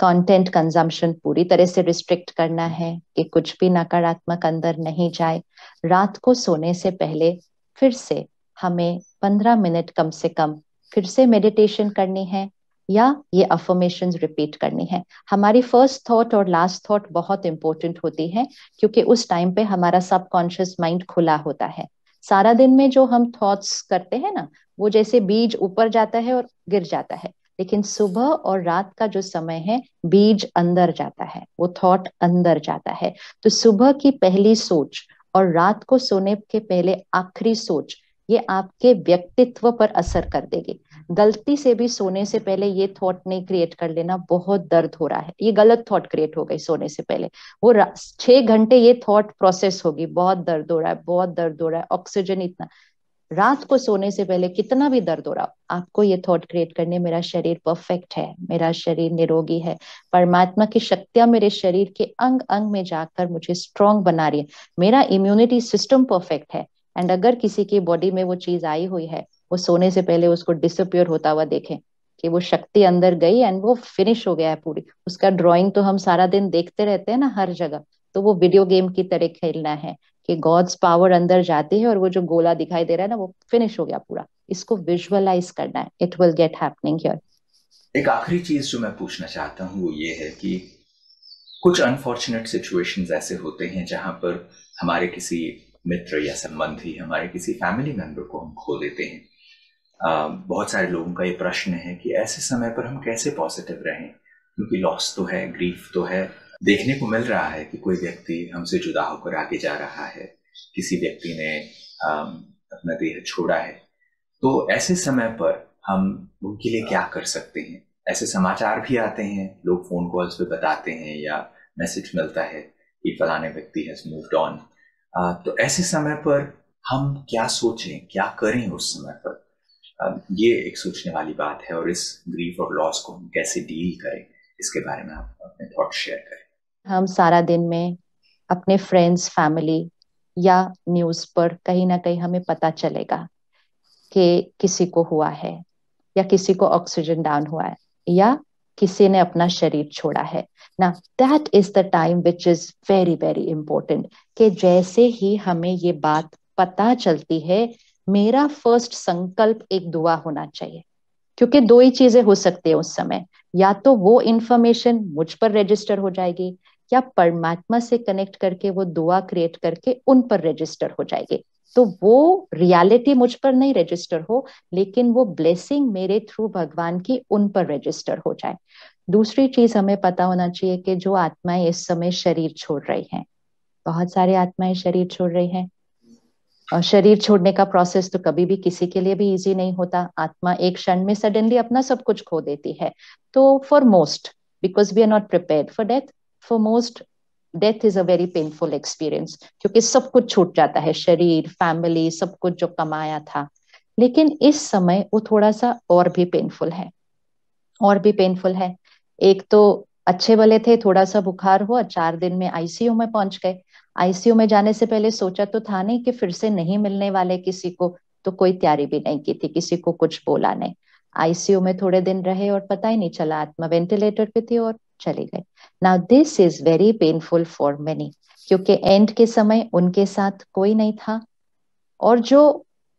कंटेंट कंजम्पशन पूरी तरह से रिस्ट्रिक्ट करना है कि कुछ भी नकारात्मक अंदर नहीं जाए रात को सोने से पहले फिर से हमें पंद्रह मिनट कम से कम फिर से मेडिटेशन करनी है या ये अफर्मेशन रिपीट करनी है हमारी फर्स्ट थॉट और लास्ट थॉट बहुत इंपॉर्टेंट होती है क्योंकि उस टाइम पे हमारा सबकॉन्शियस माइंड खुला होता है सारा दिन में जो हम थॉट्स करते हैं ना वो जैसे बीज ऊपर जाता है और गिर जाता है लेकिन सुबह और रात का जो समय है बीज अंदर जाता है वो थॉट अंदर जाता है तो सुबह की पहली सोच और रात को सोने के पहले आखिरी सोच ये आपके व्यक्तित्व पर असर कर देगी गलती से भी सोने से पहले ये थॉट नहीं क्रिएट कर लेना बहुत दर्द हो रहा है ये गलत थॉट क्रिएट हो गई सोने से पहले वो छह घंटे ये थॉट प्रोसेस होगी बहुत दर्द हो रहा है बहुत दर्द हो रहा है ऑक्सीजन इतना रात को सोने से पहले कितना भी दर्द हो रहा हो आपको ये थॉट क्रिएट करने मेरा शरीर परफेक्ट है मेरा शरीर निरोगी है परमात्मा की शक्तियां मेरे शरीर के अंग अंग में जाकर मुझे स्ट्रांग बना रही है मेरा इम्यूनिटी सिस्टम परफेक्ट है एंड अगर किसी की बॉडी में वो चीज आई हुई है वो सोने से पहले उसको डिसअपियर होता हुआ देखें कि वो शक्ति अंदर गई एंड वो फिनिश हो गया है पूरी उसका ड्रॉइंग तो हम सारा दिन देखते रहते हैं ना हर जगह तो वो वीडियो गेम की तरह खेलना है कि गॉड्स पावर अंदर जाती है और वो जो गोला दिखाई दे रहा है ना वो फिनिश हो गया पूरा इसको विजुअलाइज करना है it will get happening here एक आखिरी चीज जो मैं पूछना चाहता हूँ वो ये है कि कुछ अनफॉर्चुनेट सिचुएशंस ऐसे होते हैं जहां पर हमारे किसी मित्र या संबंधी हमारे किसी फैमिली मेंबर को हम खो देते हैं आ, बहुत सारे लोगों का ये प्रश्न है कि ऐसे समय पर हम कैसे पॉजिटिव रहें क्योंकि लॉस तो है ग्रीफ तो है देखने को मिल रहा है कि कोई व्यक्ति हमसे जुदा होकर आगे जा रहा है किसी व्यक्ति ने आ, अपना देह छोड़ा है तो ऐसे समय पर हम उनके लिए क्या कर सकते हैं ऐसे समाचार भी आते हैं लोग फोन कॉल्स पे बताते हैं या मैसेज मिलता है कि फलाने व्यक्ति हैज मूव्ड ऑन तो ऐसे समय पर हम क्या सोचें क्या करें उस समय पर ये एक सोचने वाली बात है और इस ग्रीफ और लॉस को हम कैसे डील करें इसके बारे में आप अपने थॉट शेयर करें हम सारा दिन में अपने फ्रेंड्स फैमिली या न्यूज पर कहीं ना कहीं हमें पता चलेगा कि किसी को हुआ है या किसी को ऑक्सीजन डाउन हुआ है या किसी ने अपना शरीर छोड़ा है ना that is the time which is very very important कि जैसे ही हमें ये बात पता चलती है मेरा फर्स्ट संकल्प एक दुआ होना चाहिए क्योंकि दो ही चीजें हो सकती है उस समय या तो वो इंफॉर्मेशन मुझ पर रजिस्टर हो जाएगी या परमात्मा से कनेक्ट करके वो दुआ क्रिएट करके उन पर रजिस्टर हो जाएगी तो वो रियलिटी मुझ पर नहीं रजिस्टर हो लेकिन वो ब्लेसिंग मेरे थ्रू भगवान की उन पर रजिस्टर हो जाए दूसरी चीज हमें पता होना चाहिए कि जो आत्माएं इस समय शरीर छोड़ रही हैं बहुत सारे आत्माएं शरीर छोड़ रही हैं और शरीर छोड़ने का प्रोसेस तो कभी भी किसी के लिए भी इजी नहीं होता आत्मा एक क्षण में सडनली अपना सब कुछ खो देती है तो for most because we are not prepare for death for most death is a very painful experience क्योंकि सब कुछ छूट जाता है शरीर फैमिली सब कुछ जो कमाया था लेकिन इस समय वो थोड़ा सा और भी पेनफुल है और भी पेनफुल है एक तो अच्छे वाले थे थोड़ा सा बुखार हुआ चार दिन में आईसीयू में पहुंच गए आईसीयू में जाने से पहले सोचा तो था नहीं कि फिर से नहीं मिलने वाले किसी को तो कोई तैयारी भी नहीं की थी किसी को कुछ बोला नहीं आईसीयू में थोड़े दिन रहे और पता ही नहीं चला आत्मा वेंटिलेटर पे थी और चले गए now this is very painful for many क्योंकि एंड के समय उनके साथ कोई नहीं था और जो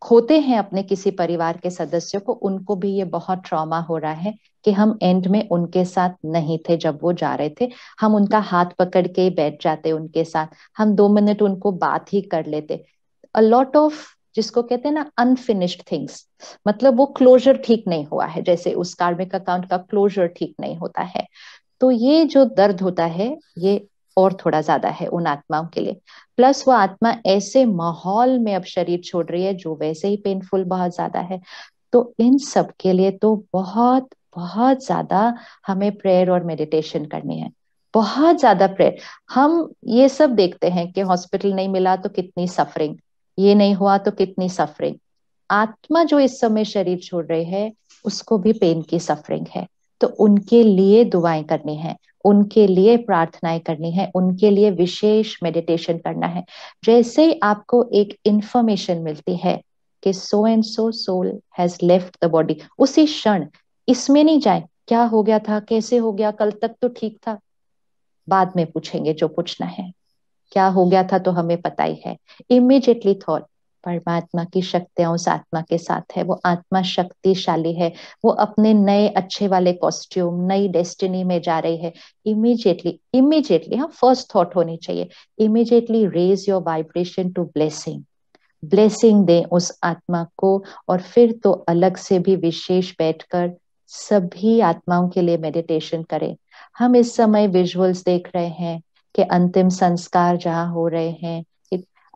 खोते हैं अपने किसी परिवार के सदस्यों को उनको भी ये बहुत ट्रॉमा हो रहा है कि हम एंड में उनके साथ नहीं थे जब वो जा रहे थे हम उनका हाथ पकड़ के बैठ जाते उनके साथ हम दो मिनट उनको बात ही कर लेते अ लॉट ऑफ जिसको कहते हैं ना अनफिनिश्ड थिंग्स मतलब वो क्लोजर ठीक नहीं हुआ है जैसे उस कार्मिक अकाउंट का क्लोजर ठीक नहीं होता है तो ये जो दर्द होता है ये और थोड़ा ज्यादा है उन आत्माओं के लिए प्लस वो आत्मा ऐसे माहौल में अब शरीर छोड़ रही है जो वैसे ही पेनफुल बहुत ज्यादा है तो इन सब के लिए तो बहुत बहुत ज्यादा हमें प्रेयर और मेडिटेशन करनी है बहुत ज्यादा प्रेयर हम ये सब देखते हैं कि हॉस्पिटल नहीं मिला तो कितनी सफरिंग ये नहीं हुआ तो कितनी सफरिंग आत्मा जो इस समय शरीर छोड़ रही है उसको भी पेन की सफरिंग है तो उनके लिए दुआएं करनी है उनके लिए प्रार्थनाएं करनी है उनके लिए विशेष मेडिटेशन करना है जैसे ही आपको एक इंफॉर्मेशन मिलती है कि so and so soul has left the body उसी क्षण इसमें नहीं जाए क्या हो गया था कैसे हो गया कल तक तो ठीक था बाद में पूछेंगे जो पूछना है क्या हो गया था तो हमें पता ही है इमिजिएटली थॉट परमात्मा की शक्तियां उस आत्मा के साथ है वो आत्मा शक्तिशाली है वो अपने नए अच्छे वाले कॉस्ट्यूम नई डेस्टिनी में जा रही है इमीजिएटली इमीजिएटली हाँ फर्स्ट थॉट होनी चाहिए immediately raise your vibration to blessing blessing दें उस आत्मा को और फिर तो अलग से भी विशेष बैठकर सभी आत्माओं के लिए मेडिटेशन करें हम इस समय विजुअल्स देख रहे हैं कि अंतिम संस्कार जहाँ हो रहे हैं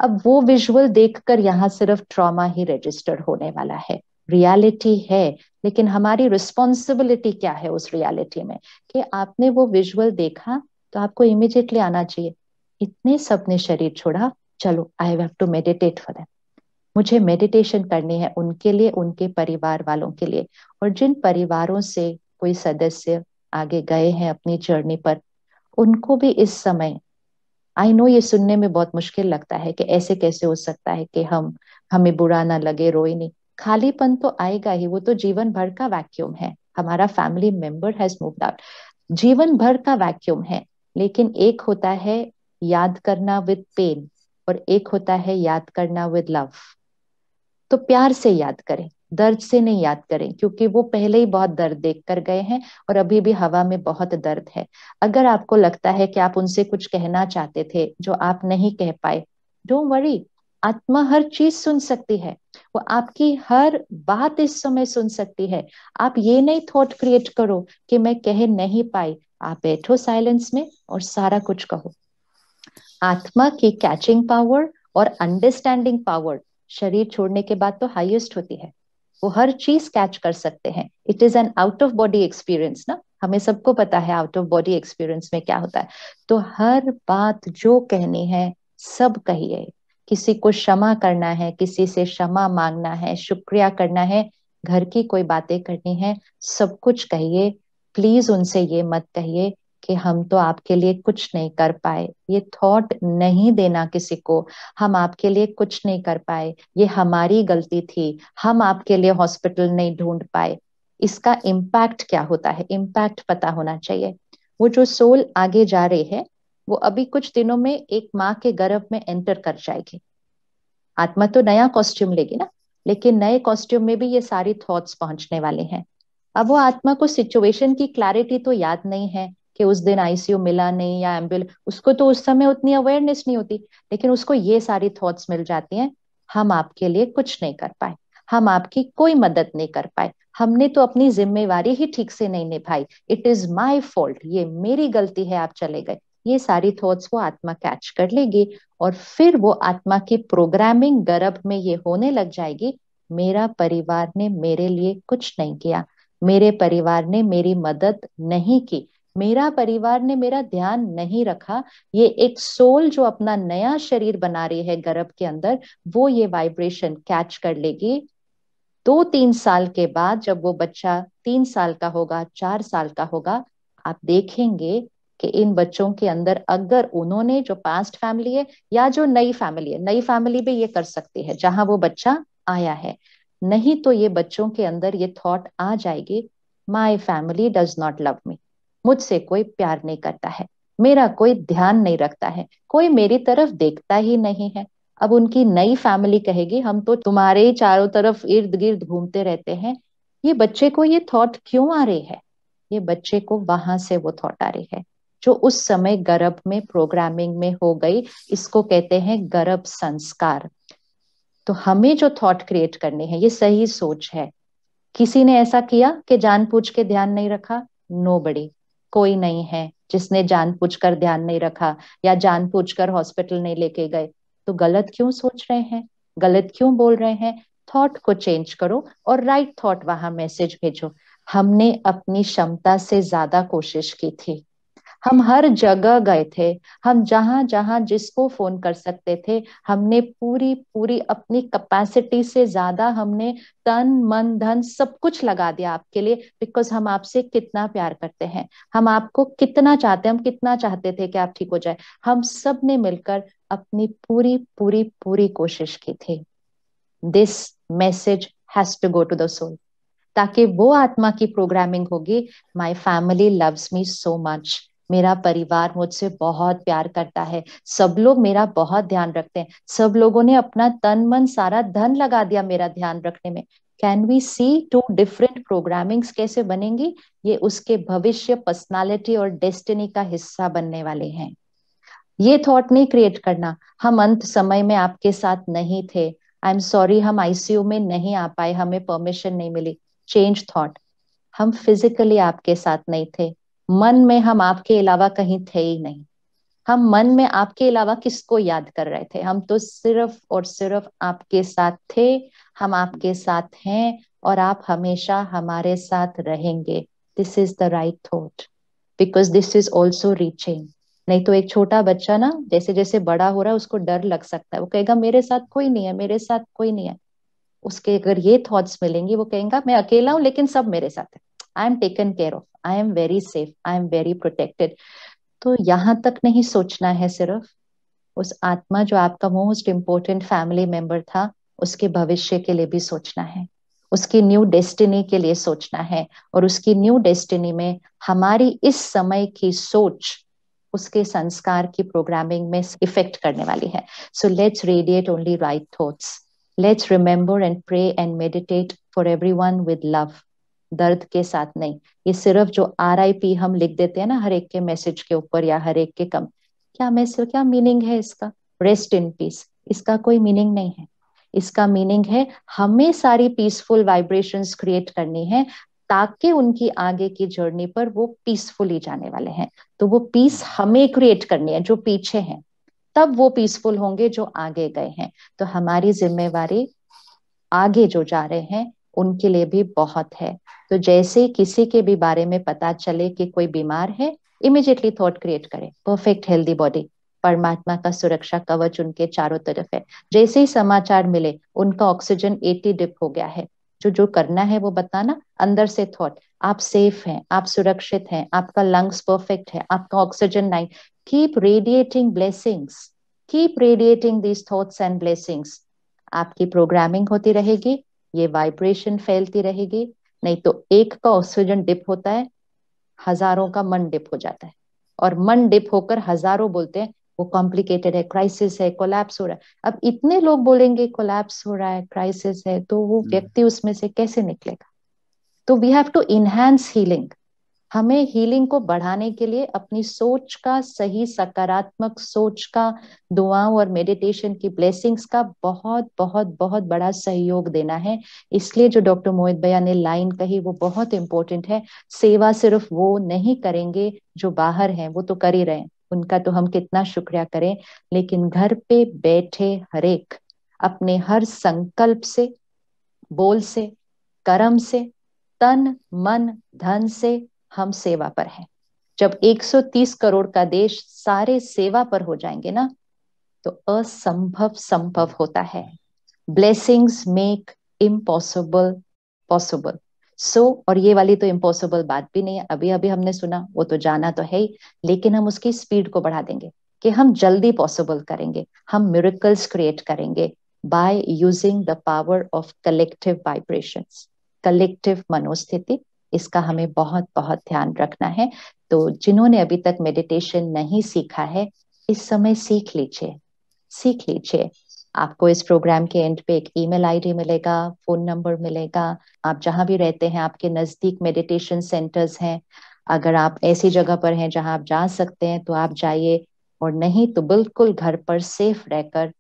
अब वो विजुअल देखकर यहाँ सिर्फ ट्रॉमा ही रजिस्टर्ड होने वाला है रियलिटी है लेकिन हमारी रिस्पॉन्सिबिलिटी क्या है उस रियलिटी में कि आपने वो विजुअल देखा तो आपको इमिजिएटली आना चाहिए इतने सबने शरीर छोड़ा चलो I have to meditate for them मुझे मेडिटेशन करनी है उनके लिए उनके परिवार वालों के लिए और जिन परिवारों से कोई सदस्य आगे गए हैं अपनी जर्नी पर उनको भी इस समय आई नो ये सुनने में बहुत मुश्किल लगता है कि ऐसे कैसे हो सकता है कि हम हमें बुरा ना लगे रोए नहीं खालीपन तो आएगा ही वो तो जीवन भर का वैक्यूम है हमारा family member has moved out जीवन भर का वैक्यूम है लेकिन एक होता है याद करना विद पेन और एक होता है याद करना विद लव तो प्यार से याद करें दर्द से नहीं याद करें क्योंकि वो पहले ही बहुत दर्द देख कर गए हैं और अभी भी हवा में बहुत दर्द है अगर आपको लगता है कि आप उनसे कुछ कहना चाहते थे जो आप नहीं कह पाए डोंट वरी आत्मा हर चीज सुन सकती है वो आपकी हर बात इस समय सुन सकती है आप ये नहीं थॉट क्रिएट करो कि मैं कह नहीं पाई आप बैठो साइलेंस में और सारा कुछ कहो आत्मा की कैचिंग पावर और अंडरस्टैंडिंग पावर शरीर छोड़ने के बाद तो हाईएस्ट होती है वो हर चीज कैच कर सकते हैं it is an out of body experience ना हमें सबको पता है आउट ऑफ बॉडी एक्सपीरियंस में क्या होता है तो हर बात जो कहनी है सब कहिए किसी को क्षमा करना है किसी से क्षमा मांगना है शुक्रिया करना है घर की कोई बातें करनी है सब कुछ कहिए प्लीज उनसे ये मत कहिए कि हम तो आपके लिए कुछ नहीं कर पाए ये थॉट नहीं देना किसी को हम आपके लिए कुछ नहीं कर पाए ये हमारी गलती थी हम आपके लिए हॉस्पिटल नहीं ढूंढ पाए इसका इम्पैक्ट क्या होता है इम्पैक्ट पता होना चाहिए वो जो सोल आगे जा रहे है वो अभी कुछ दिनों में एक माँ के गर्भ में एंटर कर जाएगी आत्मा तो नया कॉस्ट्यूम लेगी ना लेकिन नए कॉस्ट्यूम में भी ये सारी थॉट्स पहुंचने वाले हैं अब वो आत्मा को सिचुएशन की क्लैरिटी तो याद नहीं है कि उस दिन आईसीयू मिला नहीं या एम्बुल उसको तो उस समय उतनी अवेयरनेस नहीं होती लेकिन उसको ये सारी थॉट्स मिल जाती हैं हम आपके लिए कुछ नहीं कर पाए हम आपकी कोई मदद नहीं कर पाए हमने तो अपनी जिम्मेवारी ही ठीक से नहीं निभाई इट इज माई फॉल्ट ये मेरी गलती है आप चले गए ये सारी थॉट्स वो आत्मा कैच कर लेगी और फिर वो आत्मा की प्रोग्रामिंग गर्भ में ये होने लग जाएगी मेरा परिवार ने मेरे लिए कुछ नहीं किया मेरे परिवार ने मेरी मदद नहीं की मेरा परिवार ने मेरा ध्यान नहीं रखा ये एक सोल जो अपना नया शरीर बना रही है गर्भ के अंदर वो ये वाइब्रेशन कैच कर लेगी दो तीन साल के बाद जब वो बच्चा तीन साल का होगा चार साल का होगा आप देखेंगे कि इन बच्चों के अंदर अगर उन्होंने जो पास्ट फैमिली है या जो नई फैमिली है नई फैमिली भी ये कर सकती है जहां वो बच्चा आया है नहीं तो ये बच्चों के अंदर ये थॉट आ जाएगी my family does not love me मुझसे कोई प्यार नहीं करता है मेरा कोई ध्यान नहीं रखता है कोई मेरी तरफ देखता ही नहीं है अब उनकी नई फैमिली कहेगी हम तो तुम्हारे ही चारों तरफ इर्द गिर्द घूमते रहते हैं ये बच्चे को ये थॉट क्यों आ रही है ये बच्चे को वहां से वो थॉट आ रही है जो उस समय गर्भ में प्रोग्रामिंग में हो गई इसको कहते हैं गर्भ संस्कार तो हमें जो थॉट क्रिएट करनी है ये सही सोच है किसी ने ऐसा किया कि जान पूछ के ध्यान नहीं रखा नो बड़ी कोई नहीं है जिसने जान कर ध्यान नहीं रखा या जान कर हॉस्पिटल नहीं लेके गए तो गलत क्यों सोच रहे हैं गलत क्यों बोल रहे हैं थॉट को चेंज करो और राइट थॉट वहां मैसेज भेजो हमने अपनी क्षमता से ज्यादा कोशिश की थी हम हर जगह गए थे हम जहां जहां जिसको फोन कर सकते थे हमने पूरी पूरी अपनी कैपेसिटी से ज्यादा हमने तन मन धन सब कुछ लगा दिया आपके लिए बिकॉज हम आपसे कितना प्यार करते हैं हम आपको कितना चाहते हैं हम कितना चाहते थे कि आप ठीक हो जाए हम सब ने मिलकर अपनी पूरी पूरी पूरी कोशिश की थी this message has to go to the soul ताकि वो आत्मा की प्रोग्रामिंग होगी my family loves me so much मेरा परिवार मुझसे बहुत प्यार करता है सब लोग मेरा बहुत ध्यान रखते हैं सब लोगों ने अपना तन मन सारा धन लगा दिया मेरा ध्यान रखने में can we see two different programmings कैसे बनेंगी ये उसके भविष्य पर्सनालिटी और डेस्टिनी का हिस्सा बनने वाले हैं ये थॉट नहीं क्रिएट करना हम अंत समय में आपके साथ नहीं थे आई एम सॉरी हम आईसीयू में नहीं आ पाए हमें परमिशन नहीं मिली चेंज थॉट हम फिजिकली आपके साथ नहीं थे मन में हम आपके अलावा कहीं थे ही नहीं हम मन में आपके अलावा किसको याद कर रहे थे हम तो सिर्फ और सिर्फ आपके साथ थे हम आपके साथ हैं और आप हमेशा हमारे साथ रहेंगे this is the right thought because this is also reaching नहीं तो एक छोटा बच्चा ना जैसे जैसे बड़ा हो रहा है उसको डर लग सकता है वो कहेगा मेरे साथ कोई नहीं है मेरे साथ कोई नहीं है उसके अगर ये थॉट्स मिलेंगी वो कहेगा मैं अकेला हूँ लेकिन सब मेरे साथ है I am taken care of I am very safe I am very protected तो यहां तक नहीं सोचना है सिर्फ उस आत्मा जो आपका मोस्ट इम्पोर्टेंट फैमिली मेंबर था उसके भविष्य के लिए भी सोचना है उसकी न्यू डेस्टिनी के लिए सोचना है और उसकी न्यू डेस्टिनी में हमारी इस समय की सोच उसके संस्कार की प्रोग्रामिंग में इफेक्ट करने वाली है so let's radiate only right thoughts let's remember and pray and meditate for one with love दर्द के साथ नहीं ये सिर्फ जो आर आई पी हम लिख देते हैं ना हर एक के मैसेज के ऊपर या हर एक के कम क्या मैसेज क्या मीनिंग है इसका रेस्ट इन पीस इसका कोई मीनिंग नहीं है इसका मीनिंग है हमें सारी पीसफुल वाइब्रेशन क्रिएट करनी है ताकि उनकी आगे की जर्नी पर वो पीसफुली जाने वाले हैं तो वो पीस हमें क्रिएट करनी है जो पीछे हैं तब वो पीसफुल होंगे जो आगे गए हैं तो हमारी जिम्मेवारी आगे जो जा रहे हैं उनके लिए भी बहुत है तो जैसे किसी के भी बारे में पता चले कि कोई बीमार है इमिजिएटली थॉट क्रिएट करें परफेक्ट हेल्दी बॉडी परमात्मा का सुरक्षा कवच उनके चारों तरफ है जैसे ही समाचार मिले उनका ऑक्सीजन एटी डिप हो गया है जो जो करना है वो बताना अंदर से थॉट आप सेफ हैं आप सुरक्षित हैं आपका लंग्स परफेक्ट है आपका oxygen nine keep radiating blessings keep radiating these thoughts and blessings आपकी प्रोग्रामिंग होती रहेगी ये वाइब्रेशन फैलती रहेगी नहीं तो एक का ऑक्सीजन डिप होता है हजारों का मन डिप हो जाता है और मन डिप होकर हजारों बोलते हैं वो कॉम्प्लिकेटेड है क्राइसिस है कोलैप्स हो रहा है अब इतने लोग बोलेंगे कोलैप्स हो रहा है क्राइसिस है तो वो हम्म। व्यक्ति उसमें से कैसे निकलेगा तो we have to enhance healing हमें हीलिंग को बढ़ाने के लिए अपनी सोच का सही सकारात्मक सोच का दुआओं और मेडिटेशन की ब्लेसिंग्स का बहुत बहुत बहुत बड़ा सहयोग देना है इसलिए जो डॉक्टर मोहित भैया ने लाइन कही वो बहुत इंपॉर्टेंट है सेवा सिर्फ वो नहीं करेंगे जो बाहर हैं वो तो कर ही रहे हैं उनका तो हम कितना शुक्रिया करें लेकिन घर पे बैठे हरेक अपने हर संकल्प से बोल से कर्म से तन मन धन से हम सेवा पर हैं जब 130 करोड़ का देश सारे सेवा पर हो जाएंगे ना तो असंभव संभव होता है blessings make impossible possible so और ये वाली तो इम्पॉसिबल बात भी नहीं है अभी अभी हमने सुना वो तो जाना तो है ही लेकिन हम उसकी स्पीड को बढ़ा देंगे कि हम जल्दी पॉसिबल करेंगे हम मिरिकल्स क्रिएट करेंगे by using the power of collective vibrations collective मनोस्थिति इसका हमें बहुत बहुत ध्यान रखना है तो जिन्होंने अभी तक मेडिटेशन नहीं सीखा है इस समय सीख लीजिए सीख लीजिए आपको इस प्रोग्राम के एंड पे एक ईमेल आईडी मिलेगा फोन नंबर मिलेगा आप जहां भी रहते हैं आपके नजदीक मेडिटेशन सेंटर्स हैं अगर आप ऐसी जगह पर हैं जहां आप जा सकते हैं तो आप जाइए और नहीं तो बिल्कुल घर पर सेफ रहकर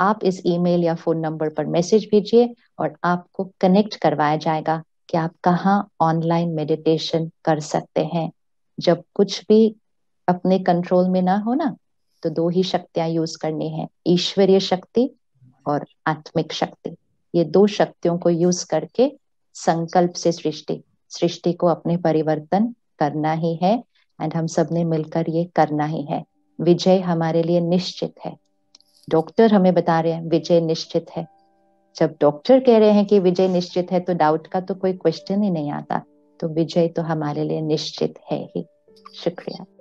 आप इस ईमेल या फोन नंबर पर मैसेज भेजिए और आपको कनेक्ट करवाया जाएगा कि आप कहाँ ऑनलाइन मेडिटेशन कर सकते हैं जब कुछ भी अपने कंट्रोल में ना हो ना तो दो ही शक्तियां यूज करनी है ईश्वरीय शक्ति और आत्मिक शक्ति ये दो शक्तियों को यूज करके संकल्प से सृष्टि सृष्टि को अपने परिवर्तन करना ही है एंड हम सब ने मिलकर ये करना ही है विजय हमारे लिए निश्चित है डॉक्टर हमें बता रहे हैं विजय निश्चित है जब डॉक्टर कह रहे हैं कि विजय निश्चित है तो डाउट का तो कोई क्वेश्चन ही नहीं आता तो विजय तो हमारे लिए निश्चित है ही शुक्रिया